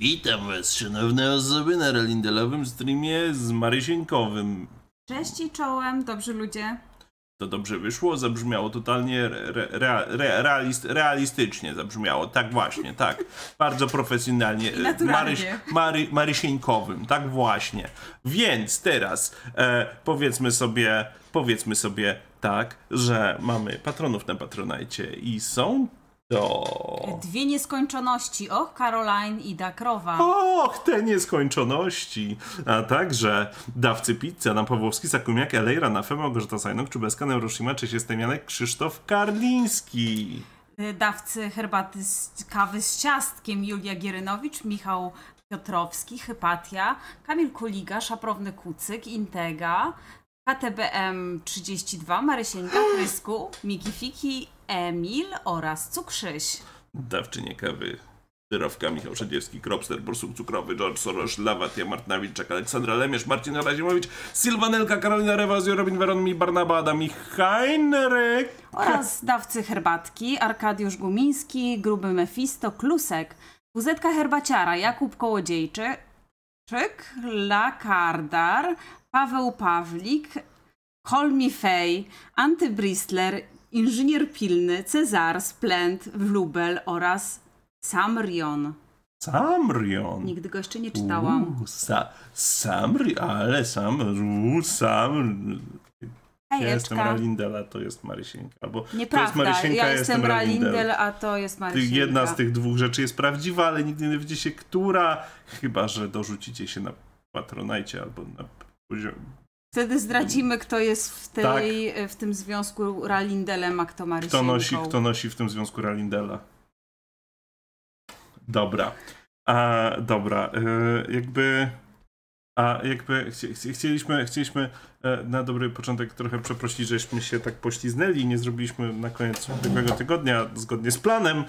Witam was, szanowne osoby, na relindelowym streamie z Marysieńkowym. Cześć i czołem, dobrzy ludzie. To dobrze wyszło, zabrzmiało totalnie re, re, re, realist, realistycznie, zabrzmiało, tak właśnie, tak. Bardzo profesjonalnie, e, Maryś, Mary, Marysieńkowym, tak właśnie. Więc teraz e, powiedzmy sobie, powiedzmy sobie tak, że mamy patronów na Patronajcie i są Dwie nieskończoności. Och, Caroline i Dakrowa. Och, te nieskończoności. A także dawcy pizza na Pawłowski, Sakumiak, Elejra, na Małgorzata Sajnok, czubeska Neuroshima, Janek, Krzysztof Karliński. Y, dawcy herbaty z kawy z ciastkiem Julia Gierynowicz, Michał Piotrowski, Hypatia, Kamil Kuliga, Szaprowny Kucyk, Intega, KTBM 32, Marysieńka, Krysku, Miki Fiki, Emil oraz Cukrzyś. Dawczynie kawy Żyrawka, Michał Szedziewski, Kropster, Borsuk Cukrowy, George Soros, Lawat, Martnawiczak, Aleksandra Lemierz, Marcin Razimowicz, Sylwanelka, Karolina Rewazio, Robin Weron, Mi Barnaba, Adam i Heinrich. Oraz dawcy herbatki Arkadiusz Gumiński, Gruby Mefisto, Klusek, Wuzetka Herbaciara, Jakub Kołodziejczyk, Lakardar, Paweł Pawlik, Anty Antybrisler, inżynier pilny, Cezar, Splend, Wlubel oraz Samrion. Samrion. Nigdy go jeszcze nie czytałam. Uuu, sa, Samri, ale sam, uu, sam. Ja jestem Ralindel, a to jest Marysienka. Albo Nieprawda, to jest Marysienka, ja jestem Ralindel, a to jest Marysienka. Jedna z tych dwóch rzeczy jest prawdziwa, ale nigdy nie wiecie się, która. Chyba, że dorzucicie się na Patronajcie albo na poziomie. Wtedy zdradzimy, kto jest w, tej, tak. w tym związku Ralindelem, a kto ma kto nosi, kto nosi w tym związku Ralindela. Dobra. A, dobra. Y, jakby... A jakby chci, chcieliśmy, chcieliśmy e, na dobry początek trochę przeprosić, żeśmy się tak pośliznęli i nie zrobiliśmy na koniec tego tygodnia zgodnie z planem.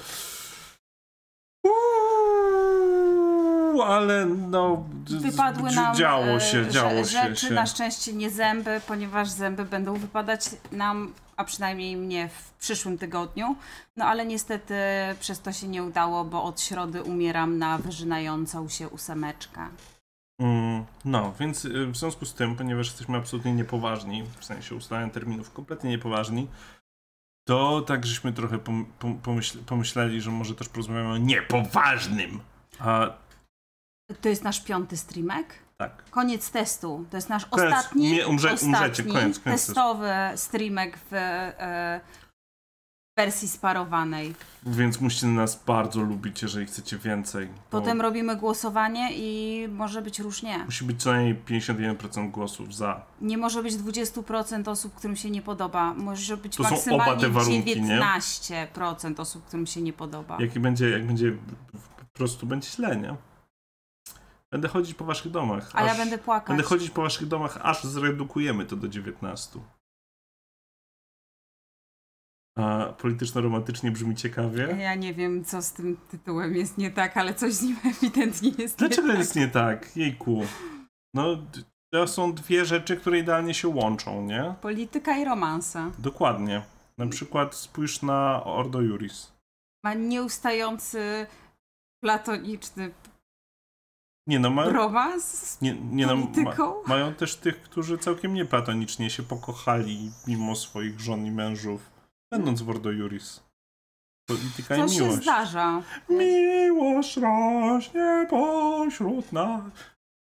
ale no wypadły nam działo e, się, działo się, rzeczy, na szczęście nie zęby, ponieważ zęby będą wypadać nam, a przynajmniej mnie w przyszłym tygodniu. No ale niestety przez to się nie udało, bo od środy umieram na wyrzynającą się ósemeczkę. Mm, no, więc y, w związku z tym, ponieważ jesteśmy absolutnie niepoważni, w sensie ustalania terminów kompletnie niepoważni, to tak żeśmy trochę pomyśleli, że może też porozmawiamy o niepoważnym. A to jest nasz piąty streamek. Tak. Koniec testu. To jest nasz koniec, ostatni, nie, umrze, ostatni umrzecie, koniec, koniec testowy testu. streamek w e, wersji sparowanej. Więc musicie nas bardzo lubić, jeżeli chcecie więcej. Potem robimy głosowanie i może być różnie. Musi być co najmniej 51% głosów za. Nie może być 20% osób, którym się nie podoba. Może być to maksymalnie warunki, 19% nie? osób, którym się nie podoba. Jak będzie, jak będzie, po prostu będzie źle, nie? Będę chodzić po waszych domach. A ja będę płakać. Będę chodzić po waszych domach, aż zredukujemy to do 19. A polityczno-romantycznie brzmi ciekawie. Ja nie wiem, co z tym tytułem jest nie tak, ale coś z nim ewidentnie jest Dlaczego nie tak. jest nie tak? Jejku. No, to są dwie rzeczy, które idealnie się łączą, nie? Polityka i romansa. Dokładnie. Na przykład spójrz na Ordo Juris. Ma nieustający platoniczny nie no, ma... romans nie, nie no, ma, mają też tych, którzy całkiem nieplatonicznie się pokochali mimo swoich żon i mężów, będąc w Wordo Juris. Polityka Co i miłość. się zdarza. Miłość rośnie pośród nas.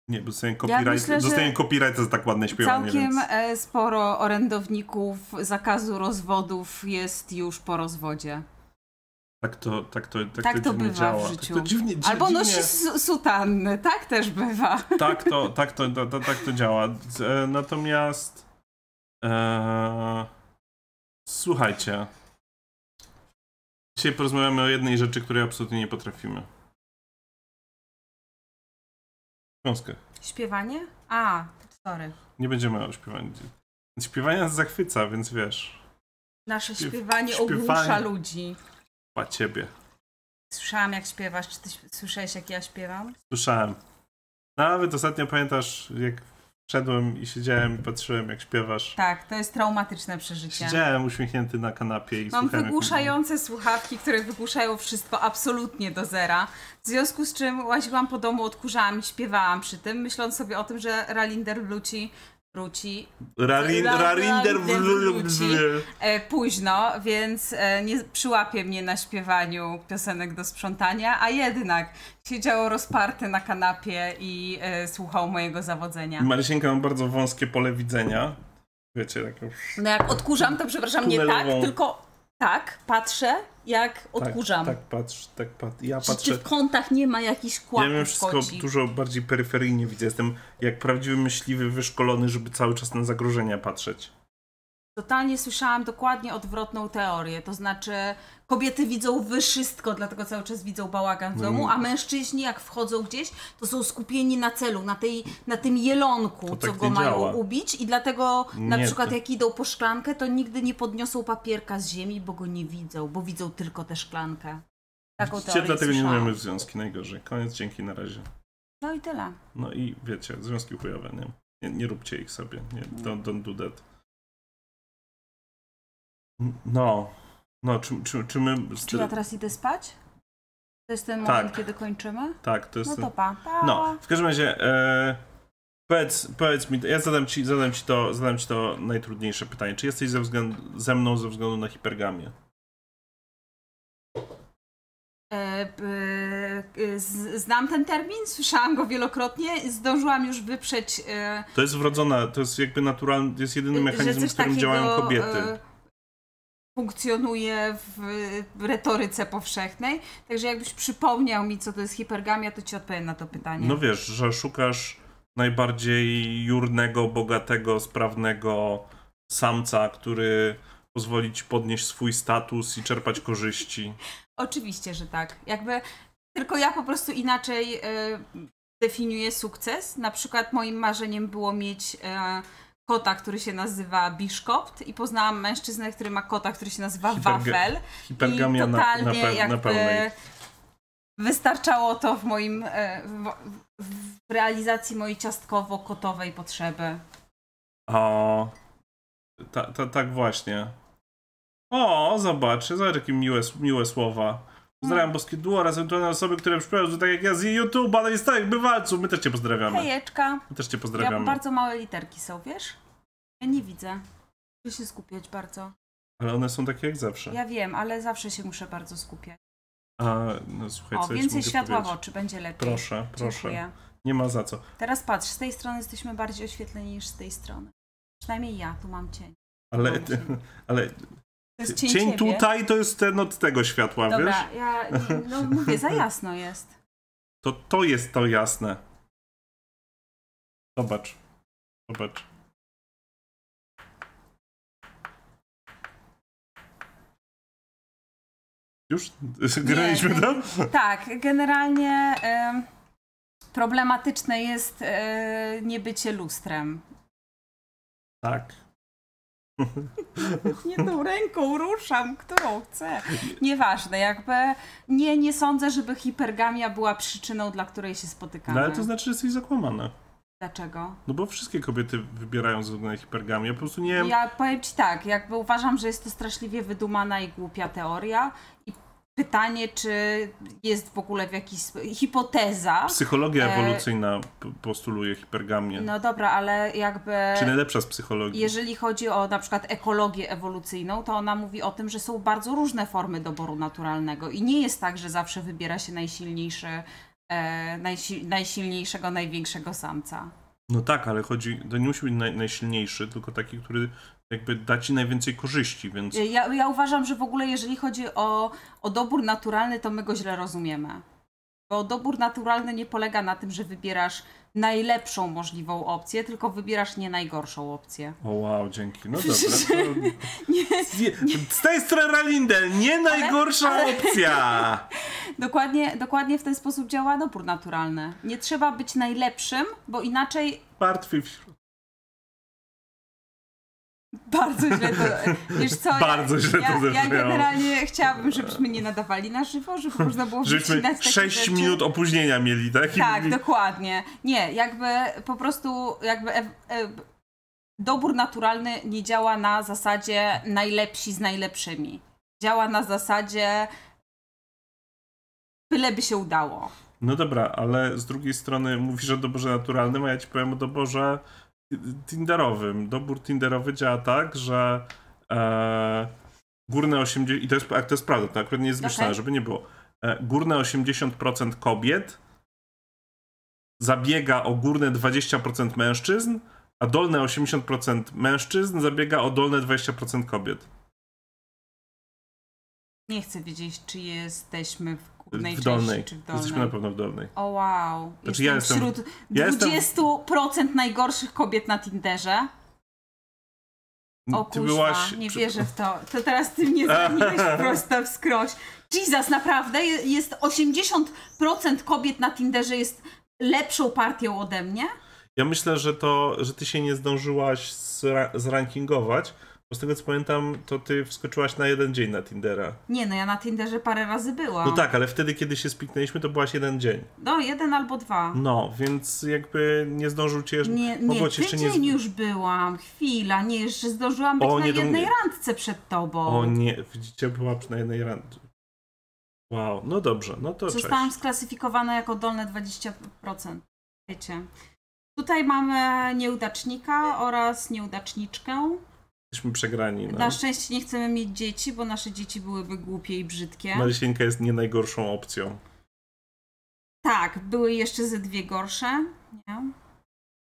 Nie, dostałem copyright, ja myślę, dostałem copyright za tak ładne śpiewanie. Całkiem więc. E, sporo orędowników zakazu rozwodów jest już po rozwodzie. Tak to, tak to, tak, tak to, to bywa działa. w tak życiu. Tak dziwnie, dziwnie, Albo nosi sutanny, tak też bywa. Tak to, tak to, tak to, tak to działa. E, natomiast e... słuchajcie. Dzisiaj porozmawiamy o jednej rzeczy, której absolutnie nie potrafimy. Wiązkę. Śpiewanie? A, sorry. Nie będziemy o śpiewaniu. Śpiewanie nas zachwyca, więc wiesz. Nasze śpiewanie ogłusza ludzi chyba ciebie. Słyszałam, jak śpiewasz. Czy ty słyszałeś, jak ja śpiewam? Słyszałem. Nawet ostatnio pamiętasz, jak wszedłem i siedziałem i patrzyłem, jak śpiewasz. Tak, to jest traumatyczne przeżycie. Siedziałem uśmiechnięty na kanapie i Mam wygłuszające jak... słuchawki, które wygłuszają wszystko absolutnie do zera. W związku z czym łaziłam po domu, odkurzałam i śpiewałam przy tym, myśląc sobie o tym, że Ralinder wróci, wróci. Rarin, Rarinder wróci e, późno, więc e, nie przyłapie mnie na śpiewaniu piosenek do sprzątania, a jednak siedział rozparty na kanapie i e, słuchał mojego zawodzenia. Marysienka ma bardzo wąskie pole widzenia. Wiecie, tak już... No jak odkurzam, to przepraszam, nie tak, tylko tak, patrzę, jak tak, odkurzam. Tak, tak patrz, tak pat, Ja patrzę. Czy, czy w kątach nie ma jakichś kłamstw? Ja mimo wszystko dużo bardziej peryferyjnie widzę. Jestem jak prawdziwy myśliwy wyszkolony, żeby cały czas na zagrożenia patrzeć. Totalnie słyszałam dokładnie odwrotną teorię, to znaczy kobiety widzą wszystko, dlatego cały czas widzą bałagan w no domu, a mężczyźni jak wchodzą gdzieś, to są skupieni na celu, na, tej, na tym jelonku, tak co go mają działa. ubić i dlatego na przykład to... jak idą po szklankę, to nigdy nie podniosą papierka z ziemi, bo go nie widzą, bo widzą tylko tę szklankę. Taką Widzicie, dlatego słyszałam. nie mamy w związki, najgorzej. Koniec, dzięki, na razie. No i tyle. No i wiecie, związki chujowe, nie? Nie, nie róbcie ich sobie, nie, don't, don't do that. No, no, czy, czy, czy my... Czy ja teraz idę spać? To jest ten tak. moment, tak. kiedy kończymy? Tak, to jest... No to pa. pa. No, w każdym razie... E... Powiedz, powiedz mi, ja zadam ci, zadam, ci to, zadam ci to najtrudniejsze pytanie. Czy jesteś ze, względu, ze mną ze względu na hipergamię? E, e, e, znam ten termin, słyszałam go wielokrotnie, zdążyłam już wyprzeć. To jest wrodzona, to jest jakby naturalny, to jest jedyny mechanizm, z którym takiego, działają kobiety funkcjonuje w retoryce powszechnej. Także jakbyś przypomniał mi, co to jest hipergamia, to ci odpowiem na to pytanie. No wiesz, że szukasz najbardziej jurnego, bogatego, sprawnego samca, który pozwoli ci podnieść swój status i czerpać korzyści. Oczywiście, że tak. Jakby tylko ja po prostu inaczej y, definiuję sukces. Na przykład moim marzeniem było mieć y, kota, który się nazywa Biszkopt i poznałam mężczyznę, który ma kota, który się nazywa Hiperga Wafel. Hipergamia I totalnie na, na, pe jakby na pełnej. Wystarczało to w moim, e, w, w realizacji mojej ciastkowo-kotowej potrzeby. O, ta, ta, tak właśnie. O, zobaczcie, zobacz jakie miłe, miłe słowa. Pozdrawiam hmm. boskie duo oraz ewentualne osoby, które przypomniały, że tak jak ja z ale jest tak jakby walcu, my też cię pozdrawiamy. Hejeczka. My też cię pozdrawiamy. Ja, bardzo małe literki są, wiesz? Ja nie widzę. Muszę się skupiać bardzo. Ale one są takie jak zawsze. Ja wiem, ale zawsze się muszę bardzo skupiać. A, no słuchaj, o, co więcej światła w oczy, będzie lepiej. Proszę, proszę. Dziękuję. Nie ma za co. Teraz patrz, z tej strony jesteśmy bardziej oświetleni niż z tej strony. Przynajmniej ja, tu mam cień. Ale, mam cień. ale cień, cień, cień tutaj to jest ten od tego światła, Dobra, wiesz? ja no, mówię, za jasno jest. To to jest to jasne. Zobacz. Zobacz. Już graliśmy nie, Tak, generalnie y, problematyczne jest y, niebycie lustrem. Tak. Nie tą ręką ruszam, którą chcę. Nieważne, jakby nie, nie sądzę, żeby hipergamia była przyczyną, dla której się spotykamy. No, ale to znaczy, że jesteś zakłamana. Dlaczego? No bo wszystkie kobiety wybierają ze względu na hipergamię. Ja po prostu nie Ja powiem ci tak, jakby uważam, że jest to straszliwie wydumana i głupia teoria. I pytanie, czy jest w ogóle w jakiś hipoteza. Psychologia e... ewolucyjna postuluje hipergamię. No dobra, ale jakby. Czy najlepsza z psychologii? Jeżeli chodzi o na przykład ekologię ewolucyjną, to ona mówi o tym, że są bardzo różne formy doboru naturalnego i nie jest tak, że zawsze wybiera się najsilniejszy E, najsi najsilniejszego, największego samca. No tak, ale chodzi, to nie musi być naj, najsilniejszy, tylko taki, który jakby da ci najwięcej korzyści, więc... Ja, ja uważam, że w ogóle jeżeli chodzi o, o dobór naturalny, to my go źle rozumiemy. Bo dobór naturalny nie polega na tym, że wybierasz najlepszą możliwą opcję, tylko wybierasz nie najgorszą opcję. O wow, dzięki. No dobra. To... nie, nie. Z tej strony Ralindel, nie najgorsza ale, opcja! dokładnie, dokładnie w ten sposób działa dobór naturalny. Nie trzeba być najlepszym, bo inaczej... Martwi wśród bardzo źle to. Wiesz co? Bardzo ja, źle to ja, ja generalnie chciałabym, żebyśmy nie nadawali na żywo, żeby można było Żebyśmy 6 minut opóźnienia mieli, tak? Tak, dokładnie. Nie, jakby po prostu jakby e, e, dobór naturalny nie działa na zasadzie najlepsi z najlepszymi. Działa na zasadzie by się udało. No dobra, ale z drugiej strony mówisz o doborze naturalnym, a ja ci powiem o doborze Tinderowym. Dobór Tinderowy działa tak, że e, górne 80. I to jest, to jest prawda, to akurat nie jest myślane, okay. żeby nie było. E, górne 80% kobiet zabiega o górne 20% mężczyzn, a dolne 80% mężczyzn zabiega o dolne 20% kobiet. Nie chcę wiedzieć, czy jesteśmy w w dolnej. Czy w dolnej. Jesteśmy na pewno w dolnej. O oh, wow. Znaczy, jestem ja jestem wśród 20% jestem... najgorszych kobiet na Tinderze. O ty byłaś... nie wierzę w to. To teraz ty mnie zamieniłeś prosto w skroś. Jesus, naprawdę? Jest 80% kobiet na Tinderze jest lepszą partią ode mnie? Ja myślę, że to, że ty się nie zdążyłaś zra zrankingować, bo z tego co pamiętam, to ty wskoczyłaś na jeden dzień na Tindera. Nie, no ja na Tinderze parę razy była. No tak, ale wtedy, kiedy się spiknęliśmy, to byłaś jeden dzień. No, jeden albo dwa. No, więc jakby nie zdążył cię... Nie, nie, jeszcze nie... dzień już byłam, chwila, nie, jeszcze zdążyłam być o, na jednej randce przed tobą. O nie, widzicie, była na jednej randce. Wow, no dobrze, no to Zostałam cześć. sklasyfikowana jako dolne 20%. Wiecie. Tutaj mamy nieudacznika oraz nieudaczniczkę. Jesteśmy przegrani. No. Na szczęście nie chcemy mieć dzieci, bo nasze dzieci byłyby głupie i brzydkie. Marysienka no, jest nie najgorszą opcją. Tak, były jeszcze ze dwie gorsze. Nie?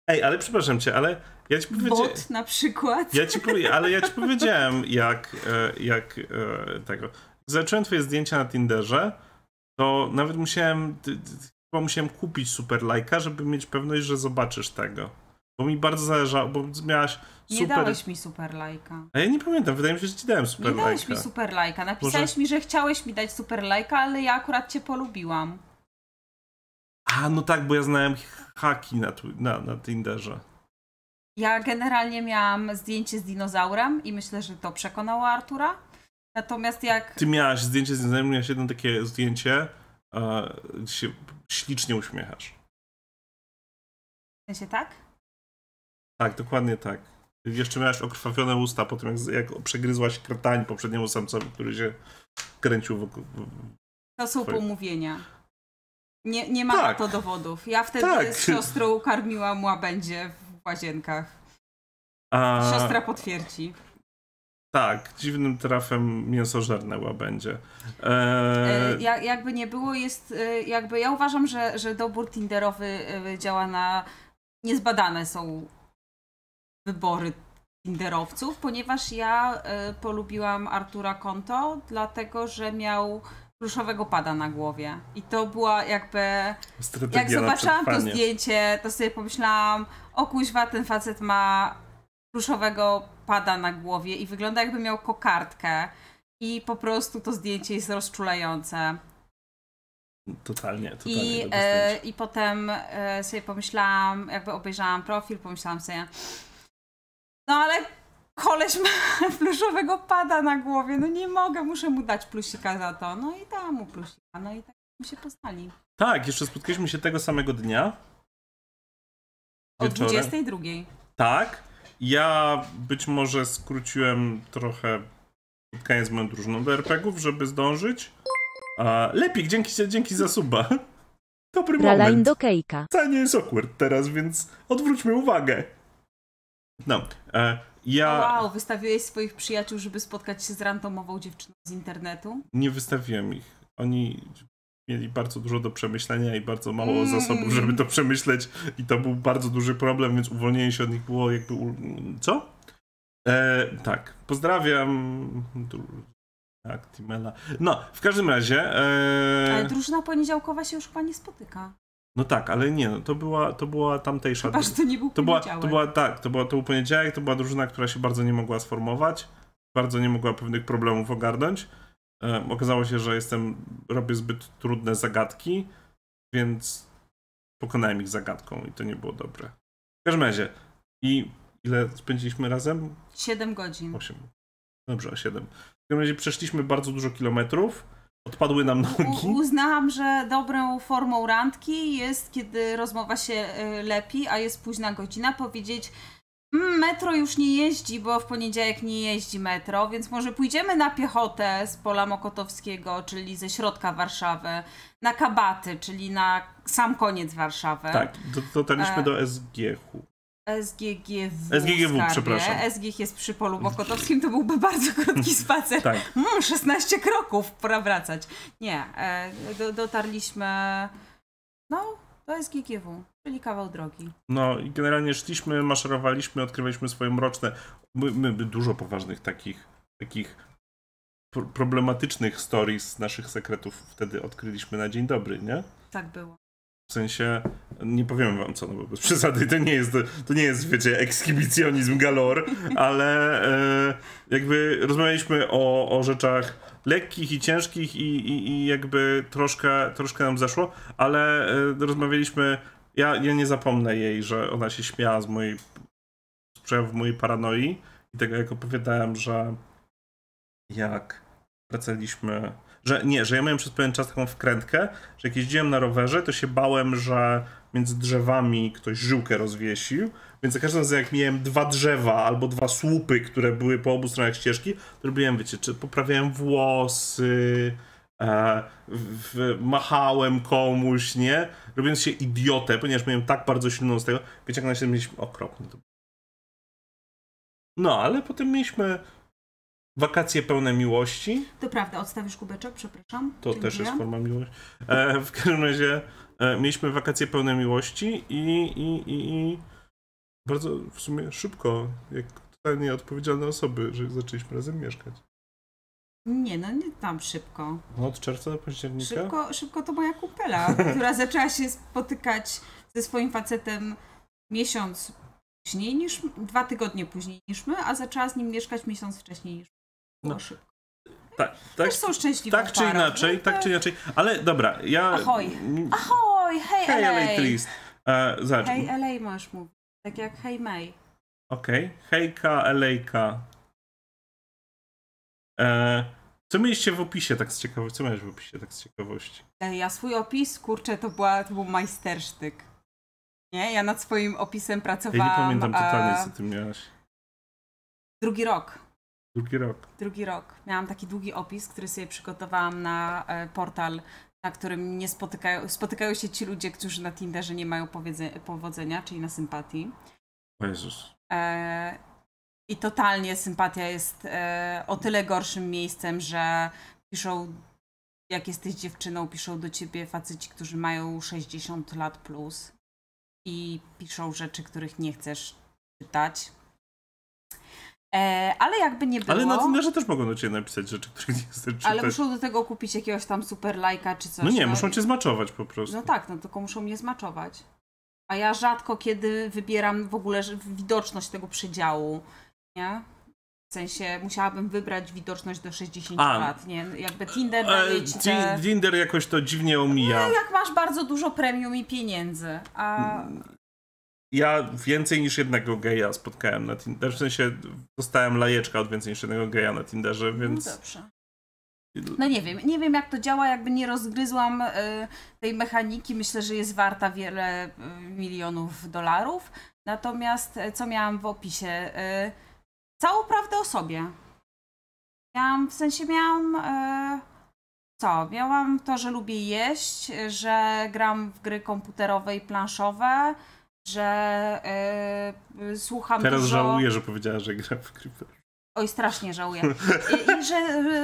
Ej, ale przepraszam cię, ale ja ci powiedziałem. Bot na przykład. Ja ci powie... Ale ja ci powiedziałem, jak, e, jak e, tego. Zacząłem twoje zdjęcia na Tinderze, to nawet musiałem. Chyba musiałem kupić super lajka, żeby mieć pewność, że zobaczysz tego. Bo mi bardzo zależało, bo miałaś nie super... dałeś mi super lajka. A ja nie pamiętam, wydaje mi się, że ci dałem super lajka. Nie dałeś mi super lajka. Napisałeś Może... mi, że chciałeś mi dać super lajka, ale ja akurat cię polubiłam. A, no tak, bo ja znałem haki na, na, na Tinderze. Ja generalnie miałam zdjęcie z dinozaurem i myślę, że to przekonało Artura. Natomiast jak... Ty miałaś zdjęcie z dinozaurem, miałaś jedno takie zdjęcie, gdzie się ślicznie uśmiechasz. W sensie tak? Tak, dokładnie tak. Jeszcze miałaś okrwawione usta po tym, jak, jak przegryzłaś krtań poprzedniemu samcowi, który się kręcił wokół. To są twoje... pomówienia. Nie, nie ma tak. na to dowodów. Ja wtedy tak. z siostrą karmiłam łabędzie w łazienkach. A... Siostra potwierdzi. Tak, dziwnym trafem mięsożerne łabędzie. E... e ja, jakby nie było, jest e, jakby ja uważam, że, że dobór tinderowy e, działa na niezbadane są wybory Tinderowców, ponieważ ja y, polubiłam Artura Konto, dlatego że miał pluszowego pada na głowie. I to była jakby... Strategia jak zobaczyłam to zdjęcie, to sobie pomyślałam, o kuźwa, ten facet ma pluszowego pada na głowie i wygląda jakby miał kokardkę. I po prostu to zdjęcie jest rozczulające. Totalnie, totalnie. I, e, i potem e, sobie pomyślałam, jakby obejrzałam profil, pomyślałam sobie no ale koleś ma pluszowego pada na głowie, no nie mogę, muszę mu dać plusika za to. No i da mu plusika, no i tak my się poznali. Tak, jeszcze spotkaliśmy się tego samego dnia. O 22. Tak. Ja być może skróciłem trochę spotkanie z moją drużyną do RPGów, żeby zdążyć. A, lepiej, dzięki, dzięki za suba. Dobry Ralain moment. do kejka. To nie jest awkward teraz, więc odwróćmy uwagę. No. E, ja... Wow, wystawiłeś swoich przyjaciół, żeby spotkać się z randomową dziewczyną z internetu? Nie wystawiłem ich. Oni mieli bardzo dużo do przemyślenia i bardzo mało mm. zasobów, żeby to przemyśleć i to był bardzo duży problem, więc uwolnienie się od nich było jakby... U... Co? E, tak. Pozdrawiam... Tak, Timela. No, w każdym razie... E... Ale drużyna poniedziałkowa się już chyba nie spotyka. No tak, ale nie, no to była, to była tamtejsza... Chyba, to nie był to była, to była, tak, to, była, to był poniedziałek, to była drużyna, która się bardzo nie mogła sformować, bardzo nie mogła pewnych problemów ogarnąć. E, okazało się, że jestem, robię zbyt trudne zagadki, więc pokonałem ich zagadką i to nie było dobre. W każdym razie, i ile spędziliśmy razem? Siedem godzin. Osiem. Dobrze, siedem. W każdym razie przeszliśmy bardzo dużo kilometrów odpadły nam nogi. U, uznałam, że dobrą formą randki jest, kiedy rozmowa się y, lepi, a jest późna godzina, powiedzieć mm, metro już nie jeździ, bo w poniedziałek nie jeździ metro, więc może pójdziemy na piechotę z Pola Mokotowskiego, czyli ze środka Warszawy, na Kabaty, czyli na sam koniec Warszawy. Tak, dotarliśmy e... do SGH-u. SGGW. SGGW, skarbie. przepraszam. SGG jest przy polu Mokotowskim, to byłby bardzo krótki hmm, spacer. tak. Mm, 16 kroków, pora wracać. Nie, e, do, dotarliśmy no, do SGGW, czyli kawał drogi. No i generalnie szliśmy, maszerowaliśmy, odkrywaliśmy swoje mroczne, my, my dużo poważnych takich, takich problematycznych stories naszych sekretów wtedy odkryliśmy na dzień dobry, nie? Tak było. W sensie, nie powiem wam co, no bo bez przesady to nie jest, to nie jest wiecie, ekshibicjonizm galor, ale e, jakby rozmawialiśmy o, o rzeczach lekkich i ciężkich i, i, i jakby troszkę, troszkę nam zeszło, ale e, rozmawialiśmy, ja, ja nie zapomnę jej, że ona się śmiała z mojej, z przejawu mojej paranoi i tego jak opowiadałem, że jak wracaliśmy że nie, że ja miałem przez pewien czas taką wkrętkę, że jak jeździłem na rowerze, to się bałem, że między drzewami ktoś żyłkę rozwiesił, więc za każdym razem jak miałem dwa drzewa albo dwa słupy, które były po obu stronach ścieżki, to robiłem, wiecie, czy poprawiałem włosy, e, w, machałem komuś, nie? Robiąc się idiotę, ponieważ miałem tak bardzo silną z tego, wiecie jak na siebie mieliśmy okropny. No, no, ale potem mieliśmy Wakacje pełne miłości. To prawda, odstawisz kubeczek, przepraszam. To Dziękuję. też jest forma miłości. E, w każdym razie e, mieliśmy wakacje pełne miłości i, i, i, i bardzo w sumie szybko, jak totalnie odpowiedzialne osoby, że zaczęliśmy razem mieszkać. Nie, no nie tam szybko. No od czerwca do października? Szybko, szybko to moja kupela która zaczęła się spotykać ze swoim facetem miesiąc później niż, dwa tygodnie później niż my, a zaczęła z nim mieszkać miesiąc wcześniej niż no. no tak, tak, są szczęśliwe Tak czy inaczej, tak czy inaczej. Ale dobra, ja... Ahoj. Ahoj, hej, hej LA. LA Trist. E, zobacz. Hej LA masz mówić, tak jak hej May. Okej, okay. hejka, elejka. E, co mieliście w opisie tak z ciekawości? Co miałeś w opisie tak z ciekawości? E, ja swój opis, kurczę, to, była, to był majstersztyk. Nie? Ja nad swoim opisem pracowałam. Ja nie pamiętam totalnie, a... co ty miałaś. Drugi rok. Drugi rok. Drugi rok. Miałam taki długi opis, który sobie przygotowałam na e, portal, na którym nie spotykają, spotykają się ci ludzie, którzy na Tinderze nie mają powodzenia, czyli na sympatii. O Jezus. E, I totalnie sympatia jest e, o tyle gorszym miejscem, że piszą, jak jesteś dziewczyną, piszą do ciebie facyci, którzy mają 60 lat plus i piszą rzeczy, których nie chcesz czytać E, ale jakby nie było... Ale na Tinderze też mogą do ciebie napisać rzeczy, których nie chcesz czytać. Ale muszą do tego kupić jakiegoś tam super lajka czy coś. No nie, no. muszą cię zmaczować po prostu. No tak, no tylko muszą mnie zmaczować. A ja rzadko kiedy wybieram w ogóle widoczność tego przedziału, nie? W sensie musiałabym wybrać widoczność do 60 A, lat, nie? Jakby Tinder e, daje ci te... Tinder jakoś to dziwnie omija. No, jak masz bardzo dużo premium i pieniędzy, a... Mm ja więcej niż jednego geja spotkałem na Tinderze. W sensie dostałem lajeczka od więcej niż jednego geja na Tinderze, no więc. No dobrze. No nie wiem, nie wiem jak to działa, jakby nie rozgryzłam y, tej mechaniki. Myślę, że jest warta wiele y, milionów dolarów. Natomiast y, co miałam w opisie? Y, całą prawdę o sobie. Miałam, w sensie miałam y, co? Miałam to, że lubię jeść, że gram w gry komputerowe i planszowe, że yy, słucham Teraz dużo... żałuję, że powiedziała, że gra w Creeper. Oj, strasznie żałuję. I, i że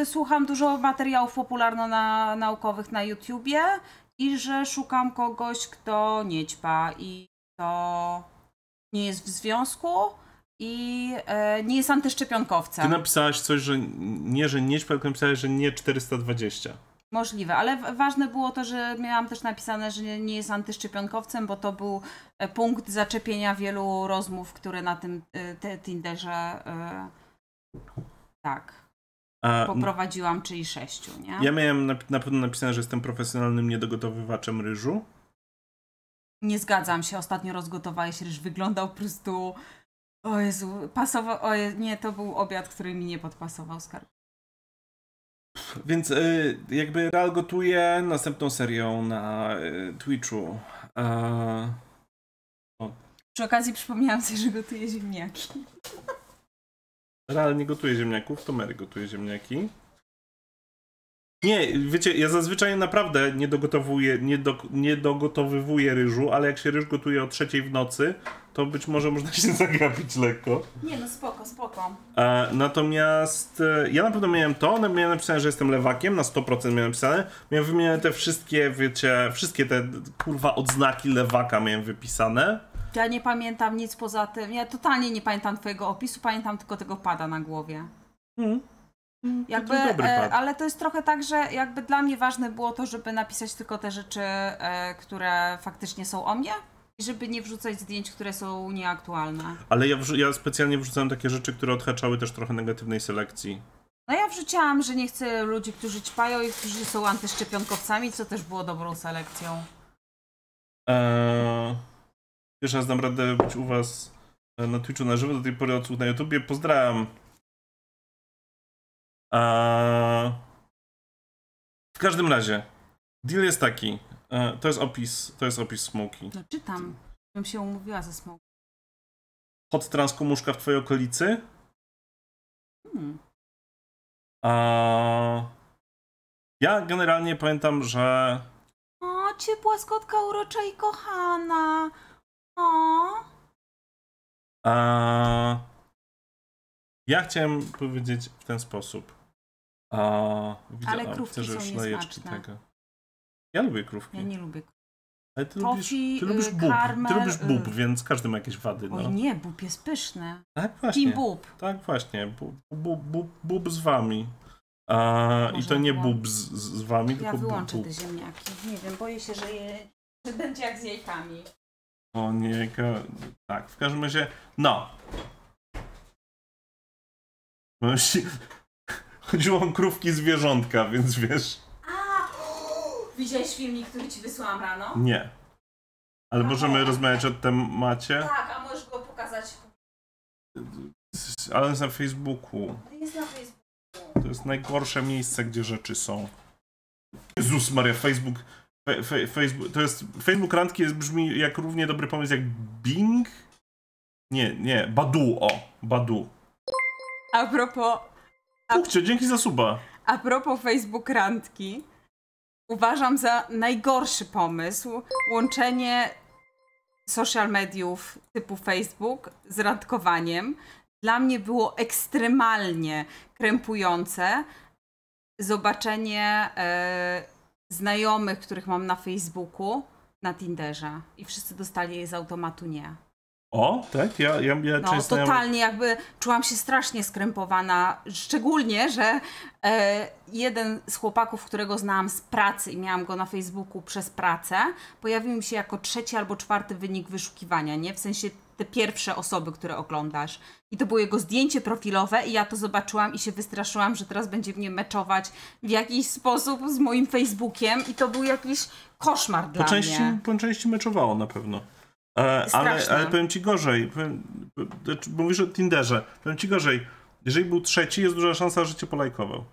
y, słucham dużo materiałów popularno-naukowych na YouTubie i że szukam kogoś, kto nie ćpa i kto nie jest w związku i y, nie jest antyszczepionkowcem. Ty napisałaś coś, że nie, że nie ćpa, tylko napisałaś, że nie 420. Możliwe, ale ważne było to, że miałam też napisane, że nie, nie jest antyszczepionkowcem, bo to był E, punkt zaczepienia wielu rozmów, które na tym e, te Tinderze e, tak A, poprowadziłam, czyli sześciu, nie? Ja miałem na, na pewno napisane, że jestem profesjonalnym niedogotowywaczem ryżu. Nie zgadzam się, ostatnio rozgotowałeś ryż, wyglądał po prostu... O Jezu, pasował... O Jezu, nie, to był obiad, który mi nie podpasował, skarb. Więc y, jakby Real gotuje następną serią na y, Twitchu. Y przy okazji przypomniałam sobie, że gotuje ziemniaki. Realnie gotuje ziemniaków, to Mary gotuje ziemniaki. Nie, wiecie, ja zazwyczaj naprawdę nie dogotowuję, nie, do, nie dogotowywuję ryżu, ale jak się ryż gotuje o trzeciej w nocy, to być może można się zagrabić lekko. Nie no, spoko, spoko. E, natomiast e, ja na pewno miałem to, miałem napisane, że jestem lewakiem, na 100% miałem napisane. Miałem wymienione te wszystkie, wiecie, wszystkie te kurwa odznaki lewaka miałem wypisane. Ja nie pamiętam nic poza tym. Ja totalnie nie pamiętam twojego opisu, pamiętam tylko tego pada na głowie. Mm. Jakby, e, ale to jest trochę tak, że jakby dla mnie ważne było to, żeby napisać tylko te rzeczy, e, które faktycznie są o mnie i żeby nie wrzucać zdjęć, które są nieaktualne. Ale ja, ja specjalnie wrzucałem takie rzeczy, które odhaczały też trochę negatywnej selekcji. No ja wrzuciłam, że nie chcę ludzi, którzy ćpają i którzy są antyszczepionkowcami, co też było dobrą selekcją. Eee... Pierwszy raz dam radę być u was e, na Twitchu na żywo, do tej pory odsłuch na YouTubie. Pozdrawiam. A... W każdym razie, deal jest taki. E, to jest opis, to jest opis Smoki. No czytam, bym się umówiła ze Smoki. Hot transkomuszka w twojej okolicy? Hmm. A... Ja generalnie pamiętam, że... O, ciepła skotka urocza i kochana. A... Ja chciałem powiedzieć w ten sposób. A... Widzę, Ale krówki widzę, że już lejeczki tego. Ja lubię krówki. Ja nie lubię krówki. Ale ty, Tofi, lubisz, ty lubisz y, bób, karmel, ty lubisz bób, y... więc każdy ma jakieś wady. No. Oj nie, bób jest pyszny. Tak właśnie. Team bób. Tak właśnie, bób, bób, bób, z wami. A, I to nie było... bób z, z wami, ja tylko bób. Ja wyłączę te ziemniaki. Nie wiem, boję się, że je... będzie jak z jajkami. O nie, tak, w każdym razie, no. Chodziło o krówki zwierzątka, więc wiesz. A, widziałeś filmik, który ci wysłałam rano? Nie. Ale a możemy rozmawiać o temacie? Tak, a możesz go pokazać. Ale jest na Facebooku. Jest na Facebooku. To jest najgorsze miejsce, gdzie rzeczy są. Jezus Maria, Facebook Fe, Facebook, to jest, Facebook Randki jest, brzmi jak równie dobry pomysł jak Bing? Nie, nie, Badu, o, Badu. A propos... A... Kupcie, dzięki za suba. A propos Facebook Randki, uważam za najgorszy pomysł łączenie social mediów typu Facebook z randkowaniem. Dla mnie było ekstremalnie krępujące zobaczenie... Yy znajomych, których mam na Facebooku, na Tinderze i wszyscy dostali jej z automatu nie. O, tak? Ja, ja, ja no, totalnie jakby czułam się strasznie skrępowana, szczególnie, że e, jeden z chłopaków, którego znałam z pracy i miałam go na Facebooku przez pracę, pojawił mi się jako trzeci albo czwarty wynik wyszukiwania, nie? W sensie te pierwsze osoby, które oglądasz. I to było jego zdjęcie profilowe i ja to zobaczyłam i się wystraszyłam, że teraz będzie mnie meczować w jakiś sposób z moim Facebookiem i to był jakiś koszmar po dla części, mnie. Po części meczowało na pewno. E, ale, ale powiem ci gorzej, powiem, znaczy, mówisz o Tinderze, powiem ci gorzej, jeżeli był trzeci, jest duża szansa, że cię polajkował.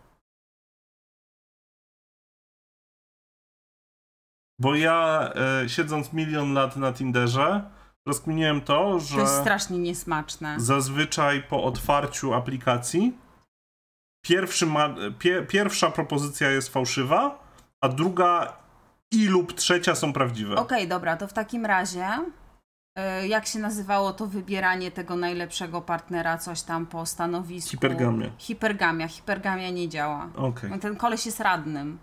Bo ja e, siedząc milion lat na Tinderze, rozkminiłem to, że. To jest strasznie niesmaczne. Zazwyczaj po otwarciu aplikacji pierwszy ma, pie, pierwsza propozycja jest fałszywa, a druga i lub trzecia są prawdziwe. Okej, okay, dobra, to w takim razie. Y, jak się nazywało to wybieranie tego najlepszego partnera, coś tam po stanowisku? Hipergamia. Hipergamia. Hipergamia nie działa. Okay. No ten koleś jest radnym.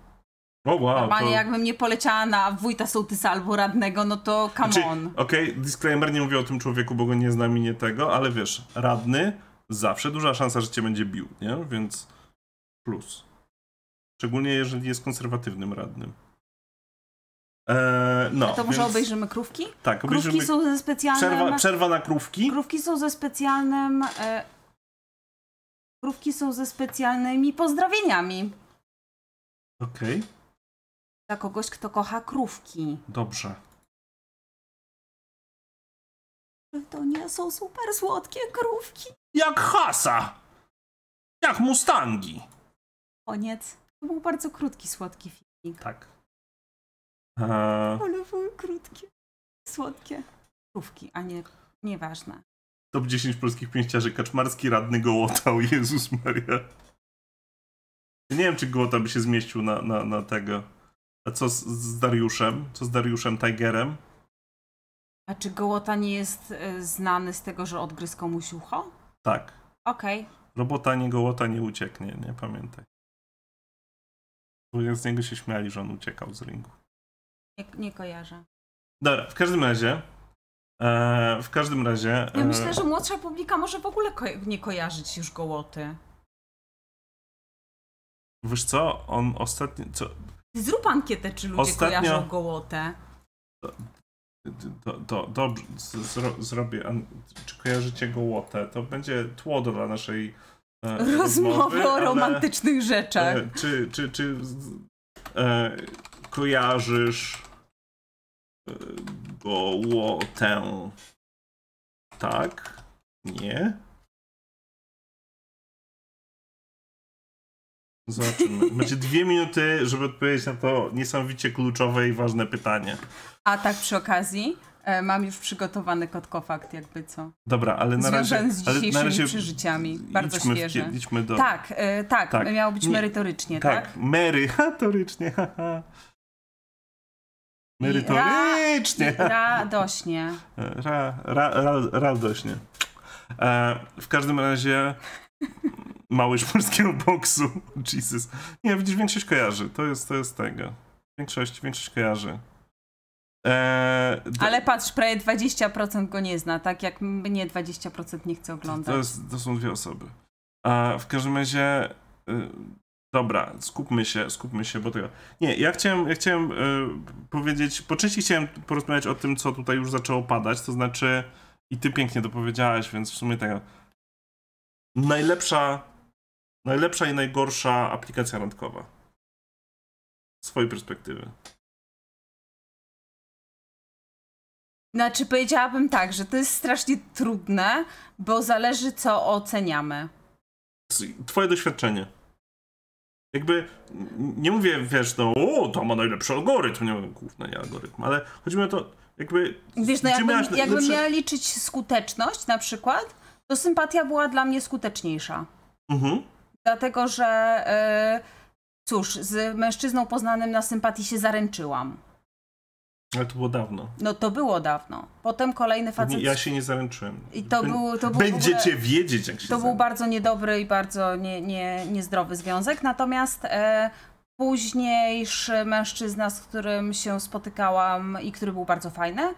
O, wow, Normalnie to... jakbym nie poleciała na wójta sołtysa albo radnego, no to come znaczy, on. Okej, okay, disclaimer, nie mówię o tym człowieku, bo go nie znam i nie tego, ale wiesz, radny, zawsze duża szansa, że cię będzie bił, nie? Więc plus. Szczególnie jeżeli jest konserwatywnym radnym. Eee, no, A to może więc... obejrzymy krówki? Tak, obejrzymy... Krówki są ze specjalnym... Przerwa, przerwa na krówki? Krówki są ze specjalnym... E... Krówki są ze specjalnymi pozdrowieniami. Okej. Okay dla kogoś, kto kocha krówki. Dobrze. To nie są super słodkie krówki. Jak hasa! Jak mustangi! Koniec. To był bardzo krótki, słodki filmik. Tak. Eee... Ale były krótkie, słodkie krówki, a nie nieważne. Top 10 polskich pięściarzy. Kaczmarski radny gołotał. Jezus Maria. Nie wiem, czy gołota by się zmieścił na, na, na tego. A co z, z Dariuszem? Co z Dariuszem Tigerem? A czy Gołota nie jest y, znany z tego, że odgryzł komuś ucho? Tak. Okej. Robota no nie gołota nie ucieknie, nie pamiętaj. Bo z niego się śmiali, że on uciekał z ringu. Nie, nie kojarzę. Dobra, w każdym razie. E, w każdym razie. Ja e, myślę, że młodsza publika może w ogóle ko- nie kojarzyć już Gołoty. Wiesz co, on ostatnio. Co, Zrób ankietę, czy ludzie Ostatnio... kojarzą gołotę. To, dobrze, zro, zrobię. Czy kojarzycie gołotę? To będzie tło dla naszej e, rozmowy o romantycznych ale, rzeczach. E, czy czy, czy e, kojarzysz e, gołotę? Tak? Nie? Zobaczymy. Będzie dwie minuty, żeby odpowiedzieć na to niesamowicie kluczowe i ważne pytanie. A tak przy okazji, e, mam już przygotowany kotkofakt, jakby co. Dobra, ale na razie... Związany z dzisiejszymi ale na razie przeżyciami. Bardzo idźmy, Idźmy do... Tak, e, tak, tak, miało być merytorycznie, tak? Tak, merytorycznie, Merytorycznie. Ra, radośnie. E, ra, ra, ra, radośnie. E, w każdym razie małyż polskiego boksu. Jesus. Nie, widzisz, większość kojarzy. To jest, to jest tego. Większość, większość kojarzy. Eee, do... Ale patrz, prawie 20% go nie zna, tak jak mnie 20% nie chce oglądać. To, jest, to są dwie osoby. A w każdym razie, y, dobra, skupmy się, skupmy się, bo tego... Nie, ja chciałem, ja chciałem y, powiedzieć, po części chciałem porozmawiać o tym, co tutaj już zaczęło padać, to znaczy i ty pięknie dopowiedziałeś, więc w sumie tego najlepsza, najlepsza i najgorsza aplikacja randkowa. Z swojej perspektywy. Znaczy powiedziałabym tak, że to jest strasznie trudne, bo zależy co oceniamy. Twoje doświadczenie. Jakby, nie mówię, wiesz, no, o, to ma najlepszy algorytm, nie wiem, główny nie algorytm, ale chodzi mi o to, jakby... Wiesz, no jakbym, jakbym miała liczyć skuteczność na przykład, to no, sympatia była dla mnie skuteczniejsza. Mhm. Dlatego, że yy, cóż, z mężczyzną poznanym na sympatii się zaręczyłam. Ale to było dawno. No to było dawno. Potem kolejny facet. Ja się nie zaręczyłem. I to, Bę... był, to był Będziecie ogóle... wiedzieć, jak się To był bardzo niedobry i bardzo nie, nie, niezdrowy związek. Natomiast e, późniejszy mężczyzna, z którym się spotykałam i który był bardzo fajny,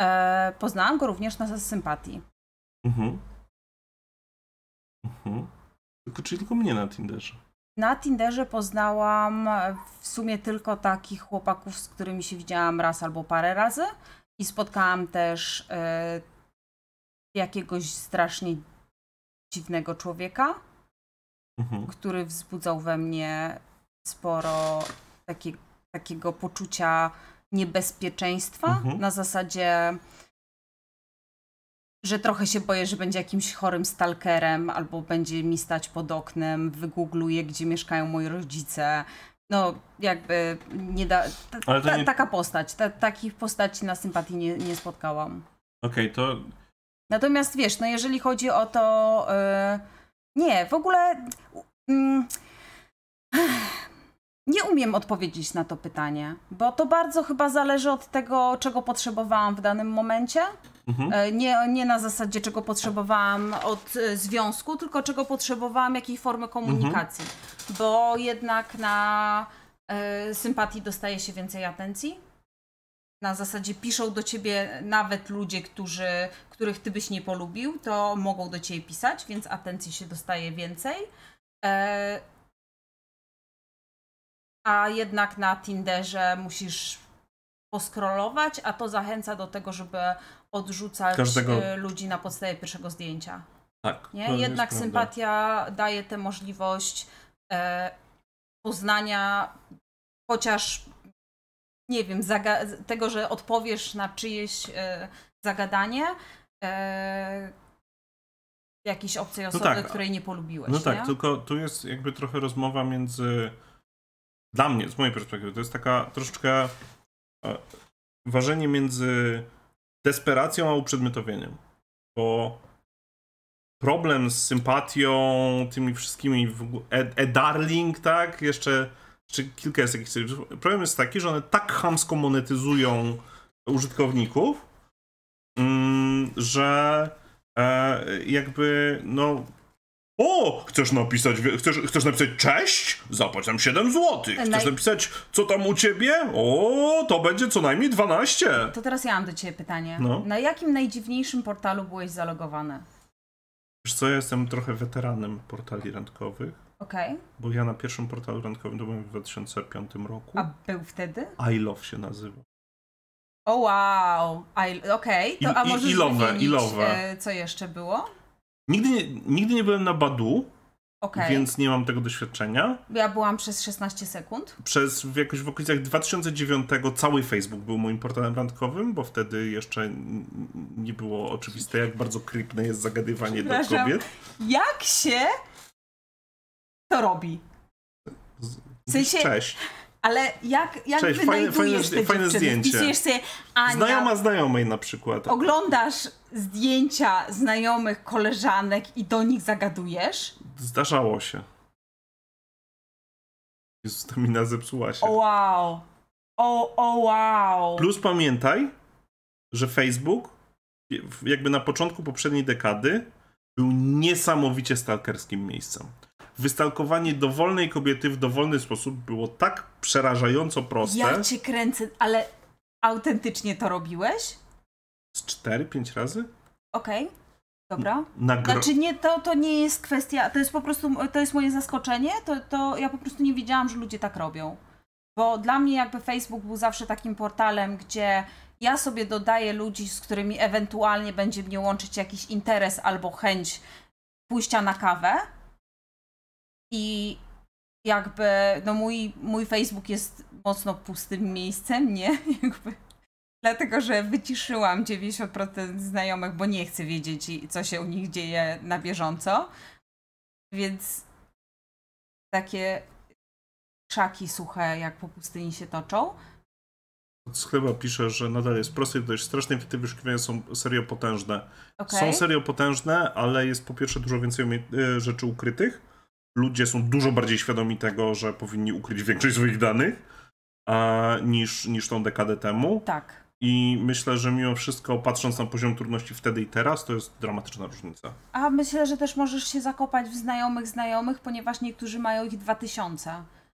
e, poznałam go również na sympatii. Mhm. Mhm. Tylko, czyli tylko mnie na Tinderze. Na Tinderze poznałam w sumie tylko takich chłopaków, z którymi się widziałam raz albo parę razy. I spotkałam też y, jakiegoś strasznie dziwnego człowieka, mhm. który wzbudzał we mnie sporo takie, takiego poczucia niebezpieczeństwa mhm. na zasadzie że trochę się boję, że będzie jakimś chorym stalkerem, albo będzie mi stać pod oknem, wygoogluję, gdzie mieszkają moi rodzice. No, jakby nie da. Ta, ta, ta, nie... Taka postać. takich postaci na sympatii nie, nie spotkałam. Okej, okay, to. Natomiast wiesz, no jeżeli chodzi o to. Yy... Nie, w ogóle. Yy... Nie umiem odpowiedzieć na to pytanie, bo to bardzo chyba zależy od tego, czego potrzebowałam w danym momencie. Mhm. E, nie, nie na zasadzie, czego potrzebowałam od e, związku, tylko czego potrzebowałam, jakiej formy komunikacji. Mhm. Bo jednak na y, sympatii dostaje się więcej atencji. Na zasadzie piszą do ciebie nawet ludzie, którzy, których ty byś nie polubił, to mogą do ciebie pisać, więc atencji się dostaje więcej. Y, a jednak na Tinderze musisz poskrolować, a to zachęca do tego, żeby odrzucać Każdego... Y, ludzi na podstawie pierwszego zdjęcia. Tak. Nie? Jednak sympatia daje tę możliwość e, poznania chociaż nie wiem, tego, że odpowiesz na czyjeś e, zagadanie e, jakiejś obcej no osoby, no tak. której nie polubiłeś. No tak, nie? tak, tylko tu jest jakby trochę rozmowa między dla mnie, z mojej perspektywy, to jest taka troszeczkę e, ważenie między desperacją a uprzedmiotowieniem. Bo problem z sympatią, tymi wszystkimi, e-darling, tak? Jeszcze, Czy kilka jest takich seriów. Problem jest taki, że one tak hamsko monetyzują użytkowników, mm, że e, jakby, no, o, chcesz napisać, chcesz, chcesz napisać cześć? Zapłać nam 7 zł. Chcesz Naj... napisać, co tam u ciebie? O, to będzie co najmniej 12. To teraz ja mam do ciebie pytanie. No. Na jakim najdziwniejszym portalu byłeś zalogowany? Wiesz co, ja jestem trochę weteranem portali randkowych. Okej. Okay. Bo ja na pierwszym portalu randkowym to byłem w 2005 roku. A był wtedy? I Love się nazywa. O oh, wow, okej, okay. to I, a i, ilowe, ilowe. E, co jeszcze było? Nigdy nie, nigdy nie byłem na Badu, okay. więc nie mam tego doświadczenia. Ja byłam przez 16 sekund. Przez jakoś w okolicach 2009 cały Facebook był moim portalem randkowym, bo wtedy jeszcze nie było oczywiste, jak bardzo krypne jest zagadywanie do kobiet. Jak się to robi? W sensie... Cześć. Ale jak, jak Cześć, fajne, fajne, te fajne zdjęcie. Wpisujesz sobie Ania, Znajoma znajomej na przykład. Oglądasz zdjęcia znajomych, koleżanek i do nich zagadujesz? Zdarzało się. Jezus, ta zepsuła się. O wow. O, o wow. Plus pamiętaj, że Facebook jakby na początku poprzedniej dekady był niesamowicie stalkerskim miejscem wystalkowanie dowolnej kobiety w dowolny sposób było tak przerażająco proste. Ja cię kręcę, ale autentycznie to robiłeś? Z 4-5 razy? Okej. Okay. Dobra. Na Znaczy nie, to, to nie jest kwestia, to jest po prostu, to jest moje zaskoczenie, to, to ja po prostu nie wiedziałam, że ludzie tak robią. Bo dla mnie jakby Facebook był zawsze takim portalem, gdzie ja sobie dodaję ludzi, z którymi ewentualnie będzie mnie łączyć jakiś interes albo chęć pójścia na kawę, i jakby, no mój, mój Facebook jest mocno pustym miejscem, nie? Jakby, dlatego, że wyciszyłam 90% znajomych, bo nie chcę wiedzieć, co się u nich dzieje na bieżąco. Więc takie szaki suche, jak po pustyni się toczą. Chyba pisze, że nadal jest prosty, dość straszne te wyszukiwania są serio potężne. Okay. Są serio potężne, ale jest po pierwsze dużo więcej y, rzeczy ukrytych, ludzie są dużo bardziej świadomi tego, że powinni ukryć większość swoich danych a, niż, niż tą dekadę temu. Tak. I myślę, że mimo wszystko, patrząc na poziom trudności wtedy i teraz, to jest dramatyczna różnica. A myślę, że też możesz się zakopać w znajomych znajomych, ponieważ niektórzy mają ich dwa tysiące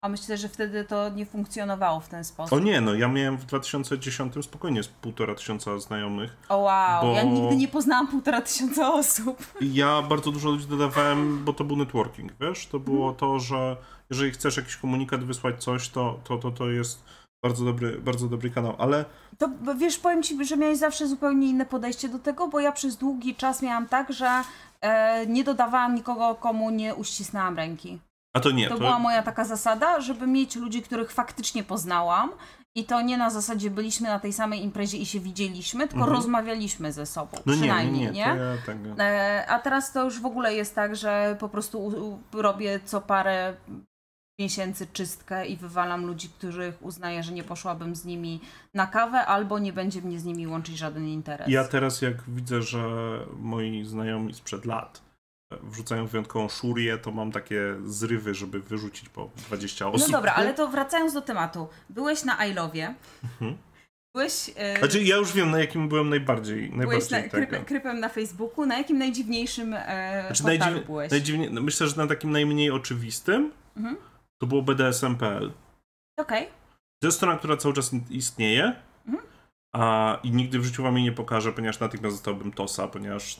myślę, że wtedy to nie funkcjonowało w ten sposób. O nie, no ja miałem w 2010 spokojnie z półtora tysiąca znajomych. O wow, bo... ja nigdy nie poznałam półtora tysiąca osób. Ja bardzo dużo ludzi dodawałem, bo to był networking, wiesz? To było mhm. to, że jeżeli chcesz jakiś komunikat wysłać coś, to to, to, to jest bardzo dobry, bardzo dobry kanał, ale... To wiesz, powiem Ci, że miałeś zawsze zupełnie inne podejście do tego, bo ja przez długi czas miałam tak, że e, nie dodawałam nikogo, komu nie uścisnęłam ręki. A to nie. To, to była moja taka zasada, żeby mieć ludzi, których faktycznie poznałam i to nie na zasadzie byliśmy na tej samej imprezie i się widzieliśmy, tylko mhm. rozmawialiśmy ze sobą. No przynajmniej, nie? nie, nie. Ja tak... E, a teraz to już w ogóle jest tak, że po prostu robię co parę miesięcy czystkę i wywalam ludzi, których uznaję, że nie poszłabym z nimi na kawę, albo nie będzie mnie z nimi łączyć żaden interes. Ja teraz jak widzę, że moi znajomi sprzed lat wrzucają wyjątkową szurię, to mam takie zrywy, żeby wyrzucić po 20 no osób. No dobra, ale to wracając do tematu. Byłeś na Ailowie? Mhm. Byłeś... Yy... Znaczy, ja już wiem, na jakim byłem najbardziej. Byłeś najbardziej na, kryp, krypem na Facebooku. Na jakim najdziwniejszym e, znaczy, najdziw... byłeś? Najdziwnie... No myślę, że na takim najmniej oczywistym mhm. to było BDSM.pl. Okej. Okay. To jest strona, która cały czas istnieje. Mhm. A, I nigdy w życiu wam jej nie pokażę, ponieważ natychmiast zostałbym TOSA, ponieważ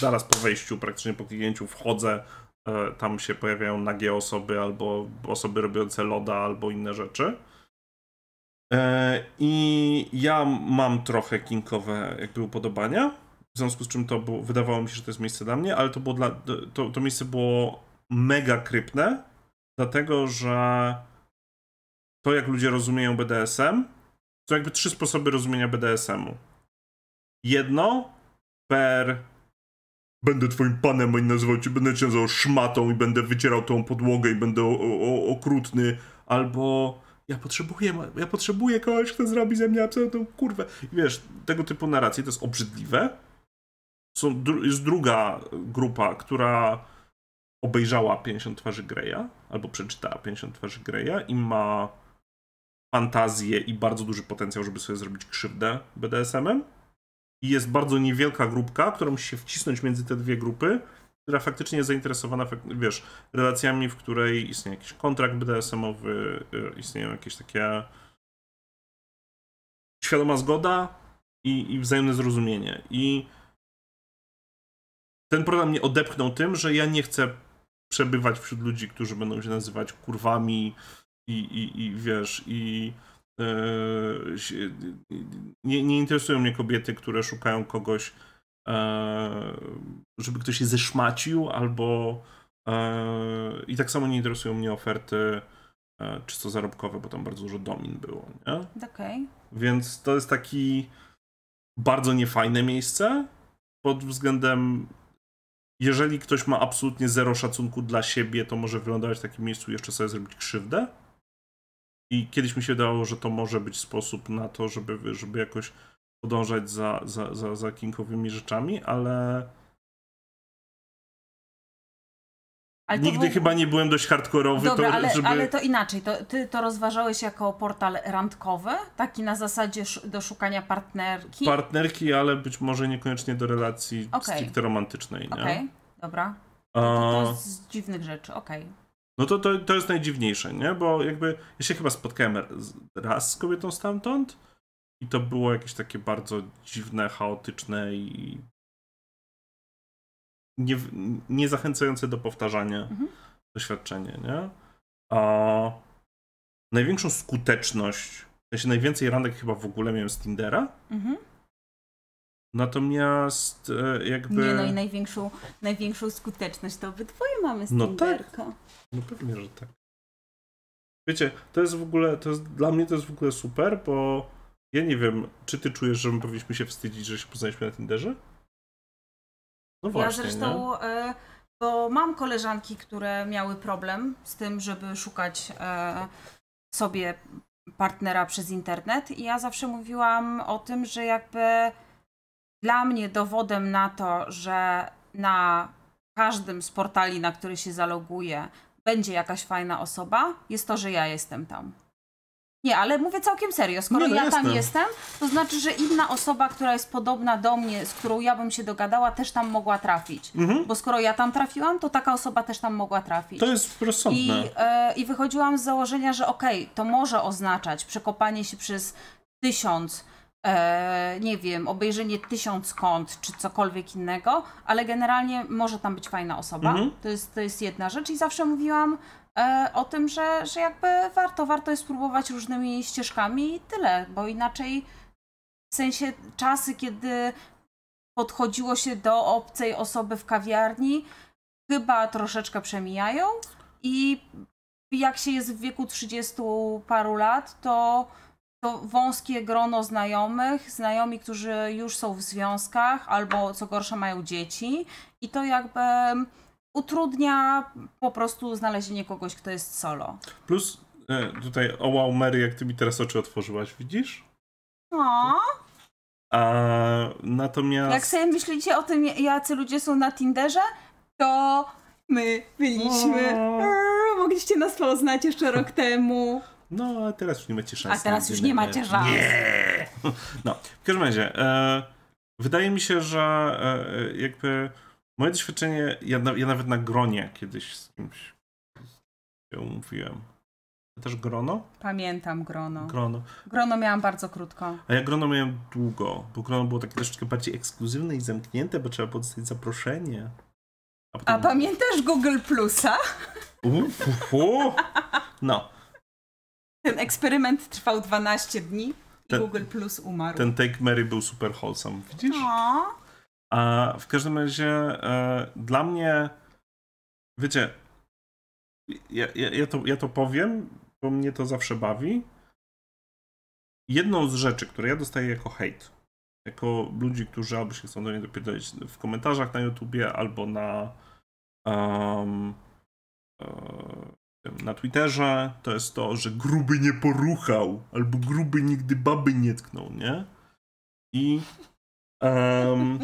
zaraz po wejściu, praktycznie po kliknięciu wchodzę, e, tam się pojawiają nagie osoby albo osoby robiące loda albo inne rzeczy. E, I ja mam trochę kinkowe jakby upodobania, w związku z czym to było, wydawało mi się, że to jest miejsce dla mnie, ale to, było dla, to, to miejsce było mega krypne, dlatego że to, jak ludzie rozumieją BDSM, są jakby trzy sposoby rozumienia BDSM-u. Jedno per będę twoim panem, i nazywał cię, będę cię nazywał szmatą i będę wycierał tą podłogę i będę o, o, okrutny, albo ja potrzebuję, ja potrzebuję kogoś, kto zrobi ze mnie absolutną kurwę. I wiesz, tego typu narracje to jest obrzydliwe. Są, jest druga grupa, która obejrzała 50 twarzy Greya, albo przeczytała 50 twarzy Greya i ma fantazję i bardzo duży potencjał, żeby sobie zrobić krzywdę BDSM-em i jest bardzo niewielka grupka, która musi się wcisnąć między te dwie grupy, która faktycznie jest zainteresowana, wiesz, relacjami, w której istnieje jakiś kontrakt BDSM-owy, y, istnieją jakieś takie świadoma zgoda i, i wzajemne zrozumienie. I ten program mnie odepchnął tym, że ja nie chcę przebywać wśród ludzi, którzy będą się nazywać kurwami i, i, i wiesz, i Yy, nie, nie interesują mnie kobiety, które szukają kogoś, e, żeby ktoś je zeszmacił, albo e, i tak samo nie interesują mnie oferty e, czysto zarobkowe, bo tam bardzo dużo domin było, nie? Okay. Więc to jest taki bardzo niefajne miejsce pod względem jeżeli ktoś ma absolutnie zero szacunku dla siebie, to może wylądować w takim miejscu i jeszcze sobie zrobić krzywdę. I kiedyś mi się dało, że to może być sposób na to, żeby, żeby jakoś podążać za, za, za, za kinkowymi rzeczami, ale. ale Nigdy był... chyba nie byłem dość hardkorowy. Dobra, to, ale, żeby... ale to inaczej. To, ty to rozważałeś jako portal randkowy, taki na zasadzie do szukania partnerki. Partnerki, ale być może niekoniecznie do relacji okay. stricte romantycznej. nie? okay. dobra. To, to, to jest z dziwnych rzeczy, okej. Okay. No to, to, to jest najdziwniejsze, nie? Bo jakby ja się chyba spotkałem raz z kobietą stamtąd i to było jakieś takie bardzo dziwne, chaotyczne i nie, nie zachęcające do powtarzania mhm. doświadczenie, nie? A największą skuteczność, w najwięcej randek chyba w ogóle miałem z Tindera. Mhm Natomiast e, jakby... Nie no i największą, największą skuteczność to obydwoje mamy z No Tinderka. tak, no pewnie, że tak. Wiecie, to jest w ogóle, to jest, dla mnie to jest w ogóle super, bo ja nie wiem, czy ty czujesz, że my powinniśmy się wstydzić, że się poznaliśmy na Tinderze? No właśnie, Ja zresztą, y, bo mam koleżanki, które miały problem z tym, żeby szukać e, sobie partnera przez internet i ja zawsze mówiłam o tym, że jakby dla mnie dowodem na to, że na każdym z portali, na który się zaloguję, będzie jakaś fajna osoba, jest to, że ja jestem tam. Nie, ale mówię całkiem serio. Skoro nie, no ja jestem. tam jestem, to znaczy, że inna osoba, która jest podobna do mnie, z którą ja bym się dogadała, też tam mogła trafić. Mhm. Bo skoro ja tam trafiłam, to taka osoba też tam mogła trafić. To jest rozsądne. I, e, i wychodziłam z założenia, że okej, okay, to może oznaczać przekopanie się przez tysiąc e, nie wiem, obejrzenie tysiąc kont czy cokolwiek innego, ale generalnie może tam być fajna osoba. Mhm. To, jest, to jest jedna rzecz i zawsze mówiłam e, o tym, że, że jakby warto, warto jest spróbować różnymi ścieżkami i tyle, bo inaczej w sensie czasy, kiedy podchodziło się do obcej osoby w kawiarni, chyba troszeczkę przemijają i jak się jest w wieku 30 paru lat, to to wąskie grono znajomych, znajomi, którzy już są w związkach albo co gorsza mają dzieci i to jakby utrudnia po prostu znalezienie kogoś, kto jest solo. Plus e, tutaj, o oh wow Mary, jak ty mi teraz oczy otworzyłaś, widzisz? No. A, natomiast... Jak sobie myślicie o tym, jacy ludzie są na Tinderze, to my byliśmy. O. Eee, mogliście nas poznać jeszcze rok temu. No, a teraz już nie macie szans. A teraz już nie macie szans. Nie! No, w każdym razie, e, wydaje mi się, że e, jakby moje doświadczenie, ja, ja, nawet na gronie kiedyś z kimś się umówiłem. Też grono? Pamiętam grono. grono. Grono miałam bardzo krótko. A ja grono miałem długo, bo grono było takie troszeczkę bardziej ekskluzywne i zamknięte, bo trzeba było dostać zaproszenie. A, potem... a pamiętasz Google Plusa? Uuu, no. Ten eksperyment trwał 12 dni i ten, Google Plus umarł. Ten Take Mary był super wholesome, widzisz? No. A w każdym razie e, dla mnie, wiecie, ja, ja, ja, to, ja to powiem, bo mnie to zawsze bawi. Jedną z rzeczy, które ja dostaję jako hejt, jako ludzi, którzy albo się chcą do mnie dopierdolić w komentarzach na YouTubie, albo na um, na Twitterze, to jest to, że gruby nie poruchał, albo gruby nigdy baby nie tknął, nie? I um,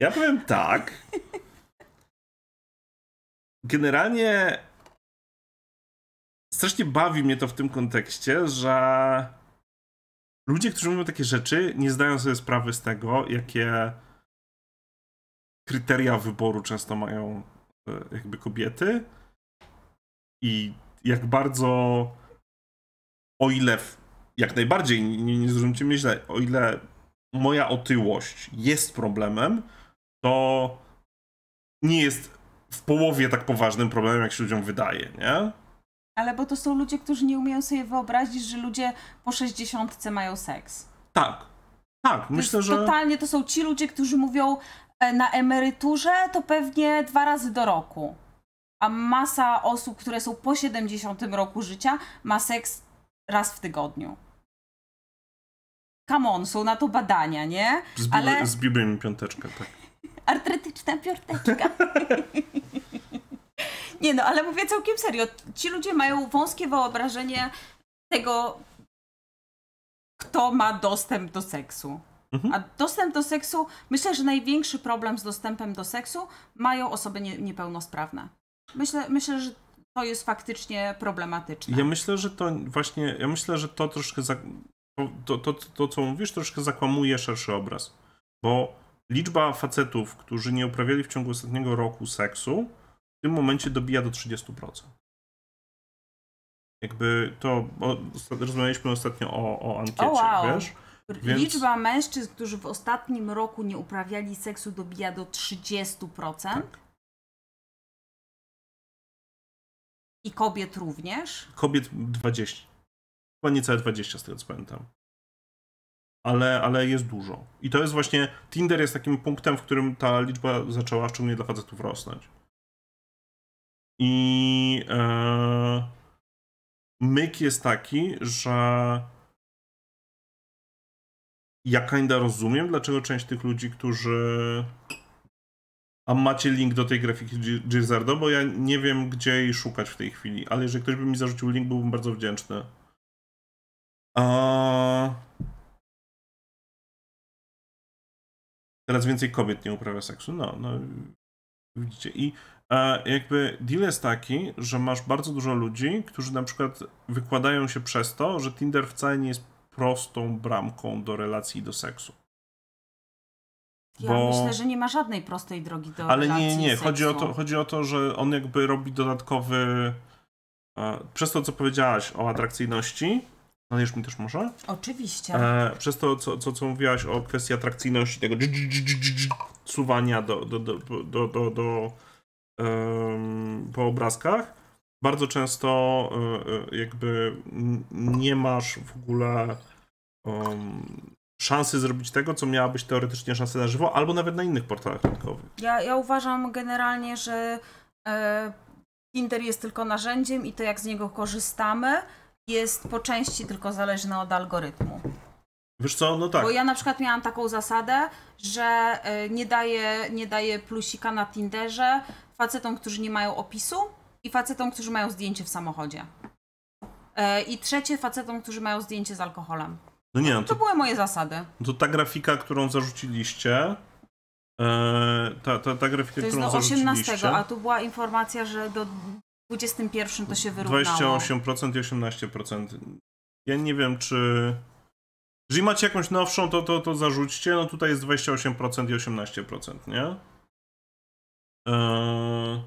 ja powiem tak. Generalnie strasznie bawi mnie to w tym kontekście, że ludzie, którzy mówią takie rzeczy, nie zdają sobie sprawy z tego, jakie kryteria wyboru często mają e, jakby kobiety i jak bardzo, o ile, jak najbardziej, nie, nie zrozumcie mnie źle, o ile moja otyłość jest problemem, to nie jest w połowie tak poważnym problemem, jak się ludziom wydaje, nie? Ale bo to są ludzie, którzy nie umieją sobie wyobrazić, że ludzie po 60 mają seks. Tak. Tak, to myślę, że. Totalnie to są ci ludzie, którzy mówią e, na emeryturze to pewnie dwa razy do roku a masa osób, które są po 70 roku życia, ma seks raz w tygodniu. Come on, są na to badania, nie? Z Ale... Zbiłby mi piąteczkę, tak. Artretyczna piąteczka. Nie no, ale mówię całkiem serio. Ci ludzie mają wąskie wyobrażenie tego, kto ma dostęp do seksu. Mhm. A dostęp do seksu, myślę, że największy problem z dostępem do seksu mają osoby nie, niepełnosprawne. Myślę, myślę, że to jest faktycznie problematyczne. Ja myślę, że to właśnie, ja myślę, że to troszkę, za, to, to, to, to co mówisz, troszkę zakłamuje szerszy obraz, bo liczba facetów, którzy nie uprawiali w ciągu ostatniego roku seksu, w tym momencie dobija do 30%. Jakby to, rozmawialiśmy ostatnio o, o ankiecie, oh, wow. wiesz? Więc... Liczba mężczyzn, którzy w ostatnim roku nie uprawiali seksu, dobija do 30%. Tak. I kobiet również? Kobiet 20. Chyba niecałe 20 z tego co pamiętam. Ale, ale jest dużo. I to jest właśnie, Tinder jest takim punktem, w którym ta liczba zaczęła szczególnie dla facetów rosnąć. I e, myk jest taki, że ja kinda rozumiem, dlaczego część tych ludzi, którzy a macie link do tej grafiki Gizzardo? Bo ja nie wiem, gdzie jej szukać w tej chwili, ale jeżeli ktoś by mi zarzucił link, byłbym bardzo wdzięczny. A... Teraz więcej kobiet nie uprawia seksu. No, no widzicie. I e, jakby deal jest taki, że masz bardzo dużo ludzi, którzy na przykład wykładają się przez to, że Tinder wcale nie jest prostą bramką do relacji i do seksu. Ja bo... myślę, że nie ma żadnej prostej drogi do Ale nie, nie, chodzi o, to, chodzi o to, że on jakby robi dodatkowy... E, przez to, co powiedziałaś o atrakcyjności, no już mi też może? Oczywiście. E, przez to, co, co, co mówiłaś o kwestii atrakcyjności, tego dż, suwania do, do, do, do, do, do um, po obrazkach, bardzo często y, jakby nie masz w ogóle um, szansy zrobić tego, co miałabyś teoretycznie szansę na żywo, albo nawet na innych portalach rynkowych. Ja, ja uważam generalnie, że e, Tinder jest tylko narzędziem i to, jak z niego korzystamy, jest po części tylko zależne od algorytmu. Wiesz co, no tak. Bo ja na przykład miałam taką zasadę, że e, nie daję, nie daję plusika na Tinderze facetom, którzy nie mają opisu i facetom, którzy mają zdjęcie w samochodzie. E, I trzecie, facetom, którzy mają zdjęcie z alkoholem. No nie, no, no to, to, były moje zasady. No to ta grafika, którą zarzuciliście. Yy, ta, ta, ta grafika, to którą jest do 18, a tu była informacja, że do 21 to się wyrównało. 28% i 18%. Ja nie wiem, czy... Jeżeli macie jakąś nowszą, to, to, to zarzućcie. No tutaj jest 28% i 18%, nie? Yy...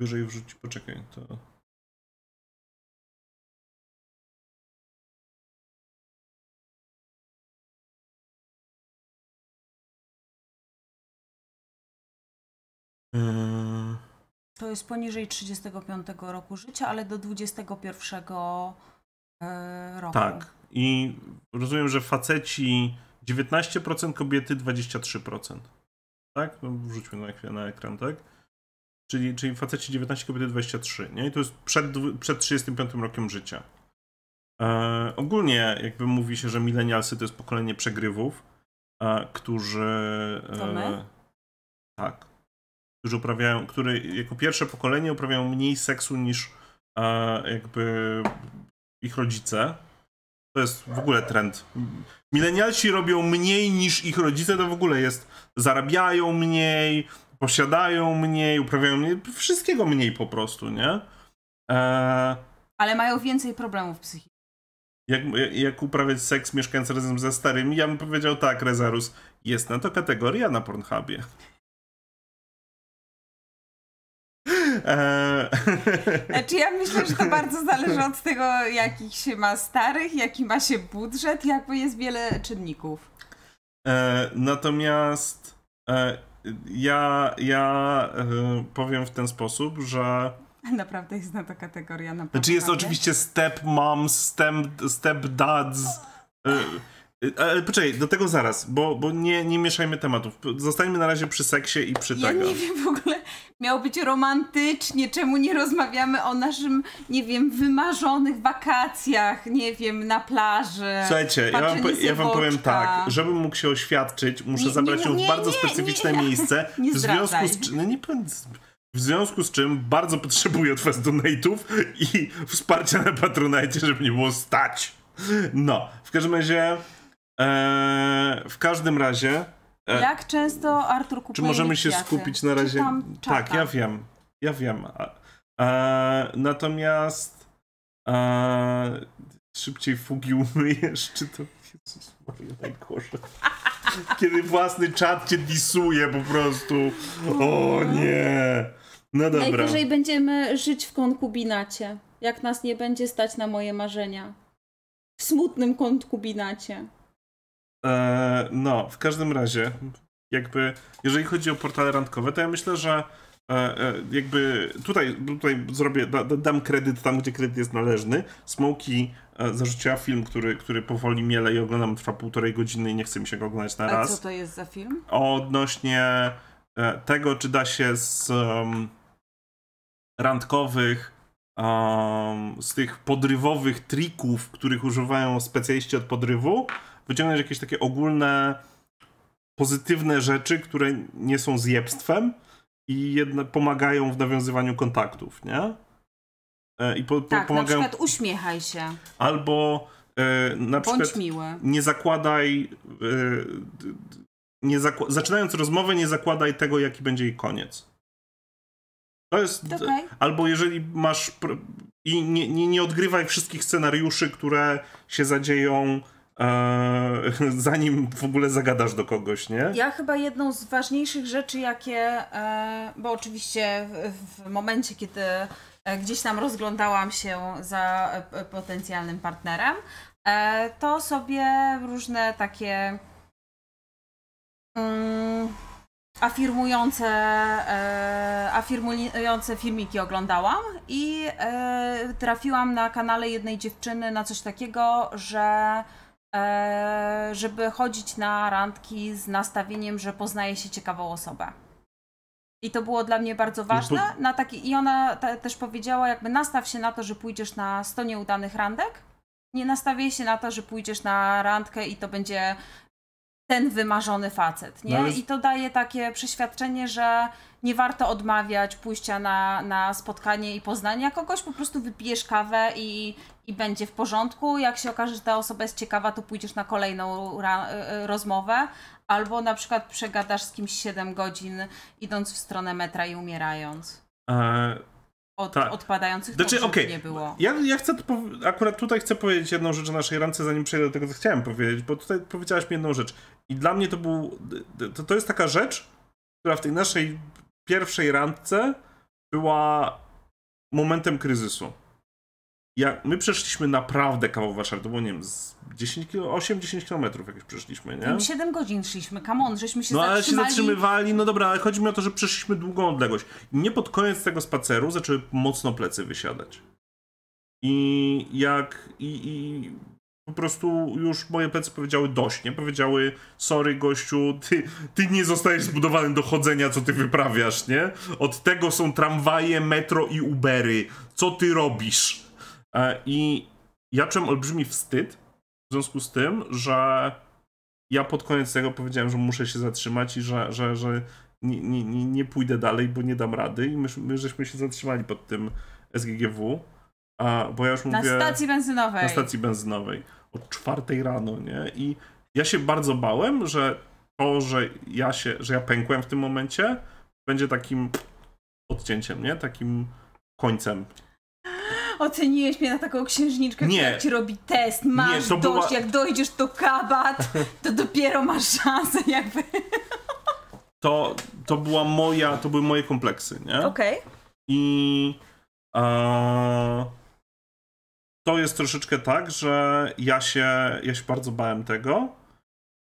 Wyżej wrzuci, poczekaj, to... Mm. To jest poniżej 35 roku życia, ale do 21 e, roku. Tak. I rozumiem, że faceci 19%, kobiety 23%. Tak? No, wrzućmy na ekran, na ekran tak? Czyli, czyli faceci 19, kobiety 23, nie? I to jest przed, przed 35 rokiem życia. E, ogólnie jakby mówi się, że milenialsy to jest pokolenie przegrywów, e, którzy... E, to my? Tak którzy uprawiają, które jako pierwsze pokolenie uprawiają mniej seksu niż e, jakby ich rodzice. To jest w ogóle trend. Milenialsi robią mniej niż ich rodzice, to w ogóle jest. Zarabiają mniej, posiadają mniej, uprawiają mniej, wszystkiego mniej po prostu, nie? E... Ale mają więcej problemów psychicznych. Jak, jak uprawiać seks mieszkając razem ze starymi? Ja bym powiedział tak, Rezarus, jest na to kategoria na Pornhubie. Eee. Znaczy ja myślę, że to bardzo zależy od tego, jakich się ma starych, jaki ma się budżet, jakby jest wiele czynników. Eee, natomiast eee, ja, ja powiem w ten sposób, że Naprawdę jest na to kategoria. Czy Znaczy jest oczywiście step moms, step, step dads. Ale poczekaj, do tego zaraz, bo, bo nie, nie mieszajmy tematów. Zostańmy na razie przy seksie i przy ja tego. Ja nie wiem w ogóle, miało być romantycznie, czemu nie rozmawiamy o naszym, nie wiem, wymarzonych wakacjach, nie wiem, na plaży. Słuchajcie, ja wam, po, ja wam, powiem tak, żebym mógł się oświadczyć, muszę nie, zabrać nie, nie, ją w bardzo specyficzne miejsce. Nie w związku z czym. No nie powiem. W związku z czym bardzo potrzebuję od was donate'ów i wsparcia na Patronite, żeby nie było stać. No, w każdym razie... Ee, w każdym razie... E, jak często Artur kupuje Czy możemy się skupić na razie? Tak, ja wiem. Ja wiem. E, natomiast e, szybciej fugi umyjesz, czy to... Jezus Maria, najgorzej. Kiedy własny czat cię disuje po prostu. O nie. No dobra. Najwyżej będziemy żyć w konkubinacie, jak nas nie będzie stać na moje marzenia. W smutnym konkubinacie. E, no, w każdym razie, jakby, jeżeli chodzi o portale randkowe, to ja myślę, że e, e jakby tutaj, tutaj zrobię, da, dam kredyt tam, gdzie kredyt jest należny. Smoki e, zarzuciła film, który, który powoli miele i oglądam, trwa półtorej godziny i nie chce mi się go oglądać na A co to jest za film? Odnośnie e, tego, czy da się z um, randkowych z tych podrywowych trików, których używają specjaliści od podrywu, wyciągnąć jakieś takie ogólne pozytywne rzeczy, które nie są zjebstwem i jedna, pomagają w nawiązywaniu kontaktów, nie? E, I po, po, tak, pomagają... na przykład uśmiechaj się. Albo e, na Bądź przykład miły. nie zakładaj, e, nie zaczynając rozmowę, nie zakładaj tego, jaki będzie jej koniec. To jest. Okay. Albo jeżeli masz. I nie, nie, nie odgrywaj wszystkich scenariuszy, które się zadzieją E, zanim w ogóle zagadasz do kogoś, nie? Ja chyba jedną z ważniejszych rzeczy, jakie, e, bo oczywiście w momencie, kiedy e, gdzieś tam rozglądałam się za potencjalnym partnerem, to sobie różne takie mm, afirmujące, afirmujące filmiki oglądałam i trafiłam na kanale jednej dziewczyny na coś takiego, że E, żeby chodzić na randki z nastawieniem, że poznaje się ciekawą osobę. I to było dla mnie bardzo ważne. Na taki, I ona ta, też powiedziała, jakby nastaw się na to, że pójdziesz na 100 nieudanych randek. Nie nastawię się na to, że pójdziesz na randkę i to będzie ten wymarzony facet, nie? No ale... I to daje takie przeświadczenie, że nie warto odmawiać pójścia na, na spotkanie i poznania kogoś, po prostu wypijesz kawę i, i będzie w porządku. Jak się okaże, że ta osoba jest ciekawa, to pójdziesz na kolejną e, rozmowę, albo na przykład przegadasz z kimś 7 godzin, idąc w stronę metra i umierając. E, Od tak. odpadających znaczy, okay. nie było. Ja, ja chcę, akurat tutaj chcę powiedzieć jedną rzecz o naszej rance, zanim przejdę do tego, co chciałem powiedzieć, bo tutaj powiedziałaś mi jedną rzecz. I dla mnie to był. To, to jest taka rzecz, która w tej naszej pierwszej randce była momentem kryzysu. Jak my przeszliśmy naprawdę kawał Warszawy, to było, nie wiem, z 10 8-10 km, jakieś przeszliśmy, nie? 7 godzin szliśmy, come on, żeśmy się no, zatrzymali. No ale się zatrzymywali, no dobra, ale chodzi mi o to, że przeszliśmy długą odległość. I nie pod koniec tego spaceru zaczęły mocno plecy wysiadać. I jak... I, i po prostu już moje plecy powiedziały dość, nie? Powiedziały, sorry gościu, ty, ty nie zostajesz zbudowany do chodzenia, co ty wyprawiasz, nie? Od tego są tramwaje, metro i Ubery. Co ty robisz? E, I ja czułem olbrzymi wstyd w związku z tym, że ja pod koniec tego powiedziałem, że muszę się zatrzymać i że, że, że nie, nie, nie pójdę dalej, bo nie dam rady i my, my żeśmy się zatrzymali pod tym SGGW. A, bo ja już mówię... Na stacji benzynowej. Na stacji benzynowej o czwartej rano, nie? I ja się bardzo bałem, że to, że ja się, że ja pękłem w tym momencie, będzie takim odcięciem, nie? Takim końcem. Oceniłeś mnie na taką księżniczkę, nie. która ci robi test, masz nie, dość, była... jak dojdziesz do kabat, to dopiero masz szansę jakby. To, to była moja, to były moje kompleksy, nie? Okej. Okay. I... Uh to jest troszeczkę tak, że ja się, ja się bardzo bałem tego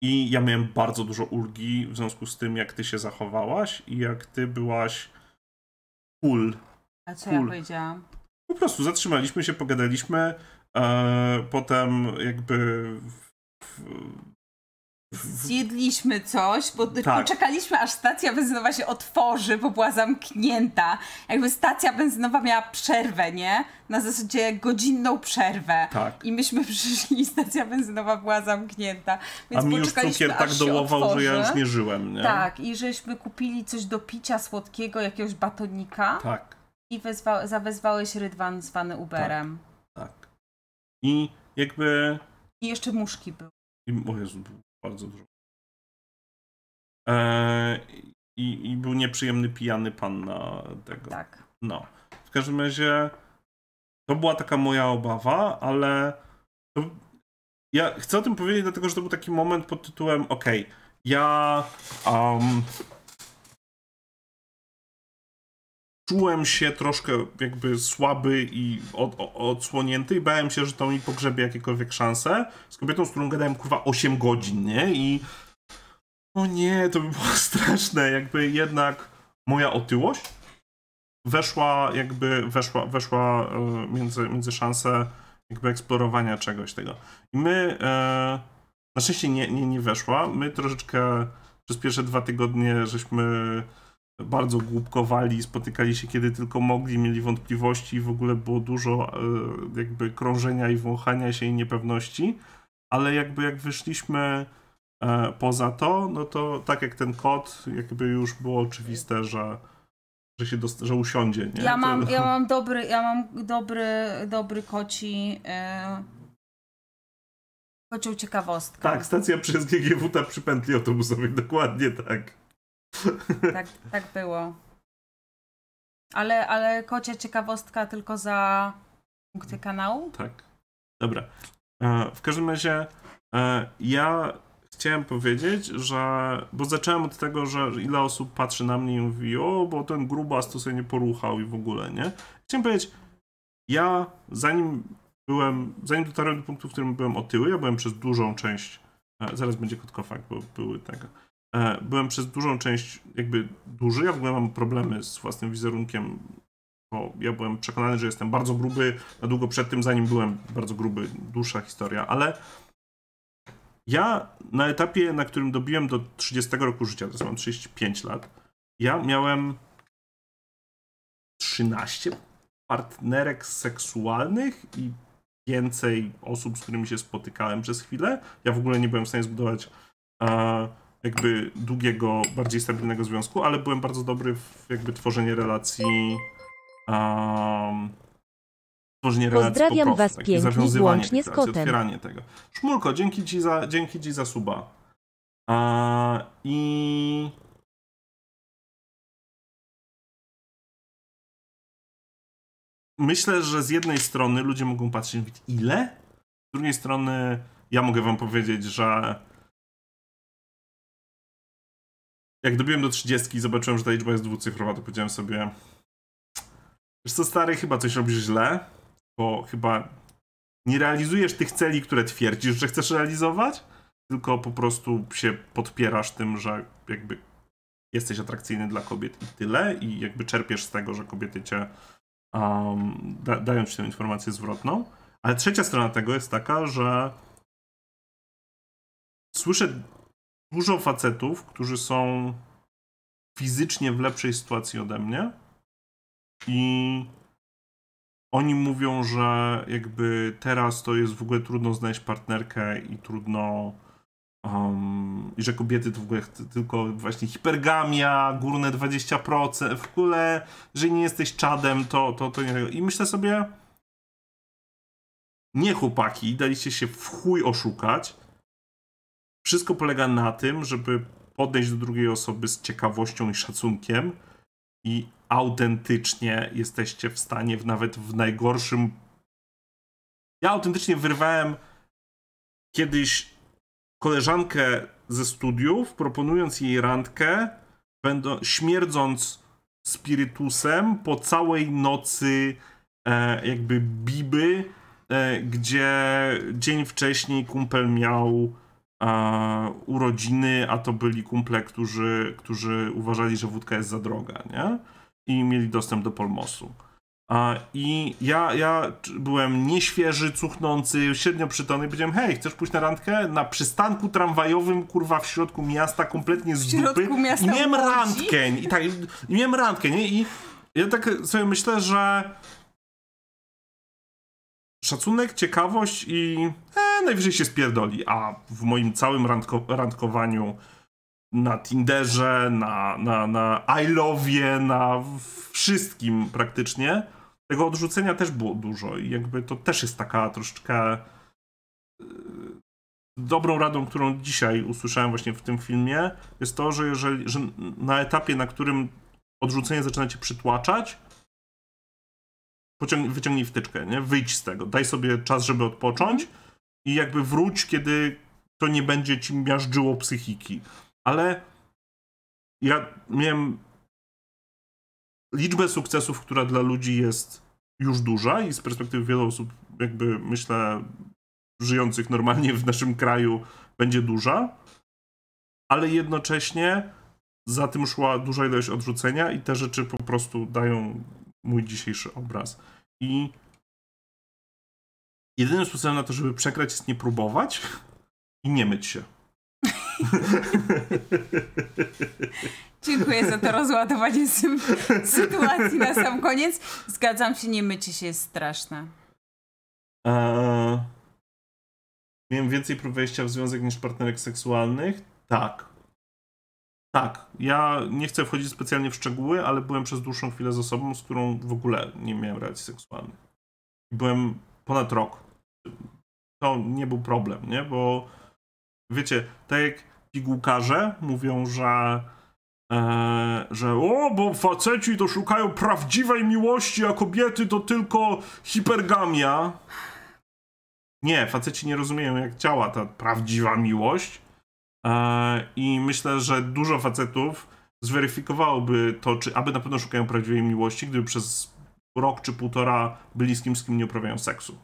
i ja miałem bardzo dużo ulgi w związku z tym, jak ty się zachowałaś i jak ty byłaś cool. A co cool. ja powiedziałam? Po prostu zatrzymaliśmy się, pogadaliśmy, e, potem jakby w, w, zjedliśmy coś, bo tak. poczekaliśmy aż stacja benzynowa się otworzy, bo była zamknięta. Jakby stacja benzynowa miała przerwę, nie? Na zasadzie godzinną przerwę. Tak. I myśmy przyszli stacja benzynowa była zamknięta. Więc A mi już cukier tak dołował, że ja już nie żyłem, nie? Tak, i żeśmy kupili coś do picia słodkiego, jakiegoś batonika. Tak. I wezwa- zawezwałeś Rydwan zwany Uberem. Tak. tak. I jakby... I jeszcze muszki były. I, o Jezu, bardzo dużo. Eee, i, i, był nieprzyjemny pijany pan na tego. Tak. No. W każdym razie to była taka moja obawa, ale to... ja chcę o tym powiedzieć, dlatego że to był taki moment pod tytułem OK, ja um, czułem się troszkę jakby słaby i od, odsłonięty i bałem się, że to mi pogrzebie jakiekolwiek szanse. Z kobietą, z którą gadałem kurwa 8 godzin, nie? I o no nie, to by było straszne, jakby jednak moja otyłość weszła jakby, weszła, weszła e, między, między szanse jakby eksplorowania czegoś tego. I my, e, na szczęście nie, nie, nie weszła, my troszeczkę przez pierwsze dwa tygodnie żeśmy bardzo głupkowali, spotykali się kiedy tylko mogli, mieli wątpliwości i w ogóle było dużo e, jakby krążenia i wąchania się i niepewności, ale jakby jak wyszliśmy e, poza to, no to tak jak ten kod, jakby już było oczywiste, że że się dost- że usiądzie, nie? Ja mam, to... ja mam dobry, ja mam dobry, dobry koci yy... E, kocią ciekawostkę. Tak, stacja przez GGW ta przy pętli autobusowej, dokładnie tak. Tak, tak było. Ale, ale kocie ciekawostka tylko za punkty kanału? Tak. Dobra. E, w każdym razie e, ja chciałem powiedzieć, że. Bo zacząłem od tego, że ile osób patrzy na mnie i mówi, o, bo ten grubas to sobie nie poruchał i w ogóle, nie? Chciałem powiedzieć, ja zanim byłem, zanim dotarłem do punktu, w którym byłem otyły, ja byłem przez dużą część. E, zaraz będzie kotkofak, bo były tego. E, byłem przez dużą część jakby duży. Ja w ogóle mam problemy z własnym wizerunkiem, bo ja byłem przekonany, że jestem bardzo gruby, na długo przed tym, zanim byłem bardzo gruby, dłuższa historia, ale ja na etapie, na którym dobiłem do 30 roku życia, to mam 35 lat, ja miałem 13 partnerek seksualnych i więcej osób, z którymi się spotykałem przez chwilę. Ja w ogóle nie byłem w stanie zbudować uh, jakby długiego, bardziej stabilnego związku, ale byłem bardzo dobry w jakby tworzenie relacji. Um, tworzenie relacji Pozdrawiam po prostu, was pięknie, łącznie z kotem. Otwieranie tego. Szmulko, dzięki ci za, dzięki ci za suba. Uh, I... Myślę, że z jednej strony ludzie mogą patrzeć i mówić ile? Z drugiej strony ja mogę wam powiedzieć, że jak dobiłem do 30 i zobaczyłem, że ta liczba jest dwucyfrowa, to powiedziałem sobie wiesz co stary, chyba coś robisz źle, bo chyba nie realizujesz tych celi, które twierdzisz, że chcesz realizować, tylko po prostu się podpierasz tym, że jakby jesteś atrakcyjny dla kobiet i tyle i jakby czerpiesz z tego, że kobiety cię um, da, dają ci tę informację zwrotną. Ale trzecia strona tego jest taka, że słyszę dużo facetów, którzy są fizycznie w lepszej sytuacji ode mnie i oni mówią, że jakby teraz to jest w ogóle trudno znaleźć partnerkę i trudno um, i że kobiety to w ogóle tylko właśnie hipergamia, górne 20%, w ogóle, jeżeli nie jesteś czadem, to, to, to nie tego. I myślę sobie, nie chłopaki, daliście się w chuj oszukać, wszystko polega na tym, żeby podejść do drugiej osoby z ciekawością i szacunkiem i autentycznie jesteście w stanie w, nawet w najgorszym. Ja autentycznie wyrwałem kiedyś koleżankę ze studiów, proponując jej randkę, będą, śmierdząc spirytusem po całej nocy e, jakby biby, e, gdzie dzień wcześniej kumpel miał a, urodziny, a to byli kumple, którzy, którzy uważali, że wódka jest za droga, nie? I mieli dostęp do polmosu. A, I ja, ja byłem nieświeży, cuchnący, średnio przytomny i powiedziałem, hej, chcesz pójść na randkę? Na przystanku tramwajowym, kurwa, w środku miasta, kompletnie z dupy. I miałem Łodzi? randkę. I tak, i miałem randkę, nie? I ja tak sobie myślę, że szacunek, ciekawość i... E, najwyżej się spierdoli. A w moim całym randko randkowaniu na Tinderze, na, na, na I Love'ie, na wszystkim praktycznie, tego odrzucenia też było dużo i jakby to też jest taka troszeczkę yy, dobrą radą, którą dzisiaj usłyszałem właśnie w tym filmie, jest to, że jeżeli że na etapie, na którym odrzucenie zaczyna cię przytłaczać, wyciągnij wtyczkę, nie? Wyjdź z tego, daj sobie czas, żeby odpocząć i jakby wróć, kiedy to nie będzie ci miażdżyło psychiki. Ale ja miałem liczbę sukcesów, która dla ludzi jest już duża i z perspektywy wielu osób, jakby myślę, żyjących normalnie w naszym kraju, będzie duża, ale jednocześnie za tym szła duża ilość odrzucenia i te rzeczy po prostu dają mój dzisiejszy obraz. I jedynym sposobem na to, żeby przekrać, jest nie próbować i nie myć się. Dziękuję za to rozładowanie sytuacji na sam koniec. Zgadzam się, nie mycie się jest straszne. Eee, miałem więcej prób wejścia w związek niż partnerek seksualnych? Tak. Tak. Ja nie chcę wchodzić specjalnie w szczegóły, ale byłem przez dłuższą chwilę z osobą, z którą w ogóle nie miałem relacji seksualnych. Byłem ponad rok to nie był problem, nie? Bo wiecie, tak jak pigułkarze mówią, że e, że o, bo faceci to szukają prawdziwej miłości, a kobiety to tylko hipergamia. Nie, faceci nie rozumieją, jak działa ta prawdziwa miłość. E, I myślę, że dużo facetów zweryfikowałoby to, czy aby na pewno szukają prawdziwej miłości, gdyby przez rok czy półtora byli z kimś, z kim nie uprawiają seksu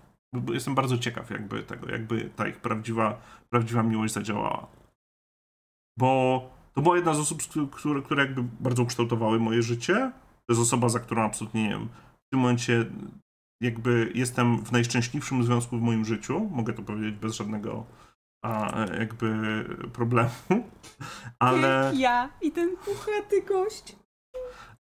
jestem bardzo ciekaw jakby tego, jakby ta ich prawdziwa, prawdziwa miłość zadziałała. Bo to była jedna z osób, które, które jakby bardzo ukształtowały moje życie. To jest osoba, za którą absolutnie nie wiem. W tym momencie jakby jestem w najszczęśliwszym związku w moim życiu. Mogę to powiedzieć bez żadnego a, jakby problemu. Ale. Jak ja i ten puchaty gość.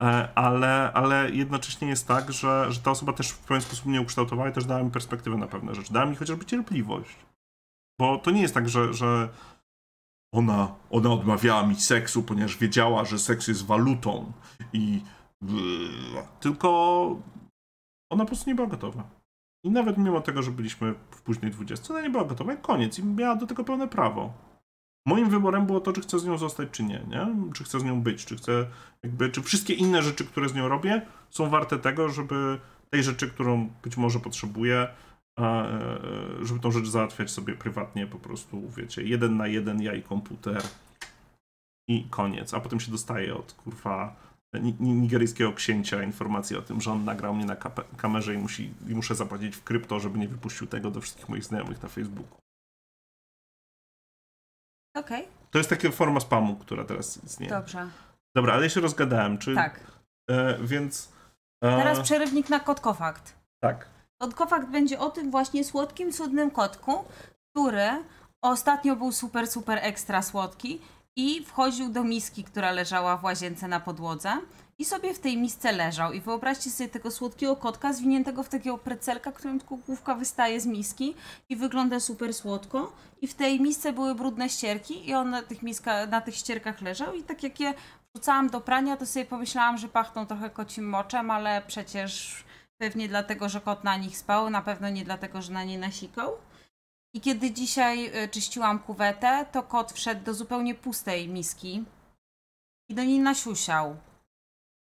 E, ale, ale jednocześnie jest tak, że, że ta osoba też w pewien sposób mnie ukształtowała i też dała mi perspektywę na pewne rzeczy. Dała mi chociażby cierpliwość. Bo to nie jest tak, że, że ona, ona odmawiała mi seksu, ponieważ wiedziała, że seks jest walutą i e, tylko ona po prostu nie była gotowa. I nawet mimo tego, że byliśmy w późnej 20, ona nie była gotowa i koniec. I miała do tego pełne prawo. Moim wyborem było to, czy chcę z nią zostać, czy nie, nie? Czy chcę z nią być, czy chcę, jakby, czy wszystkie inne rzeczy, które z nią robię, są warte tego, żeby tej rzeczy, którą być może potrzebuję, a, e, e, żeby tą rzecz załatwiać sobie prywatnie, po prostu, wiecie, jeden na jeden, ja i komputer i koniec. A potem się dostaje od kurwa nigeryjskiego księcia informacji o tym, że on nagrał mnie na kamerze i, musi, i muszę zapłacić w krypto, żeby nie wypuścił tego do wszystkich moich znajomych na Facebooku. Okej. Okay. To jest taka forma spamu, która teraz istnieje. Dobrze. Dobra, ale ja się rozgadałem, czy... Tak. E, więc... E... Teraz przerywnik na kotkofakt. Tak. Kotkofakt będzie o tym właśnie słodkim, cudnym kotku, który ostatnio był super, super ekstra słodki i wchodził do miski, która leżała w łazience na podłodze i sobie w tej misce leżał. I wyobraźcie sobie tego słodkiego kotka zwiniętego w takiego precelka, którym tylko główka wystaje z miski i wygląda super słodko. I w tej misce były brudne ścierki i on na tych, miska, na tych ścierkach leżał i tak jak je wrzucałam do prania, to sobie pomyślałam, że pachną trochę kocim moczem, ale przecież pewnie dlatego, że kot na nich spał, na pewno nie dlatego, że na nie nasikał. I kiedy dzisiaj e, czyściłam kuwetę, to kot wszedł do zupełnie pustej miski i do niej nasiusiał.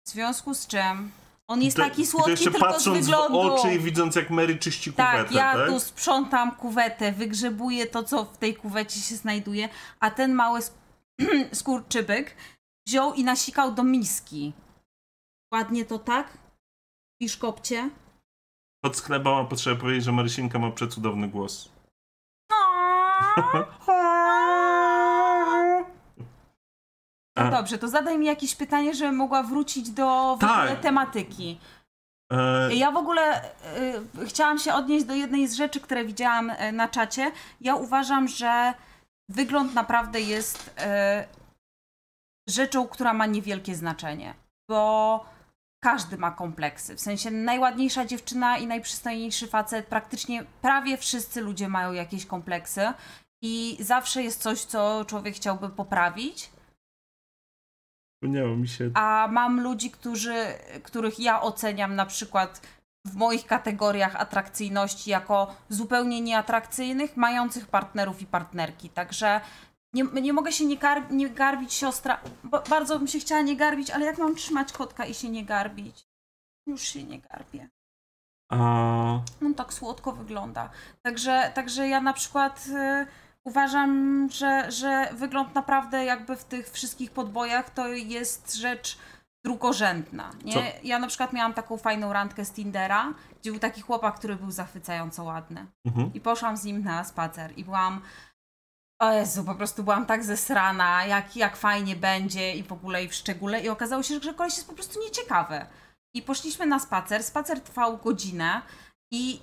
W związku z czym on jest to, taki słodki, jeszcze tylko patrząc z wyglądu. w oczy i widząc, jak Mary czyści tak, kuwetę. Ja tak, ja tu sprzątam kuwetę, wygrzebuję to, co w tej kuwecie się znajduje, a ten mały skurczybyk wziął i nasikał do miski. Ładnie to tak? Pisz kopcie. Pod skleba mam potrzebę powiedzieć, że Marysinka ma przecudowny głos. No dobrze, to zadaj mi jakieś pytanie, żebym mogła wrócić do tak. tematyki. E. Ja w ogóle y, chciałam się odnieść do jednej z rzeczy, które widziałam e, na czacie. Ja uważam, że wygląd naprawdę jest y, rzeczą, która ma niewielkie znaczenie, bo każdy ma kompleksy. W sensie najładniejsza dziewczyna i najprzystojniejszy facet, praktycznie prawie wszyscy ludzie mają jakieś kompleksy i zawsze jest coś, co człowiek chciałby poprawić. Wspomniało mi się. A mam ludzi, którzy, których ja oceniam na przykład w moich kategoriach atrakcyjności jako zupełnie nieatrakcyjnych, mających partnerów i partnerki. Także nie, nie mogę się nie, gar, nie garbić siostra. Bo bardzo bym się chciała nie garbić, ale jak mam trzymać kotka i się nie garbić? Już się nie garbię. A... On tak słodko wygląda. Także, także ja na przykład y, uważam, że, że wygląd naprawdę jakby w tych wszystkich podbojach to jest rzecz drugorzędna. Nie? Ja na przykład miałam taką fajną randkę z Tindera, gdzie był taki chłopak, który był zachwycająco ładny. Mhm. I poszłam z nim na spacer i byłam o Jezu, po prostu byłam tak zesrana, jak, jak fajnie będzie i w ogóle i w szczególe. I okazało się, że koleś jest po prostu nieciekawy. I poszliśmy na spacer. Spacer trwał godzinę i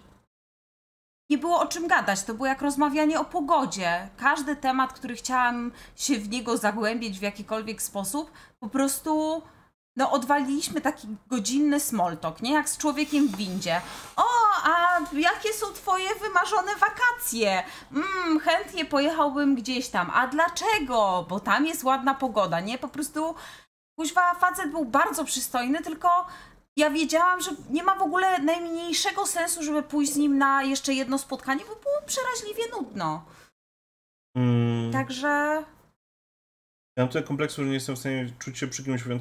nie było o czym gadać. To było jak rozmawianie o pogodzie. Każdy temat, który chciałam się w niego zagłębić w jakikolwiek sposób, po prostu no odwaliliśmy taki godzinny smoltok, nie? Jak z człowiekiem w windzie. O, a jakie są twoje wymarzone wakacje? Mm, chętnie pojechałbym gdzieś tam. A dlaczego? Bo tam jest ładna pogoda, nie? Po prostu, kuźwa, facet był bardzo przystojny, tylko ja wiedziałam, że nie ma w ogóle najmniejszego sensu, żeby pójść z nim na jeszcze jedno spotkanie, bo było przeraźliwie nudno. Mm. Także... Ja mam tyle kompleksu, że nie jestem w stanie czuć się przy kimś y,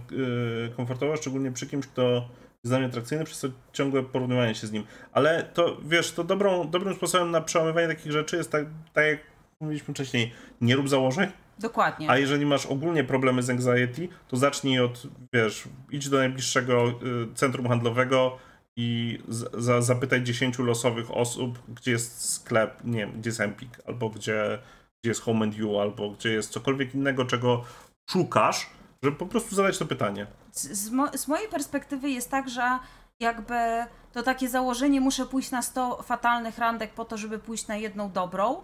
komfortowo, szczególnie przy kimś, kto jest dla mnie atrakcyjny, przez to ciągłe porównywanie się z nim. Ale to, wiesz, to dobrą, dobrym sposobem na przełamywanie takich rzeczy jest tak, tak jak mówiliśmy wcześniej, nie rób założeń. Dokładnie. A jeżeli masz ogólnie problemy z anxiety, to zacznij od, wiesz, idź do najbliższego y, centrum handlowego i zapytać za, zapytaj 10 losowych osób, gdzie jest sklep, nie wiem, gdzie jest Empik, albo gdzie gdzie jest Home and You albo gdzie jest cokolwiek innego, czego szukasz, żeby po prostu zadać to pytanie. Z, z, mo z mojej perspektywy jest tak, że jakby to takie założenie, muszę pójść na 100 fatalnych randek po to, żeby pójść na jedną dobrą,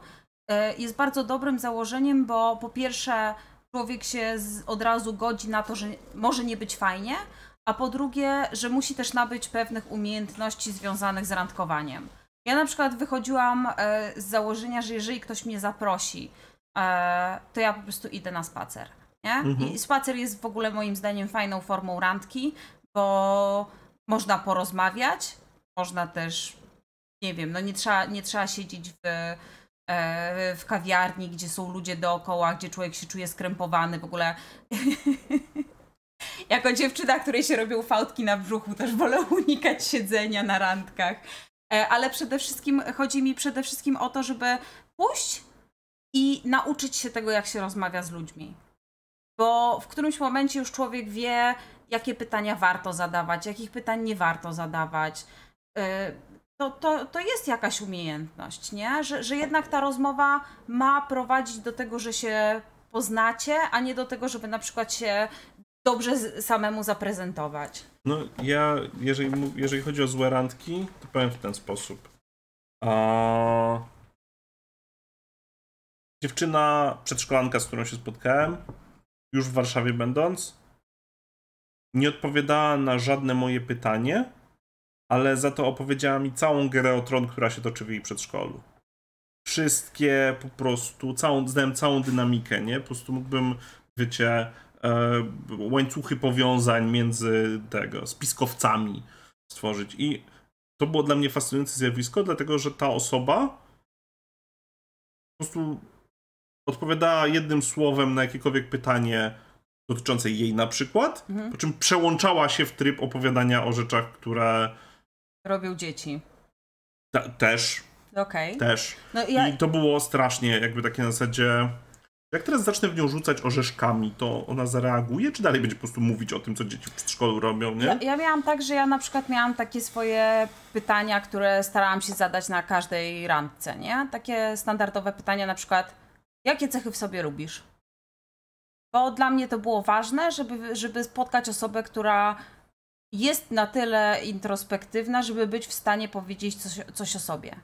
e, jest bardzo dobrym założeniem, bo po pierwsze człowiek się od razu godzi na to, że może nie być fajnie, a po drugie, że musi też nabyć pewnych umiejętności związanych z randkowaniem. Ja na przykład wychodziłam e, z założenia, że jeżeli ktoś mnie zaprosi, e, to ja po prostu idę na spacer. Nie? Mhm. I spacer jest w ogóle moim zdaniem fajną formą randki, bo można porozmawiać, można też, nie wiem, no nie trzeba, nie trzeba siedzieć w, e, w kawiarni, gdzie są ludzie dookoła, gdzie człowiek się czuje skrępowany w ogóle. jako dziewczyna, której się robią fałdki na brzuchu, też wolę unikać siedzenia na randkach. E, ale przede wszystkim chodzi mi przede wszystkim o to, żeby pójść i nauczyć się tego, jak się rozmawia z ludźmi. Bo w którymś momencie już człowiek wie, jakie pytania warto zadawać, jakich pytań nie warto zadawać. E, to, to, to jest jakaś umiejętność, nie? Że, że jednak ta rozmowa ma prowadzić do tego, że się poznacie, a nie do tego, żeby na przykład się dobrze samemu zaprezentować. No ja, jeżeli, jeżeli chodzi o złe randki, to powiem w ten sposób. A... Dziewczyna, przedszkolanka, z którą się spotkałem, już w Warszawie będąc, nie odpowiadała na żadne moje pytanie, ale za to opowiedziała mi całą grę o tron, która się toczy w jej przedszkolu. Wszystkie po prostu, całą, znałem całą dynamikę, nie? Po prostu mógłbym, wiecie, E, łańcuchy powiązań między tego, spiskowcami stworzyć. I to było dla mnie fascynujące zjawisko, dlatego że ta osoba po prostu odpowiadała jednym słowem na jakiekolwiek pytanie dotyczące jej na przykład, mhm. po czym przełączała się w tryb opowiadania o rzeczach, które... Robią dzieci. Ta, też. Okay. Też. No, ja... I to było strasznie jakby takie na zasadzie... Jak teraz zacznę w nią rzucać orzeszkami, to ona zareaguje, czy dalej będzie po prostu mówić o tym, co dzieci w szkole robią, nie? Ja, ja miałam tak, że ja na przykład miałam takie swoje pytania, które starałam się zadać na każdej randce, nie? Takie standardowe pytania, na przykład, jakie cechy w sobie lubisz? Bo dla mnie to było ważne, żeby, żeby spotkać osobę, która jest na tyle introspektywna, żeby być w stanie powiedzieć coś, coś o sobie.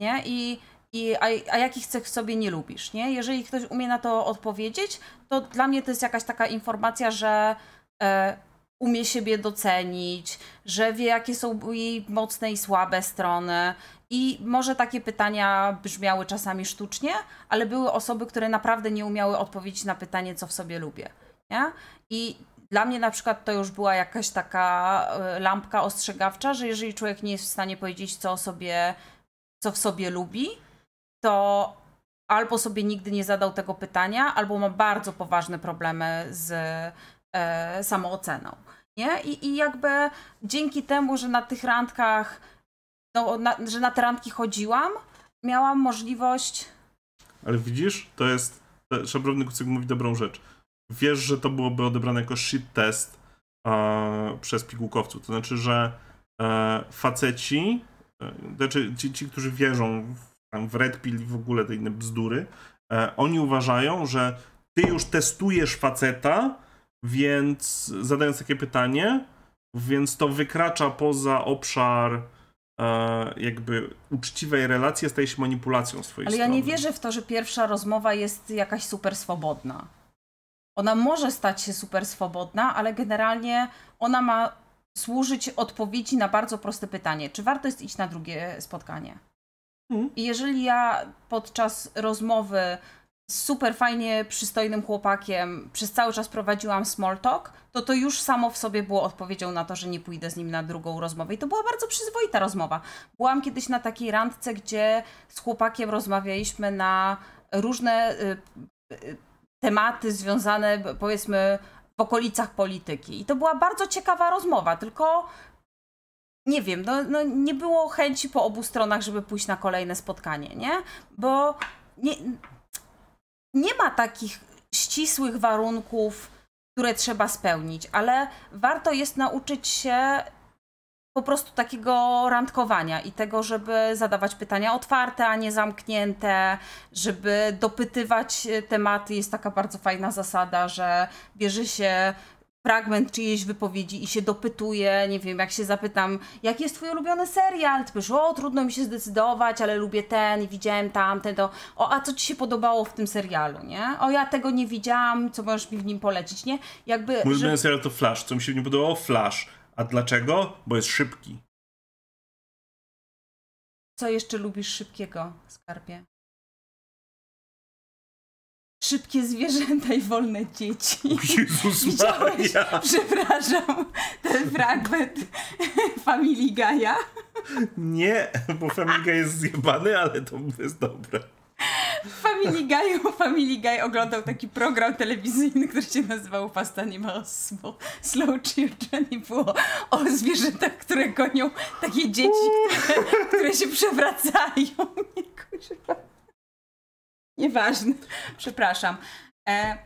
Nie? I i, a, a jakich cech sobie nie lubisz, nie? Jeżeli ktoś umie na to odpowiedzieć, to dla mnie to jest jakaś taka informacja, że e, umie siebie docenić, że wie, jakie są jej mocne i słabe strony. I może takie pytania brzmiały czasami sztucznie, ale były osoby, które naprawdę nie umiały odpowiedzieć na pytanie, co w sobie lubię. Nie? I dla mnie na przykład to już była jakaś taka e, lampka ostrzegawcza, że jeżeli człowiek nie jest w stanie powiedzieć, co, sobie, co w sobie lubi, to albo sobie nigdy nie zadał tego pytania, albo ma bardzo poważne problemy z e, samooceną. Nie? I, I jakby dzięki temu, że na tych randkach, no, na, że na te randki chodziłam, miałam możliwość. Ale widzisz, to jest. Szabrowny Kucyk mówi dobrą rzecz. Wiesz, że to byłoby odebrane jako shit test e, przez pigułkowców. To znaczy, że e, faceci, e, znaczy ci, ci, którzy wierzą w tam w Red Pill i w ogóle te inne bzdury, e, oni uważają, że ty już testujesz faceta, więc zadając takie pytanie, więc to wykracza poza obszar e, jakby uczciwej relacji, staje się manipulacją swojej Ale strony. ja nie wierzę w to, że pierwsza rozmowa jest jakaś super swobodna. Ona może stać się super swobodna, ale generalnie ona ma służyć odpowiedzi na bardzo proste pytanie: czy warto jest iść na drugie spotkanie? Mhm. I jeżeli ja podczas rozmowy z super fajnie przystojnym chłopakiem przez cały czas prowadziłam small talk, to to już samo w sobie było odpowiedzią na to, że nie pójdę z nim na drugą rozmowę. I to była bardzo przyzwoita rozmowa. Byłam kiedyś na takiej randce, gdzie z chłopakiem rozmawialiśmy na różne y, y, tematy związane, powiedzmy, w okolicach polityki. I to była bardzo ciekawa rozmowa, tylko nie wiem, no, no nie było chęci po obu stronach, żeby pójść na kolejne spotkanie, nie? Bo nie, nie ma takich ścisłych warunków, które trzeba spełnić, ale warto jest nauczyć się po prostu takiego randkowania i tego, żeby zadawać pytania otwarte, a nie zamknięte, żeby dopytywać e, tematy. Jest taka bardzo fajna zasada, że bierze się fragment czyjejś wypowiedzi i się dopytuję, nie wiem, jak się zapytam, jaki jest twój ulubiony serial? Ty powiesz, o, trudno mi się zdecydować, ale lubię ten i widziałem tamten, to o, a co ci się podobało w tym serialu, nie? O, ja tego nie widziałam, co możesz mi w nim polecić, nie? Jakby... Mój ulubiony że... serial to Flash, co mi się nie podobało? Flash. A dlaczego? Bo jest szybki. Co jeszcze lubisz szybkiego, Skarbie? szybkie zwierzęta i wolne dzieci. Jezus Widziałeś, Maria. przepraszam, ten fragment Family Guy'a. Nie, bo Family Guy jest zjebany, ale to jest dobre. Family Guy, Family Guy oglądał taki program telewizyjny, który się nazywał Fast Animals, Slow Children i było o zwierzętach, które gonią takie dzieci, które, które się przewracają. Nie, kurwa. Nieważne, przepraszam. E...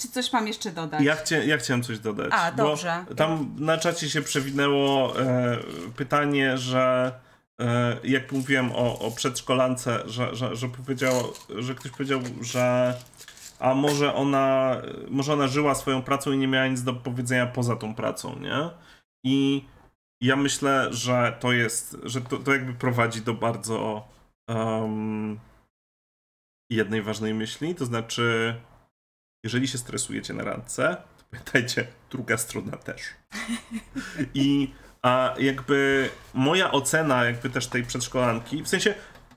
Czy coś mam jeszcze dodać? Ja, chcia, ja chciałem coś dodać. A, dobrze. tam na czacie się przewinęło e, pytanie, że e, jak mówiłem o, o przedszkolance, że, że, że, powiedział, że ktoś powiedział, że a może ona, może ona żyła swoją pracą i nie miała nic do powiedzenia poza tą pracą, nie? I ja myślę, że to jest, że to, to jakby prowadzi do bardzo um, jednej ważnej myśli, to znaczy, jeżeli się stresujecie na randce, to pamiętajcie, druga strona też. I a jakby moja ocena jakby też tej przedszkolanki, w sensie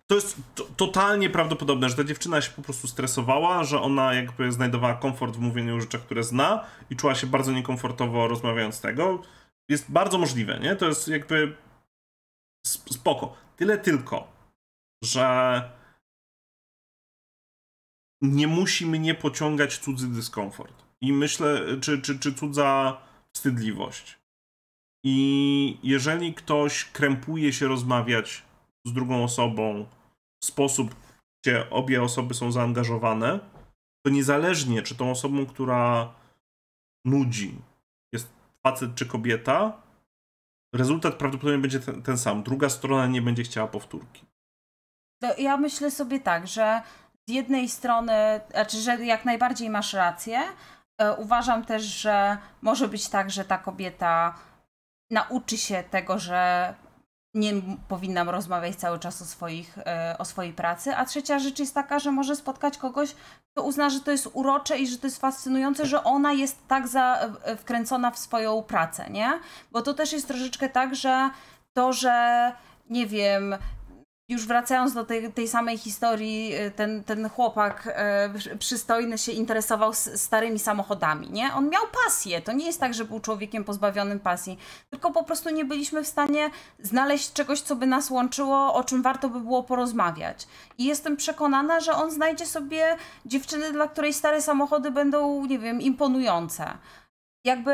to jest totalnie prawdopodobne, że ta dziewczyna się po prostu stresowała, że ona jakby znajdowała komfort w mówieniu o rzeczach, które zna i czuła się bardzo niekomfortowo rozmawiając tego. Jest bardzo możliwe, nie? To jest jakby spoko. Tyle tylko, że nie musi mnie pociągać cudzy dyskomfort. I myślę, czy, czy, czy cudza wstydliwość. I jeżeli ktoś krępuje się rozmawiać z drugą osobą w sposób, gdzie obie osoby są zaangażowane, to niezależnie, czy tą osobą, która nudzi, jest facet czy kobieta, rezultat prawdopodobnie będzie ten, ten sam. Druga strona nie będzie chciała powtórki ja myślę sobie tak, że z jednej strony, znaczy, że jak najbardziej masz rację, e, uważam też, że może być tak, że ta kobieta nauczy się tego, że nie powinnam rozmawiać cały czas o, swoich, e, o swojej pracy. A trzecia rzecz jest taka, że może spotkać kogoś, kto uzna, że to jest urocze i że to jest fascynujące, że ona jest tak za, e, wkręcona w swoją pracę, nie? Bo to też jest troszeczkę tak, że to, że nie wiem, już wracając do tej, tej samej historii, y, ten, ten chłopak y, przystojny się interesował starymi samochodami, nie? On miał pasję, to nie jest tak, że był człowiekiem pozbawionym pasji, tylko po prostu nie byliśmy w stanie znaleźć czegoś, co by nas łączyło, o czym warto by było porozmawiać. I jestem przekonana, że on znajdzie sobie dziewczyny, dla której stare samochody będą, nie wiem, imponujące. Jakby,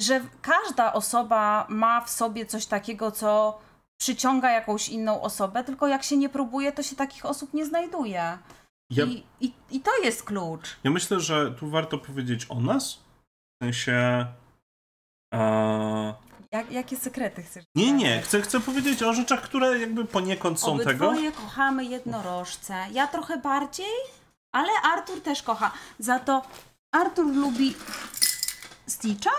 że każda osoba ma w sobie coś takiego, co przyciąga jakąś inną osobę, tylko jak się nie próbuje, to się takich osób nie znajduje. Ja... I, i, I to jest klucz. Ja myślę, że tu warto powiedzieć o nas. W sensie. E, jak, jakie sekrety chcesz? Nie, nie, chcę, chcę powiedzieć o rzeczach, które jakby poniekąd są Obydwoje tego. Obydwoje kochamy jednorożce. Ja trochę bardziej, ale Artur też kocha. Za to Artur lubi Stitcha?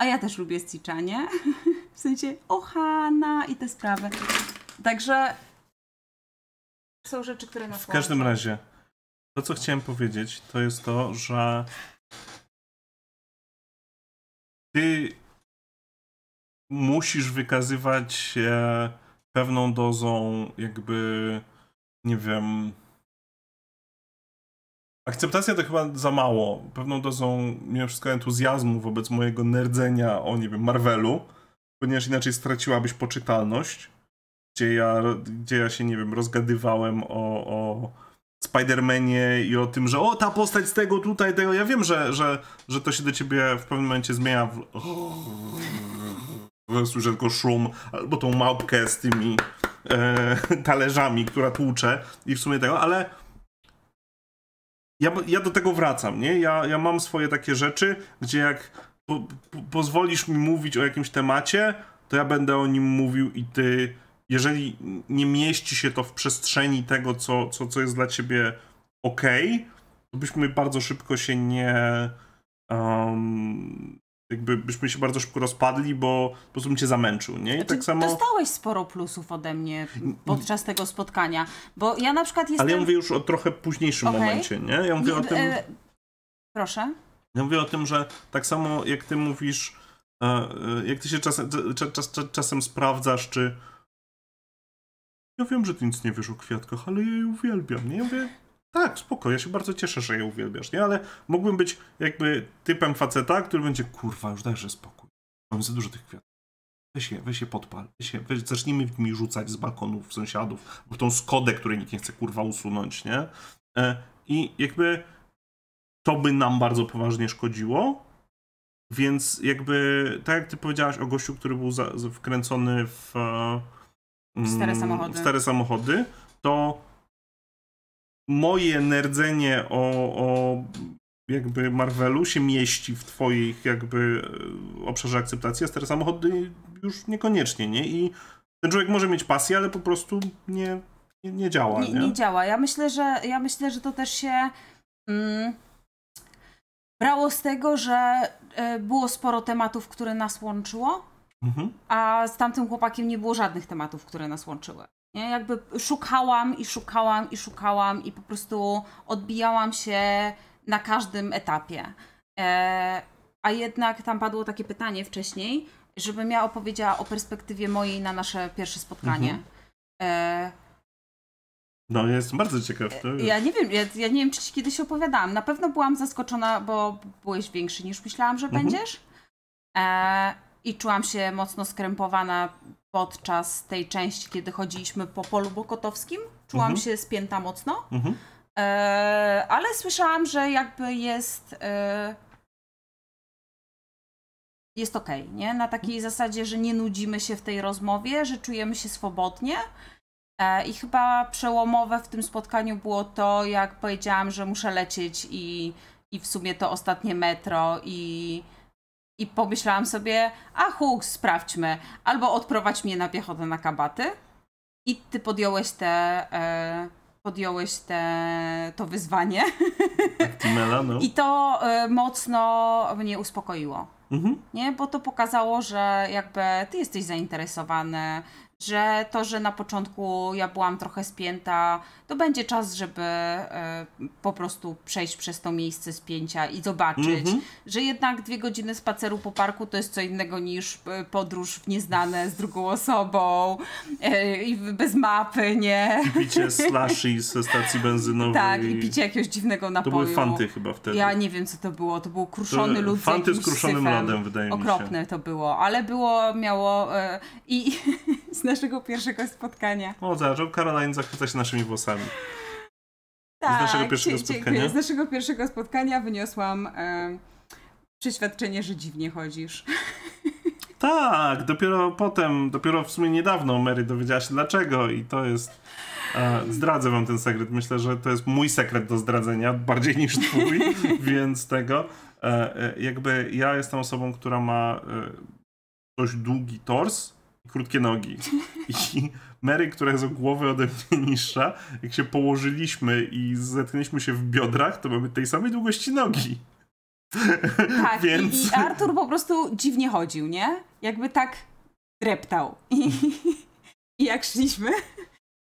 A ja też lubię Stitcha, nie? sensie ochana i te sprawy. Także są rzeczy, które nas W każdym łączą. razie, to co chciałem powiedzieć, to jest to, że ty musisz wykazywać się pewną dozą jakby, nie wiem... Akceptacja to chyba za mało. Pewną dozą mimo wszystko entuzjazmu wobec mojego nerdzenia o, nie wiem, Marvelu ponieważ inaczej straciłabyś poczytalność, gdzie ja, gdzie ja się, nie wiem, rozgadywałem o, o Spidermanie i o tym, że o, ta postać z tego, tutaj, tego. Ja wiem, że, że, że to się do ciebie w pewnym momencie zmienia w... Słyszę tylko szum, albo tą małpkę z tymi e, talerzami, która tłucze i w sumie tego, ale ja, ja do tego wracam, nie? Ja, ja mam swoje takie rzeczy, gdzie jak po, po, pozwolisz mi mówić o jakimś temacie, to ja będę o nim mówił i ty, jeżeli nie mieści się to w przestrzeni tego, co, co, co jest dla ciebie ok, to byśmy bardzo szybko się nie. Um, jakby byśmy się bardzo szybko rozpadli, bo po prostu bym cię zamęczył, nie? I znaczy, tak samo... Dostałeś sporo plusów ode mnie podczas tego spotkania, bo ja na przykład jestem... Ale ja mówię już o trochę późniejszym okay. momencie, nie? Ja mówię nie, o tym... E... Proszę? Ja mówię o tym, że tak samo jak ty mówisz, e, e, jak ty się czasem, czas, czas, czasem sprawdzasz, czy. Ja wiem, że ty nic nie wiesz o kwiatkach, ale ja je uwielbiam. Nie ja mówię, tak, spoko, ja się bardzo cieszę, że je uwielbiasz, nie? Ale mógłbym być jakby typem faceta, który będzie, kurwa, już dajże spokój. Mam za dużo tych kwiatów. Weź je, weź je podpal. Weź je, weź, zacznijmy mi rzucać z balkonów sąsiadów, bo tą skodę, której nikt nie chce, kurwa, usunąć, nie? E, I jakby to by nam bardzo poważnie szkodziło. Więc jakby, tak jak ty powiedziałaś o gościu, który był za, wkręcony w, e, w, stare, mm, samochody. stare samochody, to moje nerdzenie o, o jakby Marvelu się mieści w twoich jakby e, obszarze akceptacji, a stare samochody już niekoniecznie, nie? I ten człowiek może mieć pasję, ale po prostu nie, nie, nie działa, nie, nie? nie działa. Ja myślę, że, ja myślę, że to też się... Mm brało z tego, że e, było sporo tematów, które nas łączyło, mhm. a z tamtym chłopakiem nie było żadnych tematów, które nas łączyły. Nie? Jakby szukałam i szukałam i szukałam i po prostu odbijałam się na każdym etapie. E, a jednak tam padło takie pytanie wcześniej, żebym ja opowiedziała o perspektywie mojej na nasze pierwsze spotkanie. Mhm. E, no, jestem bardzo ciekaw. To ja nie wiem, ja, ja, nie wiem, czy ci kiedyś opowiadałam. Na pewno byłam zaskoczona, bo byłeś większy niż myślałam, że mhm. będziesz. E, I czułam się mocno skrępowana podczas tej części, kiedy chodziliśmy po polu bokotowskim. Czułam mhm. się spięta mocno. Mhm. E, ale słyszałam, że jakby jest. E, jest okej, okay, nie? Na takiej zasadzie, że nie nudzimy się w tej rozmowie, że czujemy się swobodnie. E, I chyba przełomowe w tym spotkaniu było to, jak powiedziałam, że muszę lecieć i, i w sumie to ostatnie metro i, i pomyślałam sobie, a huk, sprawdźmy, albo odprowadź mnie na piechotę na kabaty i ty podjąłeś te... E, podjąłeś te, to wyzwanie. Actimela, tak, no. I to y, mocno mnie uspokoiło. Mhm. Nie, bo to pokazało, że jakby ty jesteś zainteresowany, że to, że na początku ja byłam trochę spięta, to będzie czas, żeby e, po prostu przejść przez to miejsce spięcia i zobaczyć, mm -hmm. że jednak dwie godziny spaceru po parku to jest co innego niż e, podróż w nieznane z drugą osobą e, i bez mapy, nie? I picie slushy ze stacji benzynowej. Tak, i picie jakiegoś dziwnego napoju. To były fanty chyba wtedy. Ja nie wiem, co to było. To był kruszony to, lód Fanty z kruszonym syfem. lodem, wydaje mi się. Okropne to było, ale było, miało... I naszego pierwszego spotkania. O, zaczął Caroline zachwyca się naszymi włosami. Tak, z naszego pierwszego spotkania. Dziękuję. Z naszego pierwszego spotkania wyniosłam e, przeświadczenie, że dziwnie chodzisz. Tak, dopiero potem, dopiero w sumie niedawno Mary dowiedziała się dlaczego i to jest... E, zdradzę wam ten sekret. Myślę, że to jest mój sekret do zdradzenia, bardziej niż twój, więc tego. E, e, jakby ja jestem osobą, która ma dość długi tors, krótkie nogi. I Mary, która jest o głowę ode mnie niższa, jak się położyliśmy i zetknęliśmy się w biodrach, to mamy tej samej długości nogi. Tak, Więc... i, i Artur po prostu dziwnie chodził, nie? Jakby tak dreptał. I, i jak szliśmy,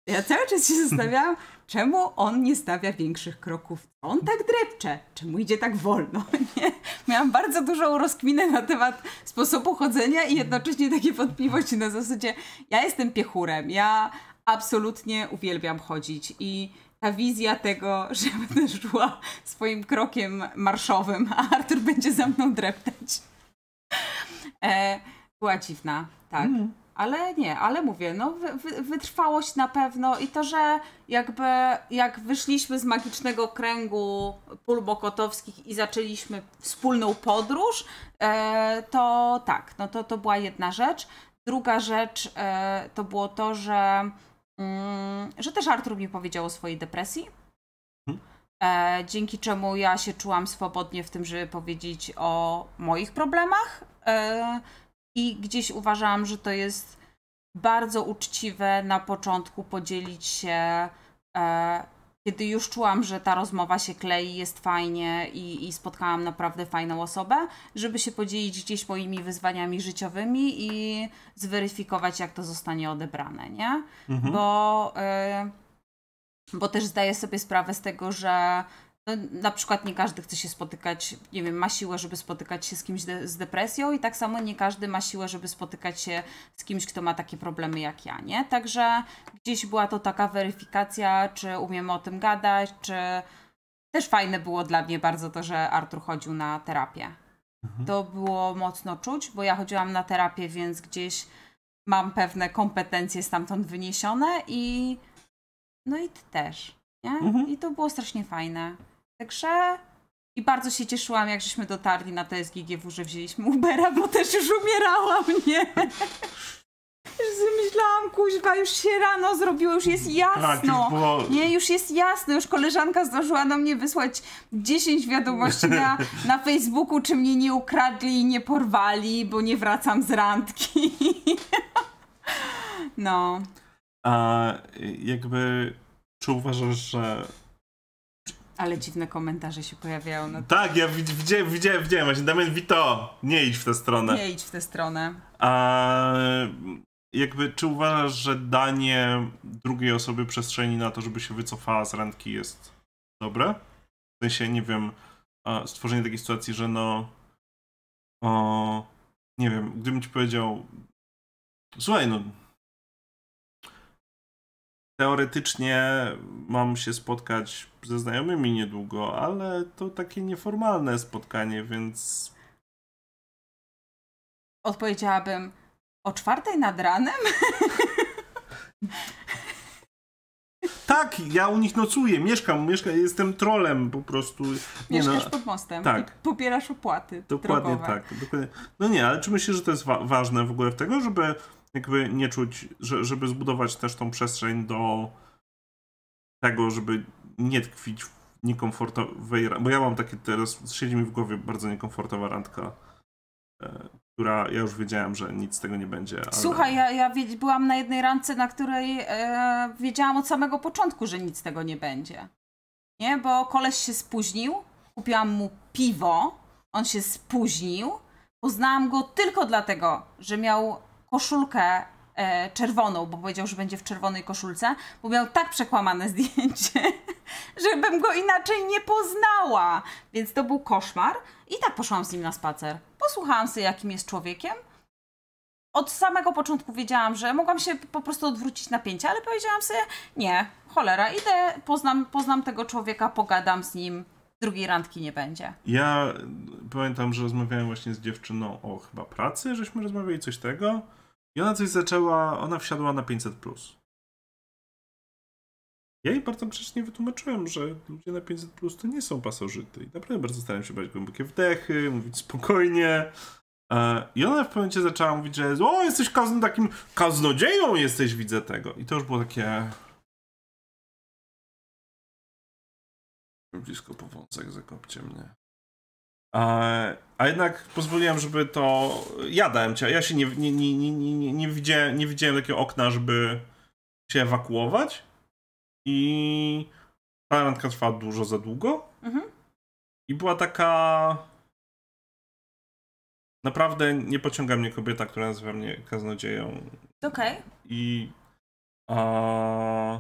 ja cały czas się zastanawiałam, Czemu on nie stawia większych kroków? On tak drepcze. Czemu idzie tak wolno? Nie? Miałam bardzo dużą rozkminę na temat sposobu chodzenia i jednocześnie takie wątpliwości na zasadzie ja jestem piechurem, ja absolutnie uwielbiam chodzić i ta wizja tego, że będę szła swoim krokiem marszowym, a Artur będzie za mną dreptać. E, była dziwna, tak. Mm. Ale nie, ale mówię, no wy, wytrwałość na pewno i to, że jakby jak wyszliśmy z magicznego kręgu pól bokotowskich i zaczęliśmy wspólną podróż, e, to tak, no to, to była jedna rzecz. Druga rzecz e, to było to, że, mm, że też Artur mi powiedział o swojej depresji. Mhm. E, dzięki czemu ja się czułam swobodnie w tym, żeby powiedzieć o moich problemach. E, i gdzieś uważałam, że to jest bardzo uczciwe na początku podzielić się, e, kiedy już czułam, że ta rozmowa się klei, jest fajnie i, i, spotkałam naprawdę fajną osobę, żeby się podzielić gdzieś moimi wyzwaniami życiowymi i zweryfikować, jak to zostanie odebrane, nie? Mhm. Bo. E, bo też zdaję sobie sprawę z tego, że no, na przykład nie każdy chce się spotykać, nie wiem, ma siłę, żeby spotykać się z kimś de z depresją i tak samo nie każdy ma siłę, żeby spotykać się z kimś, kto ma takie problemy jak ja, nie? Także gdzieś była to taka weryfikacja, czy umiemy o tym gadać, czy też fajne było dla mnie bardzo to, że Artur chodził na terapię. Mhm. To było mocno czuć, bo ja chodziłam na terapię, więc gdzieś mam pewne kompetencje stamtąd wyniesione i no i ty też. Nie? Mhm. I to było strasznie fajne i bardzo się cieszyłam, jak żeśmy dotarli na TSGGW, że wzięliśmy Ubera, bo też już umierałam, nie? Myślałam, kuźwa, już się rano zrobiło, już jest jasno. Tak, już było... Nie, już jest jasno, już koleżanka zdążyła do mnie wysłać 10 wiadomości na, na Facebooku, czy mnie nie ukradli i nie porwali, bo nie wracam z randki. No. A jakby, czy uważasz, że ale dziwne komentarze się pojawiają. Na no tak, ja widziałem, widziałem, widziałem właśnie. Damian, Wito, nie idź w tę stronę. Nie idź w tę stronę. A jakby, czy uważasz, że danie drugiej osoby przestrzeni na to, żeby się wycofała z randki jest dobre? W sensie, nie wiem, stworzenie takiej sytuacji, że no... O, nie wiem, gdybym ci powiedział, słuchaj, no teoretycznie mam się spotkać ze znajomymi niedługo, ale to takie nieformalne spotkanie, więc. Odpowiedziałabym o czwartej nad ranem? Tak, ja u nich nocuję, mieszkam, mieszkam jestem trolem po prostu. Nie no. Mieszkasz no, pod mostem tak. i pobierasz opłaty Dokładnie drogowe. tak. Dokładnie. No nie, ale czy myślisz, że to jest wa ważne w ogóle w tego, żeby jakby nie czuć, że, żeby zbudować też tą przestrzeń do tego, żeby nie tkwić w niekomfortowej, bo ja mam takie teraz, siedzi mi w głowie bardzo niekomfortowa randka, e, która ja już wiedziałem, że nic z tego nie będzie. Ale... Słuchaj, ja, ja byłam na jednej randce, na której e, wiedziałam od samego początku, że nic z tego nie będzie. Nie, bo koleś się spóźnił, kupiłam mu piwo, on się spóźnił, poznałam go tylko dlatego, że miał koszulkę e, czerwoną, bo powiedział, że będzie w czerwonej koszulce, bo miał tak przekłamane zdjęcie, żebym go inaczej nie poznała. Więc to był koszmar i tak poszłam z nim na spacer. Posłuchałam sobie, jakim jest człowiekiem. Od samego początku wiedziałam, że mogłam się po prostu odwrócić napięcia, ale powiedziałam sobie, nie, cholera, idę, poznam, poznam tego człowieka, pogadam z nim, drugiej randki nie będzie. Ja pamiętam, że rozmawiałem właśnie z dziewczyną o chyba pracy, żeśmy rozmawiali coś tego i ona coś zaczęła, ona wsiadła na 500. Plus. Ja jej bardzo grzecznie wytłumaczyłem, że ludzie na 500 plus to nie są pasożyty. I naprawdę bardzo starałem się brać głębokie wdechy, mówić spokojnie. E, I ona w pewnym momencie zaczęła mówić, że o, jesteś kazno takim kaznodzieją jesteś, widzę tego. I to już było takie... Blisko powązek zakopcie mnie. A jednak pozwoliłem, żeby to. Ja dałem cię. Ja się nie, nie, nie, nie, nie, nie, widziałem, nie widziałem takiego okna, żeby się ewakuować. I ta randka trwała dużo za długo. Mhm. I była taka. Naprawdę nie pociąga mnie kobieta, która nazywa mnie kaznodzieją. Okej. Okay. I. A...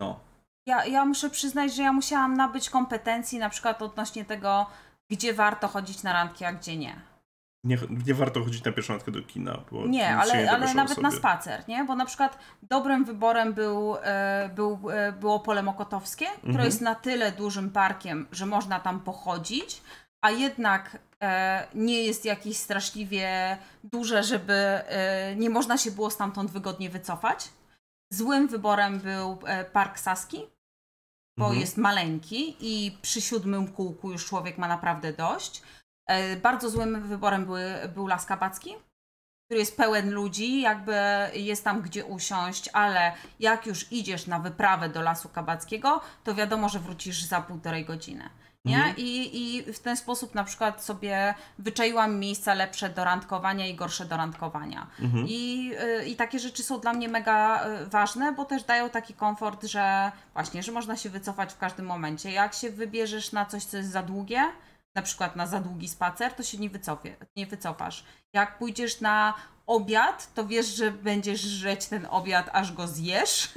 No ja, ja muszę przyznać, że ja musiałam nabyć kompetencji na przykład odnośnie tego, gdzie warto chodzić na randki, a gdzie nie. Nie, nie warto chodzić na pierwszą randkę do kina. Bo nie, ale, nie ale nawet na spacer, nie? Bo na przykład dobrym wyborem był, e, był, e, było Pole Mokotowskie, które mhm. jest na tyle dużym parkiem, że można tam pochodzić, a jednak e, nie jest jakieś straszliwie duże, żeby nie można się było stamtąd wygodnie wycofać. Złym wyborem był Park Saski, bo mhm. jest maleńki i przy siódmym kółku już człowiek ma naprawdę dość. E, bardzo złym wyborem były, był Las Kabacki, który jest pełen ludzi, jakby jest tam gdzie usiąść, ale jak już idziesz na wyprawę do Lasu Kabackiego, to wiadomo, że wrócisz za półtorej godziny. Nie? Mhm. I, I w ten sposób na przykład sobie wyczaiłam miejsca lepsze do randkowania i gorsze do randkowania. Mhm. I, y, I takie rzeczy są dla mnie mega y, ważne, bo też dają taki komfort, że właśnie, że można się wycofać w każdym momencie. Jak się wybierzesz na coś, co jest za długie, na przykład na za długi spacer, to się nie, wycofie, nie wycofasz. Jak pójdziesz na obiad, to wiesz, że będziesz żreć ten obiad, aż go zjesz.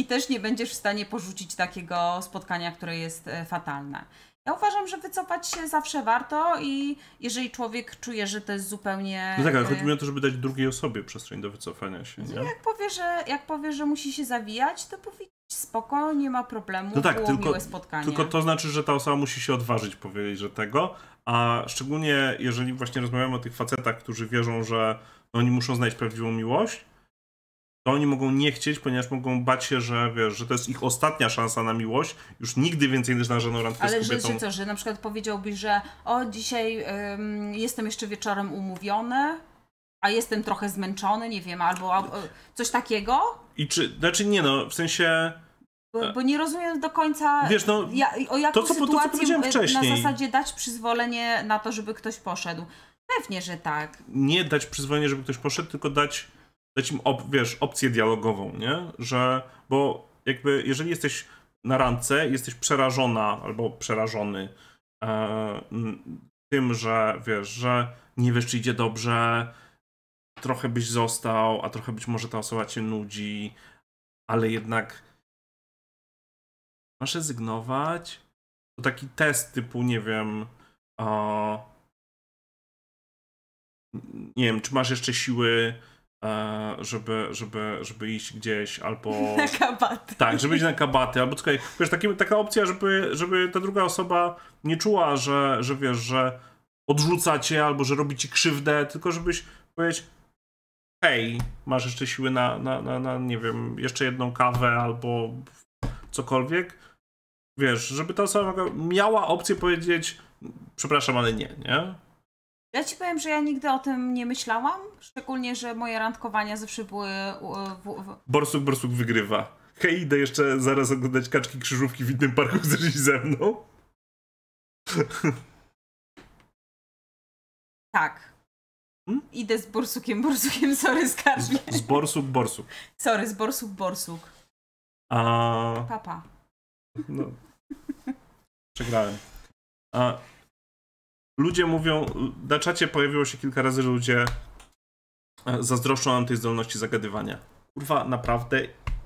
i też nie będziesz w stanie porzucić takiego spotkania, które jest e, fatalne. Ja uważam, że wycofać się zawsze warto i jeżeli człowiek czuje, że to jest zupełnie. No tak, ale e, chodzi mi o to, żeby dać drugiej osobie przestrzeń do wycofania się. No nie? Jak, powie, że, jak powie, że musi się zawijać, to powiedzieć spoko, nie ma problemu. No tak, było tylko, miłe spotkanie. Tylko to znaczy, że ta osoba musi się odważyć powiedzieć, że tego. A szczególnie jeżeli właśnie rozmawiamy o tych facetach, którzy wierzą, że no oni muszą znaleźć prawdziwą miłość, to oni mogą nie chcieć, ponieważ mogą bać się, że wiesz, że to jest ich ostatnia szansa na miłość, już nigdy więcej nie żadną randkę Ale z kobietą. Ale że, co, że na przykład powiedziałbyś, że o, dzisiaj ym, jestem jeszcze wieczorem umówiony, a jestem trochę zmęczony, nie wiem, albo a, coś takiego? I czy, znaczy nie no, w sensie... Bo, e, bo nie rozumiem do końca, Wiesz, no, ja, o jaką to, co, sytuację to, co e, wcześniej. na zasadzie dać przyzwolenie na to, żeby ktoś poszedł. Pewnie, że tak. Nie dać przyzwolenie, żeby ktoś poszedł, tylko dać dać im, op, wiesz, opcję dialogową, nie? Że, bo jakby jeżeli jesteś na randce, jesteś przerażona albo przerażony e, tym, że wiesz, że nie wiesz, czy idzie dobrze, trochę byś został, a trochę być może ta osoba cię nudzi, ale jednak masz rezygnować. To taki test typu, nie wiem, o, nie wiem, czy masz jeszcze siły E, żeby, żeby, żeby iść gdzieś albo... Na kabaty. Tak, żeby iść na kabaty, albo tylko, wiesz, taki, taka opcja, żeby, żeby ta druga osoba nie czuła, że, że wiesz, że odrzuca cię albo że robi ci krzywdę, tylko żebyś powiedzieć hej, masz jeszcze siły na, na, na, na nie wiem, jeszcze jedną kawę albo cokolwiek. Wiesz, żeby ta osoba miała opcję powiedzieć przepraszam, ale nie, nie? Ja ci powiem, że ja nigdy o tym nie myślałam. Szczególnie, że moje randkowania zawsze były. W, w... Borsuk, Borsuk wygrywa. Hej, idę jeszcze zaraz oglądać kaczki krzyżówki w innym parku, chcesz iść ze mną? Tak. Hmm? Idę z Borsukiem, Borsukiem, sorry, z Z, z Borsuk, Borsuk. Sorry, z Borsuk, Borsuk. A... Papa. No. Przegrałem. A ludzie mówią, na czacie pojawiło się kilka razy, że ludzie e, zazdroszczą nam tej zdolności zagadywania. Kurwa, naprawdę,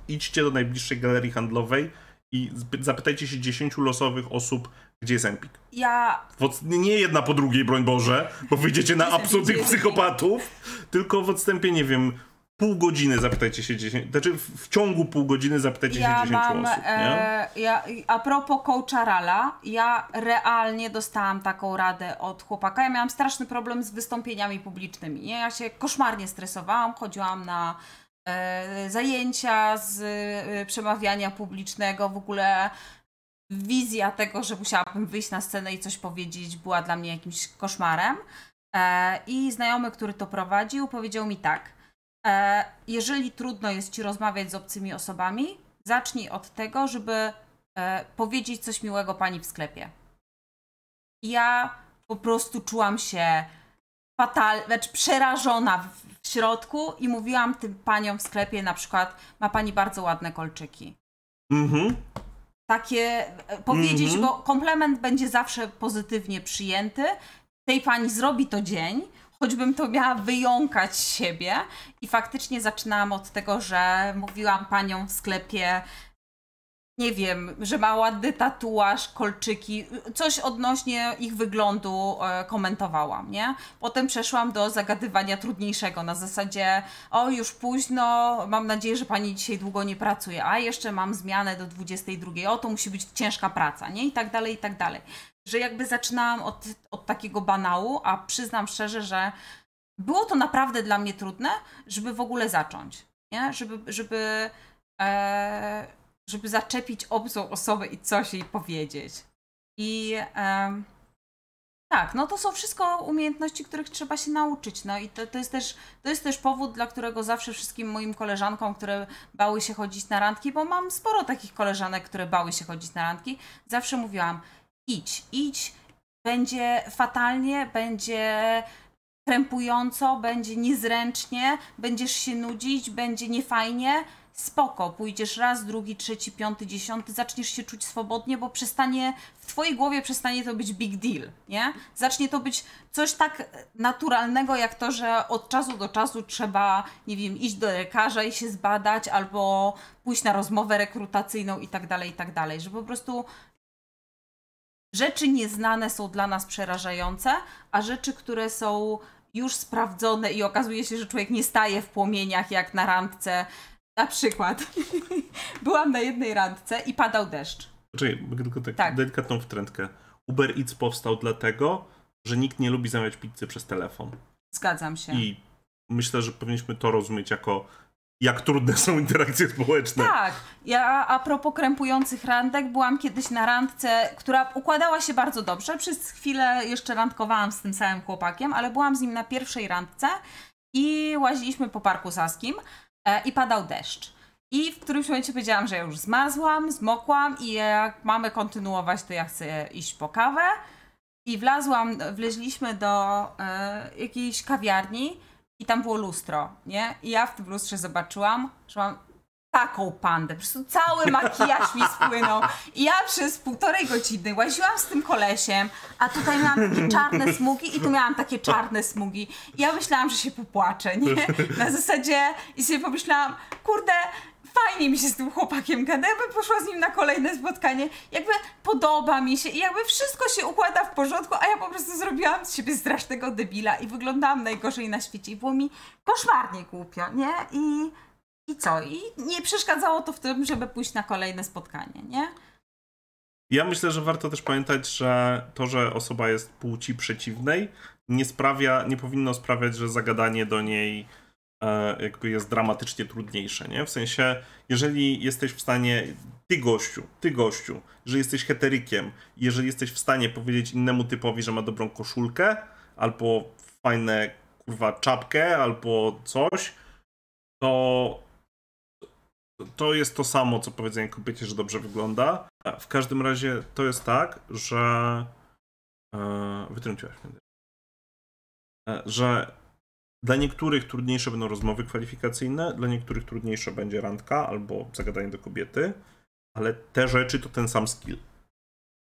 idźcie do najbliższej galerii handlowej i zapytajcie się 10 losowych osób, gdzie jest Empik. Ja. nie jedna po drugiej, broń Boże, bo wyjdziecie na absolutnych psychopatów, tylko w odstępie, nie wiem, pół godziny zapytajcie się 10, znaczy w, ciągu pół godziny zapytajcie ja się 10 mam, osób. E, ja, a propos coacha Rala, ja realnie dostałam taką radę od chłopaka. Ja miałam straszny problem z wystąpieniami publicznymi. Nie? Ja się koszmarnie stresowałam, chodziłam na e, zajęcia z e, przemawiania publicznego, w ogóle wizja tego, że musiałabym wyjść na scenę i coś powiedzieć była dla mnie jakimś koszmarem. E, I znajomy, który to prowadził, powiedział mi tak E, jeżeli trudno jest ci rozmawiać z obcymi osobami, zacznij od tego, żeby e, powiedzieć coś miłego pani w sklepie. Ja po prostu czułam się fatal, znaczy przerażona w środku i mówiłam tym paniom w sklepie na przykład, ma pani bardzo ładne kolczyki. Mhm. Takie e, powiedzieć, mhm. bo komplement będzie zawsze pozytywnie przyjęty. Tej pani zrobi to dzień, choćbym to miała wyjąkać z siebie. I faktycznie zaczynałam od tego, że mówiłam panią w sklepie, nie wiem, że ma ładny tatuaż, kolczyki, coś odnośnie ich wyglądu e, komentowałam, nie? Potem przeszłam do zagadywania trudniejszego na zasadzie, o już późno, mam nadzieję, że pani dzisiaj długo nie pracuje, a jeszcze mam zmianę do 22, o to musi być ciężka praca, nie? I tak dalej, i tak dalej że jakby zaczynałam od, od takiego banału, a przyznam szczerze, że było to naprawdę dla mnie trudne, żeby w ogóle zacząć, nie? Żeby, żeby, e, żeby zaczepić obcą osobę i coś jej powiedzieć. I e, tak, no to są wszystko umiejętności, których trzeba się nauczyć. No i to, to, jest też, to jest też powód, dla którego zawsze wszystkim moim koleżankom, które bały się chodzić na randki, bo mam sporo takich koleżanek, które bały się chodzić na randki, zawsze mówiłam, idź, idź, będzie fatalnie, będzie krępująco, będzie niezręcznie, będziesz się nudzić, będzie niefajnie, spoko, pójdziesz raz, drugi, trzeci, piąty, dziesiąty, zaczniesz się czuć swobodnie, bo przestanie, w twojej głowie przestanie to być big deal, nie? Zacznie to być coś tak naturalnego, jak to, że od czasu do czasu trzeba, nie wiem, iść do lekarza i się zbadać, albo pójść na rozmowę rekrutacyjną i tak dalej, i tak dalej, że po prostu rzeczy nieznane są dla nas przerażające, a rzeczy, które są już sprawdzone i okazuje się, że człowiek nie staje w płomieniach jak na randce. Na przykład byłam na jednej randce i padał deszcz. Czyli tylko tak, tak. delikatną wtrętkę. Uber Eats powstał dlatego, że nikt nie lubi zamawiać pizzy przez telefon. Zgadzam się. I myślę, że powinniśmy to rozumieć jako jak trudne są interakcje społeczne. Tak. Ja a propos krępujących randek, byłam kiedyś na randce, która układała się bardzo dobrze. Przez chwilę jeszcze randkowałam z tym samym chłopakiem, ale byłam z nim na pierwszej randce i łaziliśmy po Parku Saskim e, i padał deszcz. I w którymś momencie powiedziałam, że ja już zmarzłam, zmokłam i jak mamy kontynuować, to ja chcę iść po kawę. I wlazłam, wleźliśmy do e, jakiejś kawiarni, i tam było lustro, nie? I ja w tym lustrze zobaczyłam, że mam taką pandę. Po prostu cały makijaż mi spłynął. I ja przez półtorej godziny łaziłam z tym kolesiem, a tutaj miałam takie czarne smugi i tu miałam takie czarne smugi. I ja myślałam, że się popłaczę, nie? Na zasadzie i sobie pomyślałam, kurde, fajnie mi się z tym chłopakiem gada, jakby poszła z nim na kolejne spotkanie, jakby podoba mi się i jakby wszystko się układa w porządku, a ja po prostu zrobiłam z siebie strasznego debila i wyglądałam najgorzej na świecie i było mi koszmarnie głupio, nie? I, i co? I nie przeszkadzało to w tym, żeby pójść na kolejne spotkanie, nie? Ja myślę, że warto też pamiętać, że to, że osoba jest płci przeciwnej, nie sprawia, nie powinno sprawiać, że zagadanie do niej E, jakby jest dramatycznie trudniejsze, nie? W sensie, jeżeli jesteś w stanie, ty gościu, ty gościu, że jesteś heterykiem, jeżeli jesteś w stanie powiedzieć innemu typowi, że ma dobrą koszulkę, albo fajne, kurwa, czapkę, albo coś, to to jest to samo, co powiedzenie kobiecie, że dobrze wygląda. W każdym razie to jest tak, że... E, wytrąciłaś mnie. E, że dla niektórych trudniejsze będą rozmowy kwalifikacyjne, dla niektórych trudniejsze będzie randka albo zagadanie do kobiety, ale te rzeczy to ten sam skill.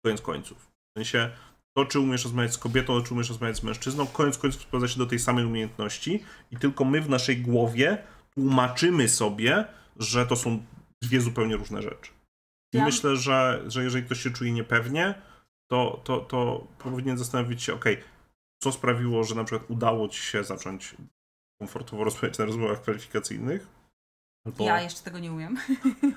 Koniec końców. W sensie to, czy umiesz rozmawiać z kobietą, czy umiesz rozmawiać z mężczyzną, koniec końców sprowadza się do tej samej umiejętności i tylko my w naszej głowie tłumaczymy sobie, że to są dwie zupełnie różne rzeczy. I ja. myślę, że, że jeżeli ktoś się czuje niepewnie, to, to, to powinien zastanowić się, okej, okay, co sprawiło, że na przykład udało ci się zacząć komfortowo rozmawiać na rozmowach kwalifikacyjnych? Albo... Ja jeszcze tego nie umiem.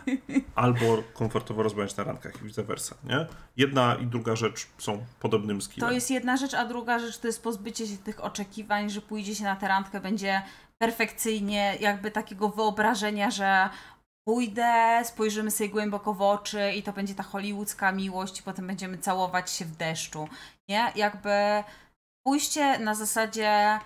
Albo komfortowo rozmawiać na randkach i vice versa, nie? Jedna i druga rzecz są podobnym skillem. To jest jedna rzecz, a druga rzecz to jest pozbycie się tych oczekiwań, że pójdzie się na tę randkę, będzie perfekcyjnie, jakby takiego wyobrażenia, że pójdę, spojrzymy sobie głęboko w oczy i to będzie ta hollywoodzka miłość i potem będziemy całować się w deszczu, nie? Jakby pójście na zasadzie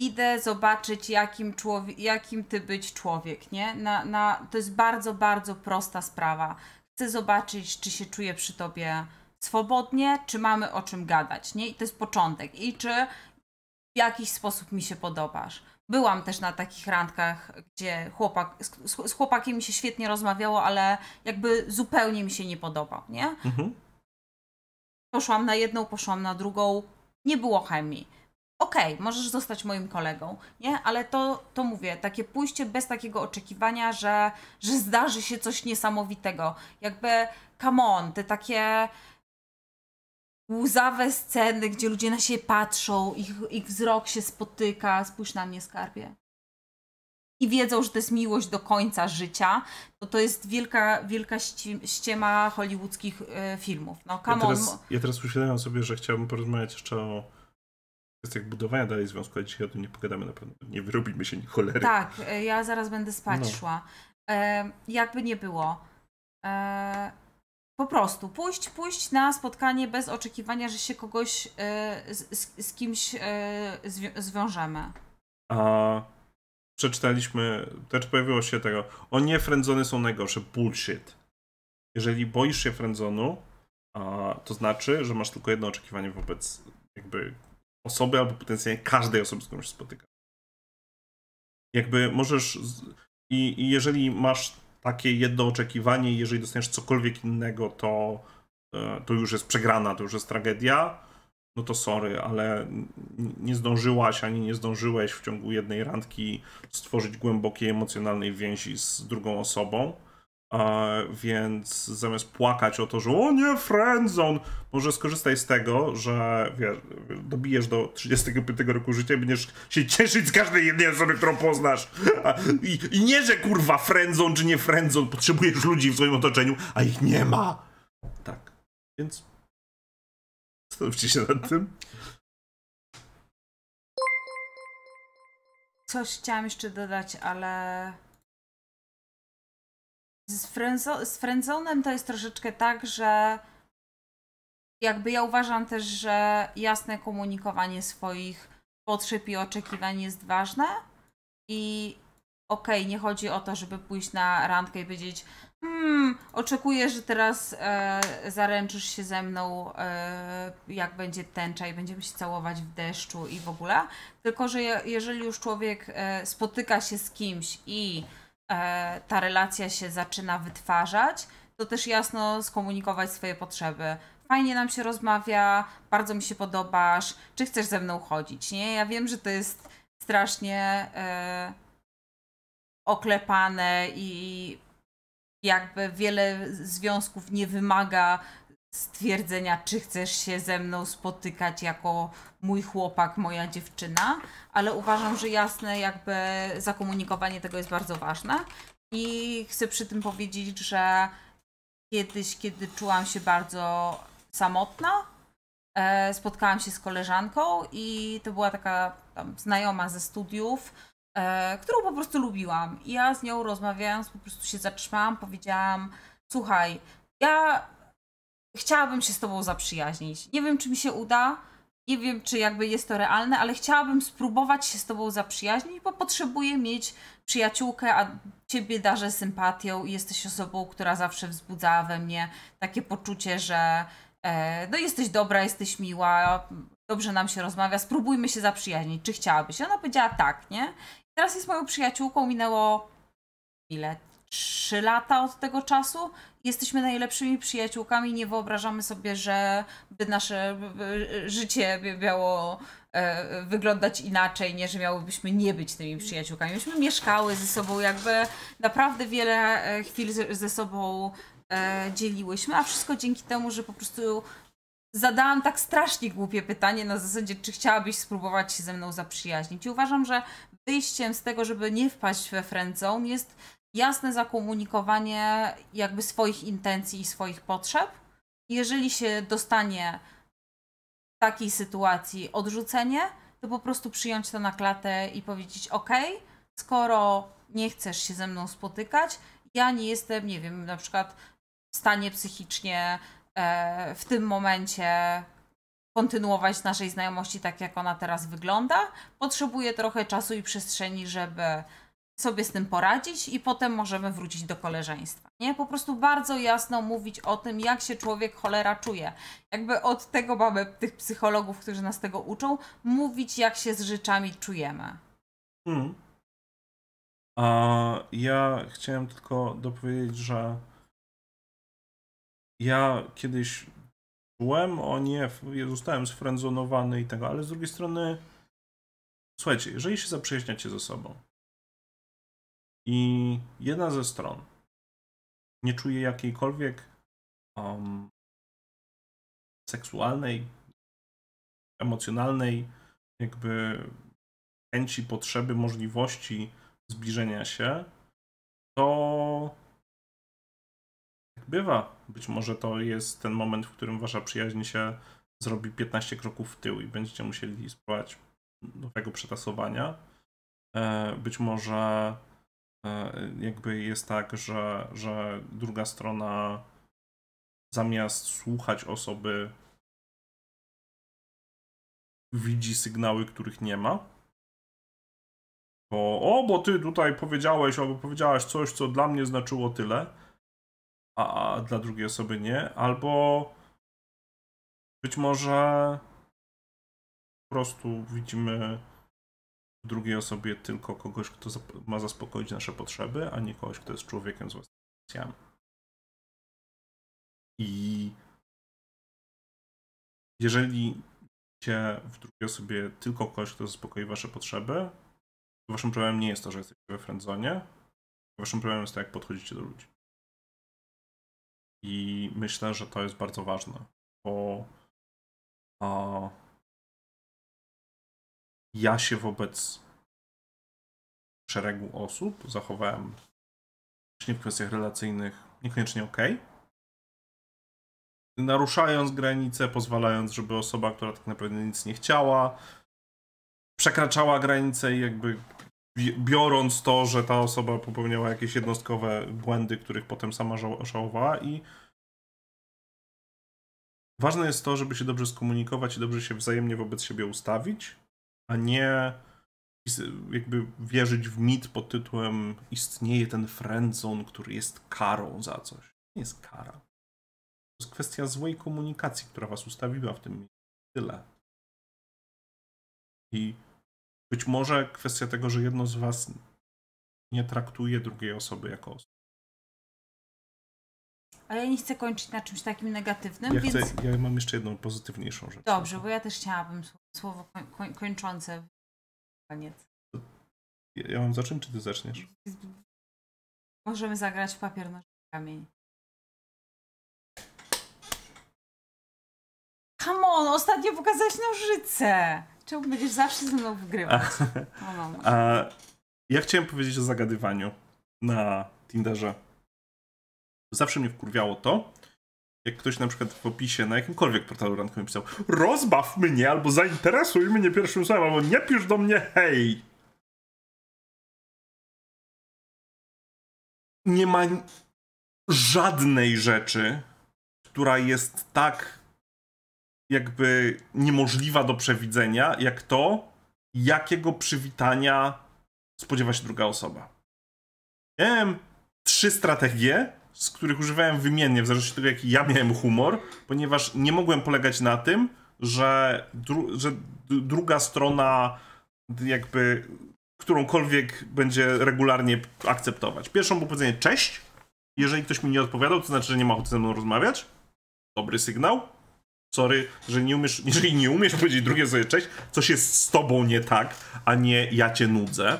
idę zobaczyć, jakim, jakim ty być człowiek, nie? Na, na, to jest bardzo, bardzo prosta sprawa. Chcę zobaczyć, czy się czuję przy tobie swobodnie, czy mamy o czym gadać, nie? I to jest początek. I czy w jakiś sposób mi się podobasz. Byłam też na takich randkach, gdzie chłopak, z, z chłopakiem mi się świetnie rozmawiało, ale jakby zupełnie mi się nie podobał, nie? Mhm. Poszłam na jedną, poszłam na drugą, nie było chemii. Okej, okay, możesz zostać moim kolegą, nie? Ale to, to mówię, takie pójście bez takiego oczekiwania, że, że zdarzy się coś niesamowitego. Jakby, come on, te takie łzawe sceny, gdzie ludzie na siebie patrzą, ich, ich wzrok się spotyka, spójrz na mnie skarbie i wiedzą, że to jest miłość do końca życia, to to jest wielka, wielka ściema hollywoodzkich e, filmów. No, come ja, teraz, ja teraz uświadamiam sobie, że chciałbym porozmawiać jeszcze o kwestiach budowania dalej związku, ale dzisiaj o tym nie pogadamy na pewno. Nie wyrobimy się cholery. Tak, e, ja zaraz będę spać no. szła. E, jakby nie było. E, po prostu pójść, pójść na spotkanie bez oczekiwania, że się kogoś e, z, z, kimś e, zwiążemy. A przeczytaliśmy, też pojawiło się tego, o nie, friendzony są najgorsze, bullshit. Jeżeli boisz się friendzonu, to znaczy, że masz tylko jedno oczekiwanie wobec jakby osoby albo potencjalnie każdej osoby, z którą się spotykasz. Jakby możesz... I, I jeżeli masz takie jedno oczekiwanie, jeżeli dostaniesz cokolwiek innego, to, e, to już jest przegrana, to już jest tragedia no to sorry, ale nie zdążyłaś ani nie zdążyłeś w ciągu jednej randki stworzyć głębokiej emocjonalnej więzi z drugą osobą. więc zamiast płakać o to, że o nie, friendzone, może skorzystaj z tego, że wiesz, dobijesz do 35 roku życia i będziesz się cieszyć z każdej jednej osoby, którą poznasz. I, i nie, że kurwa friendzone czy nie friendzone, potrzebujesz ludzi w swoim otoczeniu, a ich nie ma. Tak, więc Zastanówcie się nad tym. Coś chciałam jeszcze dodać, ale. Z, frenzo Frenzonem to jest troszeczkę tak, że jakby ja uważam też, że jasne komunikowanie swoich potrzeb i oczekiwań jest ważne. I okej, okay, nie chodzi o to, żeby pójść na randkę i powiedzieć, Hmm, oczekuję, że teraz e, zaręczysz się ze mną, e, jak będzie tęcza i będziemy się całować w deszczu i w ogóle. Tylko, że je, jeżeli już człowiek e, spotyka się z kimś i e, ta relacja się zaczyna wytwarzać, to też jasno skomunikować swoje potrzeby. Fajnie nam się rozmawia, bardzo mi się podobasz, czy chcesz ze mną chodzić, nie? Ja wiem, że to jest strasznie e, oklepane i jakby wiele związków nie wymaga stwierdzenia, czy chcesz się ze mną spotykać jako mój chłopak, moja dziewczyna, ale uważam, że jasne jakby zakomunikowanie tego jest bardzo ważne i chcę przy tym powiedzieć, że kiedyś, kiedy czułam się bardzo samotna, e, spotkałam się z koleżanką i to była taka znajoma ze studiów, E, którą po prostu lubiłam. I ja z nią rozmawiając, po prostu się zatrzymałam, powiedziałam: Słuchaj, ja chciałabym się z tobą zaprzyjaźnić. Nie wiem, czy mi się uda, nie wiem, czy jakby jest to realne, ale chciałabym spróbować się z tobą zaprzyjaźnić, bo potrzebuję mieć przyjaciółkę, a ciebie darzę sympatią i jesteś osobą, która zawsze wzbudza we mnie takie poczucie, że e, no jesteś dobra, jesteś miła, dobrze nam się rozmawia, spróbujmy się zaprzyjaźnić, czy chciałabyś? Ona powiedziała tak, nie? Teraz jest moją przyjaciółką, minęło ile? Trzy lata od tego czasu. Jesteśmy najlepszymi przyjaciółkami, nie wyobrażamy sobie, że by nasze życie miało e, wyglądać inaczej, nie, że miałybyśmy nie być tymi przyjaciółkami. Myśmy mieszkały ze sobą, jakby naprawdę wiele e, chwil ze sobą e, dzieliłyśmy, a wszystko dzięki temu, że po prostu zadałam tak strasznie głupie pytanie na zasadzie, czy chciałabyś spróbować się ze mną zaprzyjaźnić. I uważam, że wyjściem z tego, żeby nie wpaść we friendzone jest jasne zakomunikowanie jakby swoich intencji i swoich potrzeb. Jeżeli się dostanie w takiej sytuacji odrzucenie, to po prostu przyjąć to na klatę i powiedzieć: OK, skoro nie chcesz się ze mną spotykać, ja nie jestem, nie wiem, na przykład w stanie psychicznie e, w tym momencie kontynuować naszej znajomości tak, jak ona teraz wygląda. Potrzebuję trochę czasu i przestrzeni, żeby sobie z tym poradzić i potem możemy wrócić do koleżeństwa. Nie? Po prostu bardzo jasno mówić o tym, jak się człowiek cholera czuje. Jakby od tego mamy tych psychologów, którzy nas tego uczą, mówić jak się z rzeczami czujemy. Hmm. A ja chciałem tylko dopowiedzieć, że ja kiedyś czułem, o nie, zostałem sfrenzonowany i tego, tak, ale z drugiej strony, słuchajcie, jeżeli się zaprzyjaźniacie ze sobą i jedna ze stron nie czuje jakiejkolwiek um, seksualnej, emocjonalnej, jakby chęci, potrzeby, możliwości zbliżenia się, to tak bywa. Być może to jest ten moment, w którym wasza przyjaźń się zrobi 15 kroków w tył i będziecie musieli spróbować nowego przetasowania. E, być może e, jakby jest tak, że, że druga strona zamiast słuchać osoby widzi sygnały, których nie ma. Bo o, bo ty tutaj powiedziałeś albo powiedziałaś coś, co dla mnie znaczyło tyle a, a dla drugiej osoby nie, albo być może po prostu widzimy w drugiej osobie tylko kogoś, kto ma zaspokoić nasze potrzeby, a nie kogoś, kto jest człowiekiem z własnymi emocjami. I jeżeli widzicie w drugiej osobie tylko kogoś, kto zaspokoi wasze potrzeby, waszym problemem nie jest to, że jesteście we friendzone, waszym problemem jest to, jak podchodzicie do ludzi. I myślę, że to jest bardzo ważne, bo a, ja się wobec szeregu osób zachowałem właśnie w kwestiach relacyjnych niekoniecznie ok. Naruszając granice, pozwalając, żeby osoba, która tak naprawdę nic nie chciała, przekraczała granice i jakby biorąc to, że ta osoba popełniała jakieś jednostkowe błędy, których potem sama żałowała i ważne jest to, żeby się dobrze skomunikować i dobrze się wzajemnie wobec siebie ustawić, a nie jakby wierzyć w mit pod tytułem istnieje ten friendzone, który jest karą za coś. Nie jest kara. To jest kwestia złej komunikacji, która was ustawiła w tym miejscu. Tyle. I być może kwestia tego, że jedno z was nie traktuje drugiej osoby jako osoby. Ale ja nie chcę kończyć na czymś takim negatywnym, ja więc... Chcę, ja mam jeszcze jedną pozytywniejszą rzecz. Dobrze, bo ja też chciałabym słowo koń, kończące. Koniec. Ja, ja mam zacząć, czy ty zaczniesz? Możemy zagrać w papier na kamień. Come on, ostatnio pokazałeś nożyce! Czemu będziesz zawsze ze mną wgrywać? A, no, no, no. a, ja chciałem powiedzieć o zagadywaniu na Tinderze. Zawsze mnie wkurwiało to, jak ktoś na przykład w opisie na jakimkolwiek portalu randkowym pisał rozbaw mnie albo zainteresuj mnie pierwszym słowem, albo nie pisz do mnie hej. Nie ma żadnej rzeczy, która jest tak jakby niemożliwa do przewidzenia, jak to, jakiego przywitania spodziewa się druga osoba. Miałem trzy strategie, z których używałem wymiennie, w zależności od tego, jaki ja miałem humor, ponieważ nie mogłem polegać na tym, że, dru że druga strona jakby którąkolwiek będzie regularnie akceptować. Pierwszą było powiedzenie cześć. Jeżeli ktoś mi nie odpowiadał, to znaczy, że nie ma ochoty ze mną rozmawiać. Dobry sygnał sorry, że nie umiesz, jeżeli nie umiesz powiedzieć drugie sobie cześć, coś jest z tobą nie tak, a nie ja cię nudzę.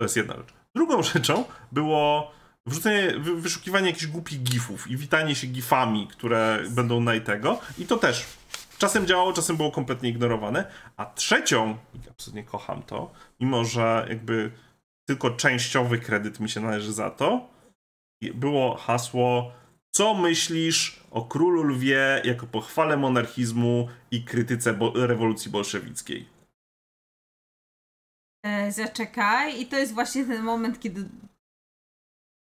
To jest jedna rzecz. Drugą rzeczą było wrzucenie, wyszukiwanie jakichś głupich gifów i witanie się gifami, które będą najtego. I to też czasem działało, czasem było kompletnie ignorowane. A trzecią, i absolutnie kocham to, mimo że jakby tylko częściowy kredyt mi się należy za to, było hasło co myślisz o królu lwie jako pochwale monarchizmu i krytyce bo rewolucji bolszewickiej? E, zaczekaj, i to jest właśnie ten moment, kiedy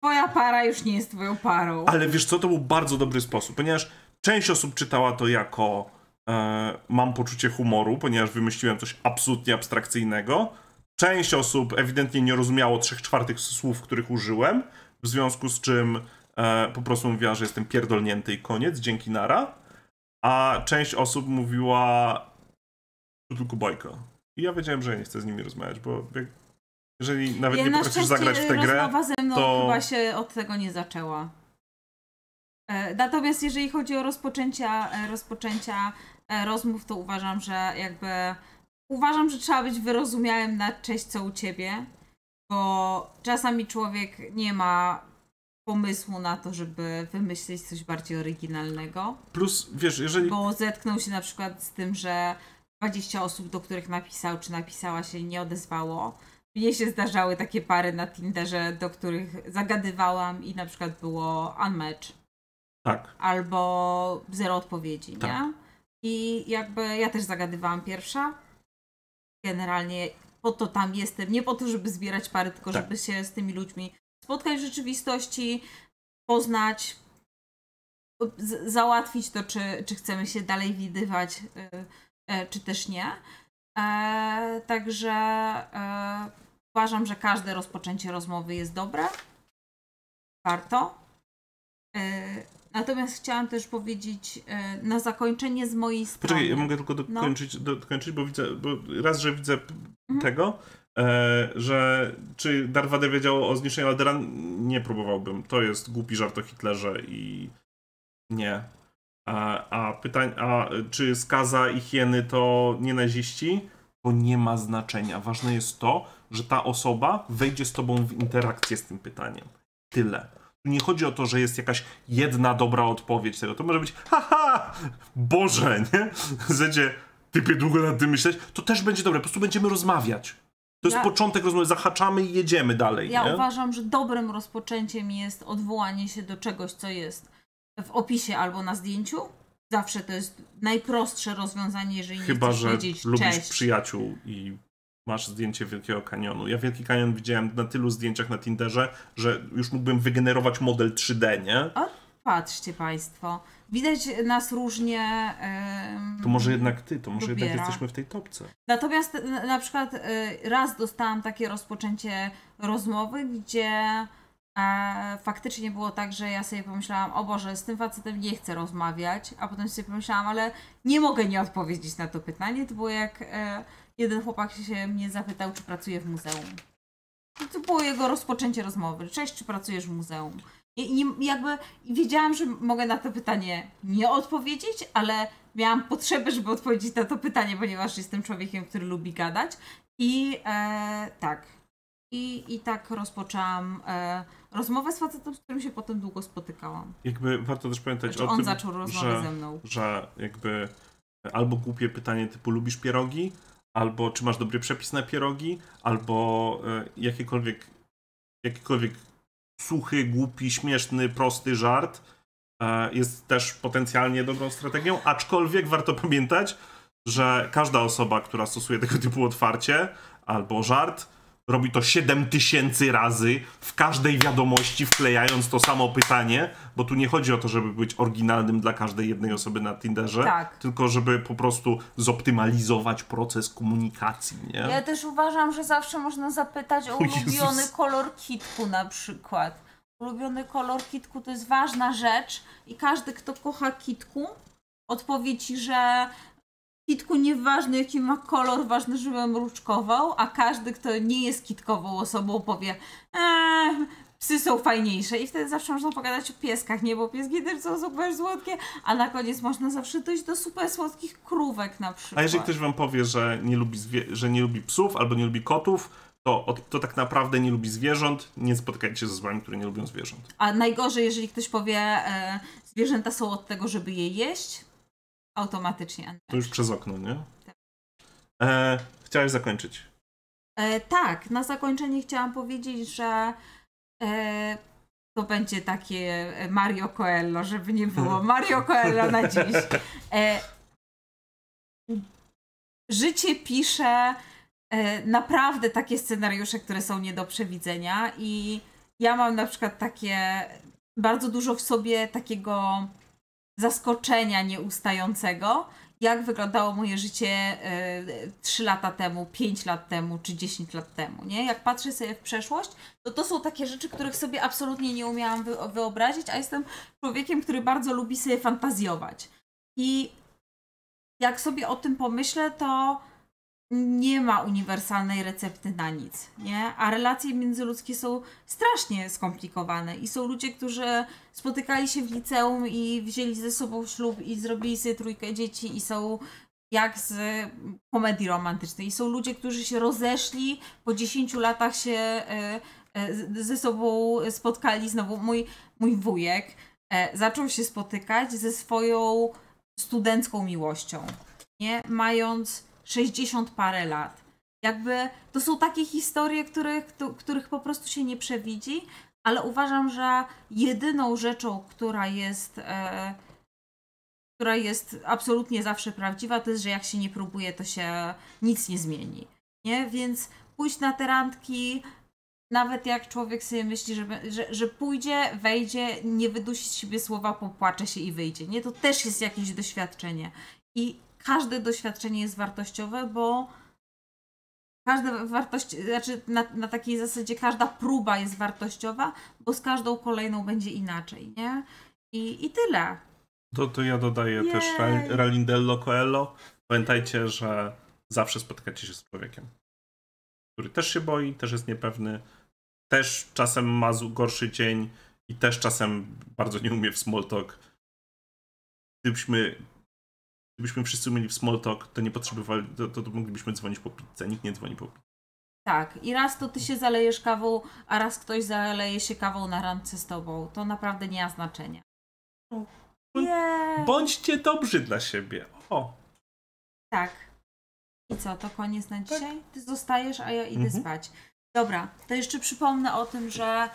twoja para już nie jest twoją parą. Ale wiesz co, to był bardzo dobry sposób, ponieważ część osób czytała to jako e, mam poczucie humoru, ponieważ wymyśliłem coś absolutnie abstrakcyjnego. Część osób ewidentnie nie rozumiało trzech czwartych słów, których użyłem, w związku z czym E, po prostu mówiła, że jestem pierdolnięty i koniec, dzięki Nara. A część osób mówiła, to tylko bajka. I ja wiedziałem, że ja nie chcę z nimi rozmawiać, bo jak, jeżeli nawet ja nie potrafisz zagrać w tę grę, rozmowa ze mną to... chyba się od tego nie zaczęła. E, natomiast jeżeli chodzi o rozpoczęcia, e, rozpoczęcia rozmów, to uważam, że jakby uważam, że trzeba być wyrozumiałym na cześć co u ciebie, bo czasami człowiek nie ma pomysłu na to, żeby wymyślić coś bardziej oryginalnego. Plus, wiesz, jeżeli... Bo zetknął się na przykład z tym, że 20 osób, do których napisał czy napisała się nie odezwało. Mnie się zdarzały takie pary na Tinderze, do których zagadywałam i na przykład było unmatch. Tak. Albo zero odpowiedzi, tak. nie? I jakby ja też zagadywałam pierwsza. Generalnie po to tam jestem. Nie po to, żeby zbierać pary, tylko tak. żeby się z tymi ludźmi spotkać w rzeczywistości, poznać, załatwić to, czy, czy chcemy się dalej widywać, y, y, czy też nie. E, także e, uważam, że każde rozpoczęcie rozmowy jest dobre. Warto. E, natomiast chciałam też powiedzieć na zakończenie z mojej strony. Poczekaj, ja mogę tylko no. dokończyć, no. dokończyć bo widzę, bo raz, że widzę mhm. tego, E, że czy Darth Vader wiedział o zniszczeniu Aldera? Nie próbowałbym. To jest głupi żart o Hitlerze i nie. A, a, pytanie a czy skaza i hieny to nie naziści? To nie ma znaczenia. Ważne jest to, że ta osoba wejdzie z tobą w interakcję z tym pytaniem. Tyle. Tu nie chodzi o to, że jest jakaś jedna dobra odpowiedź tego. To może być haha, Boże, nie? zedzie typie długo nad tym myśleć. To też będzie dobre. Po prostu będziemy rozmawiać. To ja, jest początek rozmowy, zahaczamy i jedziemy dalej. Ja nie? uważam, że dobrym rozpoczęciem jest odwołanie się do czegoś, co jest w opisie albo na zdjęciu. Zawsze to jest najprostsze rozwiązanie, jeżeli Chyba, nie chcesz Chyba, że lubisz cześć. przyjaciół i masz zdjęcie Wielkiego Kanionu. Ja Wielki Kanion widziałem na tylu zdjęciach na Tinderze, że już mógłbym wygenerować model 3D, nie? A Patrzcie Państwo, widać nas różnie. Yy, to może jednak ty, to może dobiera. jednak jesteśmy w tej topce. Natomiast e, na przykład yy, raz dostałam takie rozpoczęcie rozmowy, gdzie e, faktycznie było tak, że ja sobie pomyślałam, o Boże, z tym facetem nie chcę rozmawiać, a potem sobie pomyślałam, ale nie mogę nie odpowiedzieć na to pytanie. To było jak e, jeden chłopak się mnie zapytał, czy pracuje w muzeum. I to było jego rozpoczęcie rozmowy. Cześć, czy pracujesz w muzeum? I, nie, jakby wiedziałam, że mogę na to pytanie nie odpowiedzieć, ale miałam potrzebę, żeby odpowiedzieć na to pytanie, ponieważ jestem człowiekiem, który lubi gadać. I e, tak. I, I tak rozpoczęłam e, rozmowę z facetem, z którym się potem długo spotykałam. Jakby warto też pamiętać znaczy, o on tym, zaczął rozmowę że, ze mną. Że jakby albo głupie pytanie typu lubisz pierogi, albo czy masz dobry przepis na pierogi, albo e, jakiekolwiek, jakiekolwiek suchy, głupi, śmieszny, prosty żart e, jest też potencjalnie dobrą strategią, aczkolwiek warto pamiętać, że każda osoba, która stosuje tego typu otwarcie albo żart, robi to 7 tysięcy razy w każdej wiadomości, wklejając to samo pytanie, bo tu nie chodzi o to, żeby być oryginalnym dla każdej jednej osoby na Tinderze, tak. tylko żeby po prostu zoptymalizować proces komunikacji, nie? Ja też uważam, że zawsze można zapytać o ulubiony o kolor kitku na przykład. Ulubiony kolor kitku to jest ważna rzecz i każdy, kto kocha kitku, odpowie ci, że kitku nieważne jaki ma kolor, ważne, żeby ruczkował, a każdy, kto nie jest kitkową osobą powie eee, psy są fajniejsze i wtedy zawsze można pogadać o pieskach, nie? Bo pieski też są super słodkie, a na koniec można zawsze dojść do super słodkich krówek na przykład. A jeżeli ktoś wam powie, że nie lubi, że nie lubi psów albo nie lubi kotów, to, to tak naprawdę nie lubi zwierząt, nie spotykajcie się ze złami, które nie lubią zwierząt. A najgorzej, jeżeli ktoś powie, e, zwierzęta są od tego, żeby je jeść, automatycznie. To już przez okno, nie? Tak. E, chciałeś zakończyć. E, tak, na zakończenie chciałam powiedzieć, że e, to będzie takie Mario Coelho, żeby nie było Mario Coelho na dziś. E, życie pisze e, naprawdę takie scenariusze, które są nie do przewidzenia i ja mam na przykład takie bardzo dużo w sobie takiego zaskoczenia nieustającego, jak wyglądało moje życie e, y, 3 lata temu, 5 lat temu czy 10 lat temu. Nie? Jak patrzę sobie w przeszłość, to to są takie rzeczy, których sobie absolutnie nie umiałam wyobrazić, a jestem człowiekiem, który bardzo lubi sobie fantazjować. I jak sobie o tym pomyślę, to nie ma uniwersalnej recepty na nic, nie? A relacje międzyludzkie są strasznie skomplikowane i są ludzie, którzy spotykali się w liceum i wzięli ze sobą ślub i zrobili sobie trójkę dzieci i są jak z komedii romantycznej. I są ludzie, którzy się rozeszli, po 10 latach się e, e, ze sobą spotkali znowu. Mój, mój wujek e, zaczął się spotykać ze swoją studencką miłością, nie? Mając 60 parę lat. Jakby to są takie historie, których, których po prostu się nie przewidzi, ale uważam, że jedyną rzeczą, która jest, e, która jest absolutnie zawsze prawdziwa, to jest, że jak się nie próbuje, to się nic nie zmieni. Nie? Więc pójść na te randki, nawet jak człowiek sobie myśli, że, że, że pójdzie, wejdzie, nie wydusi z siebie słowa, popłacze się i wyjdzie. Nie, to też jest jakieś doświadczenie. I każde doświadczenie jest wartościowe, bo każda wartość, znaczy na, na, takiej zasadzie każda próba jest wartościowa, bo z każdą kolejną będzie inaczej, nie? I, i tyle. To, to ja dodaję Jej. też Ralindello Coelho. Pamiętajcie, że zawsze spotkacie się z człowiekiem, który też się boi, też jest niepewny, też czasem ma gorszy dzień i też czasem bardzo nie umie w small talk. Gdybyśmy gdybyśmy wszyscy mieli w Smalltalk, to nie potrzebowali, to, to, to, moglibyśmy dzwonić po pizzę, nikt nie dzwoni po pizzę. Tak, i raz to ty się zalejesz kawą, a raz ktoś zaleje się kawą na randce z tobą. To naprawdę nie ma znaczenia. Yeah. Bądźcie dobrzy dla siebie. O. Tak. I co, to koniec na tak. dzisiaj? Tak. Ty zostajesz, a ja idę mhm. spać. Dobra, to jeszcze przypomnę o tym, że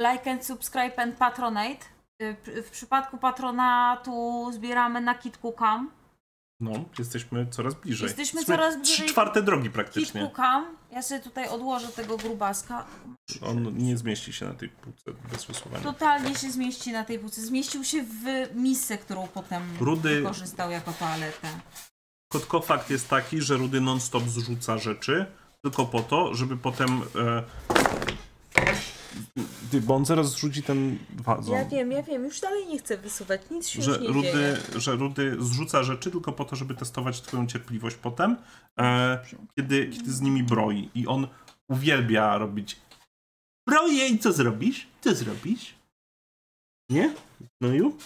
like and subscribe and patronate. Y, w przypadku patronatu zbieramy na kam. No, jesteśmy coraz bliżej. Jesteśmy, jesteśmy coraz bliżej. Trzy czwarte drogi praktycznie. Hit pukam. Ja sobie tutaj odłożę tego grubaska. On nie zmieści się na tej półce bez usuwania. Totalnie się zmieści na tej półce. Zmieścił się w misce, którą potem Rudy... wykorzystał jako toaletę. Kotko fakt jest taki, że Rudy non-stop zrzuca rzeczy tylko po to, żeby potem... E ty, bo on zaraz zrzuci ten wazon. Ja wiem, ja wiem, już dalej nie chcę wysuwać, nic się że już nie rudy, dzieje. Że Rudy zrzuca rzeczy tylko po to, żeby testować twoją cierpliwość potem, e, kiedy, kiedy z nimi broi. I on uwielbia robić broje i co zrobisz? Co zrobisz? Nie? No ju?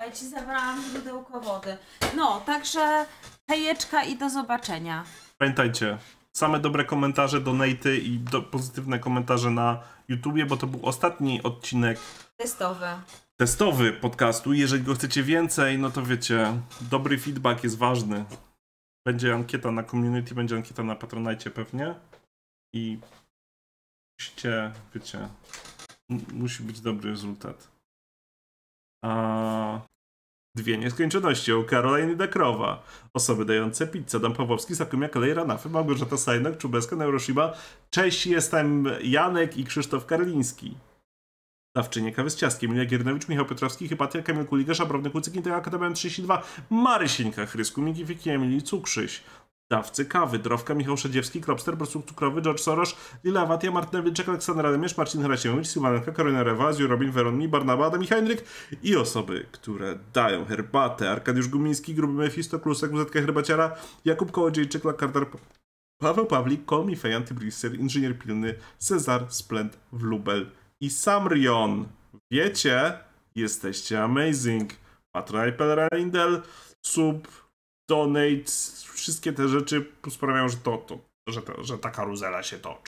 Ja ci zabrałam źródełko wody. No, także hejeczka i do zobaczenia. Pamiętajcie, same dobre komentarze, donaty i do, pozytywne komentarze na YouTubie, bo to był ostatni odcinek testowy. Testowy podcastu. Jeżeli go chcecie więcej, no to wiecie, dobry feedback jest ważny. Będzie ankieta na community, będzie ankieta na Patronite pewnie. I musicie, wiecie, musi być dobry rezultat. A... Dwie nieskończoności u Karoliny Dekrowa. Osoby dające pizzę. Dom Pawłowski, Sakumia, Kolej, Ranafy, Małgorzata Sajnok, Czubeska, Neuroshima. Cześć, jestem Janek i Krzysztof Karliński. Dawczynie kawy z ciastkiem, Emilia Giernowicz, Michał Piotrowski, Hypatia, Kamil Kuliga, Szabrowny Kucyk, Intel Akademia 32, Marysieńka, Chrysku, Miki Wiki, Emilii Cukrzyś, dawcy kawy. Drowka, Michał Szedziewski, Kropster, Brosuk Cukrowy, George Soros, Lila Watia, Martin Wilczek, Aleksander Ademiesz, Marcin Hrasiewicz, Sylwanka, Karolina Rewazju, Robin Weroni, Barnaba, Adam i Heinrich i osoby, które dają herbatę. Arkadiusz Gumiński, Gruby Mefisto, Klusek, Muzetka Herbaciara, Jakub Kołodziejczyk, Lakardar, Paweł Pawlik, Komi, Fejanty Briser, Inżynier Pilny, Cezar, Splend, Wlubel i Samrion. Wiecie, jesteście amazing. Patraj Pellerindel, sub donates, wszystkie te rzeczy sprawiają, że to, to że, to, że ta karuzela się toczy.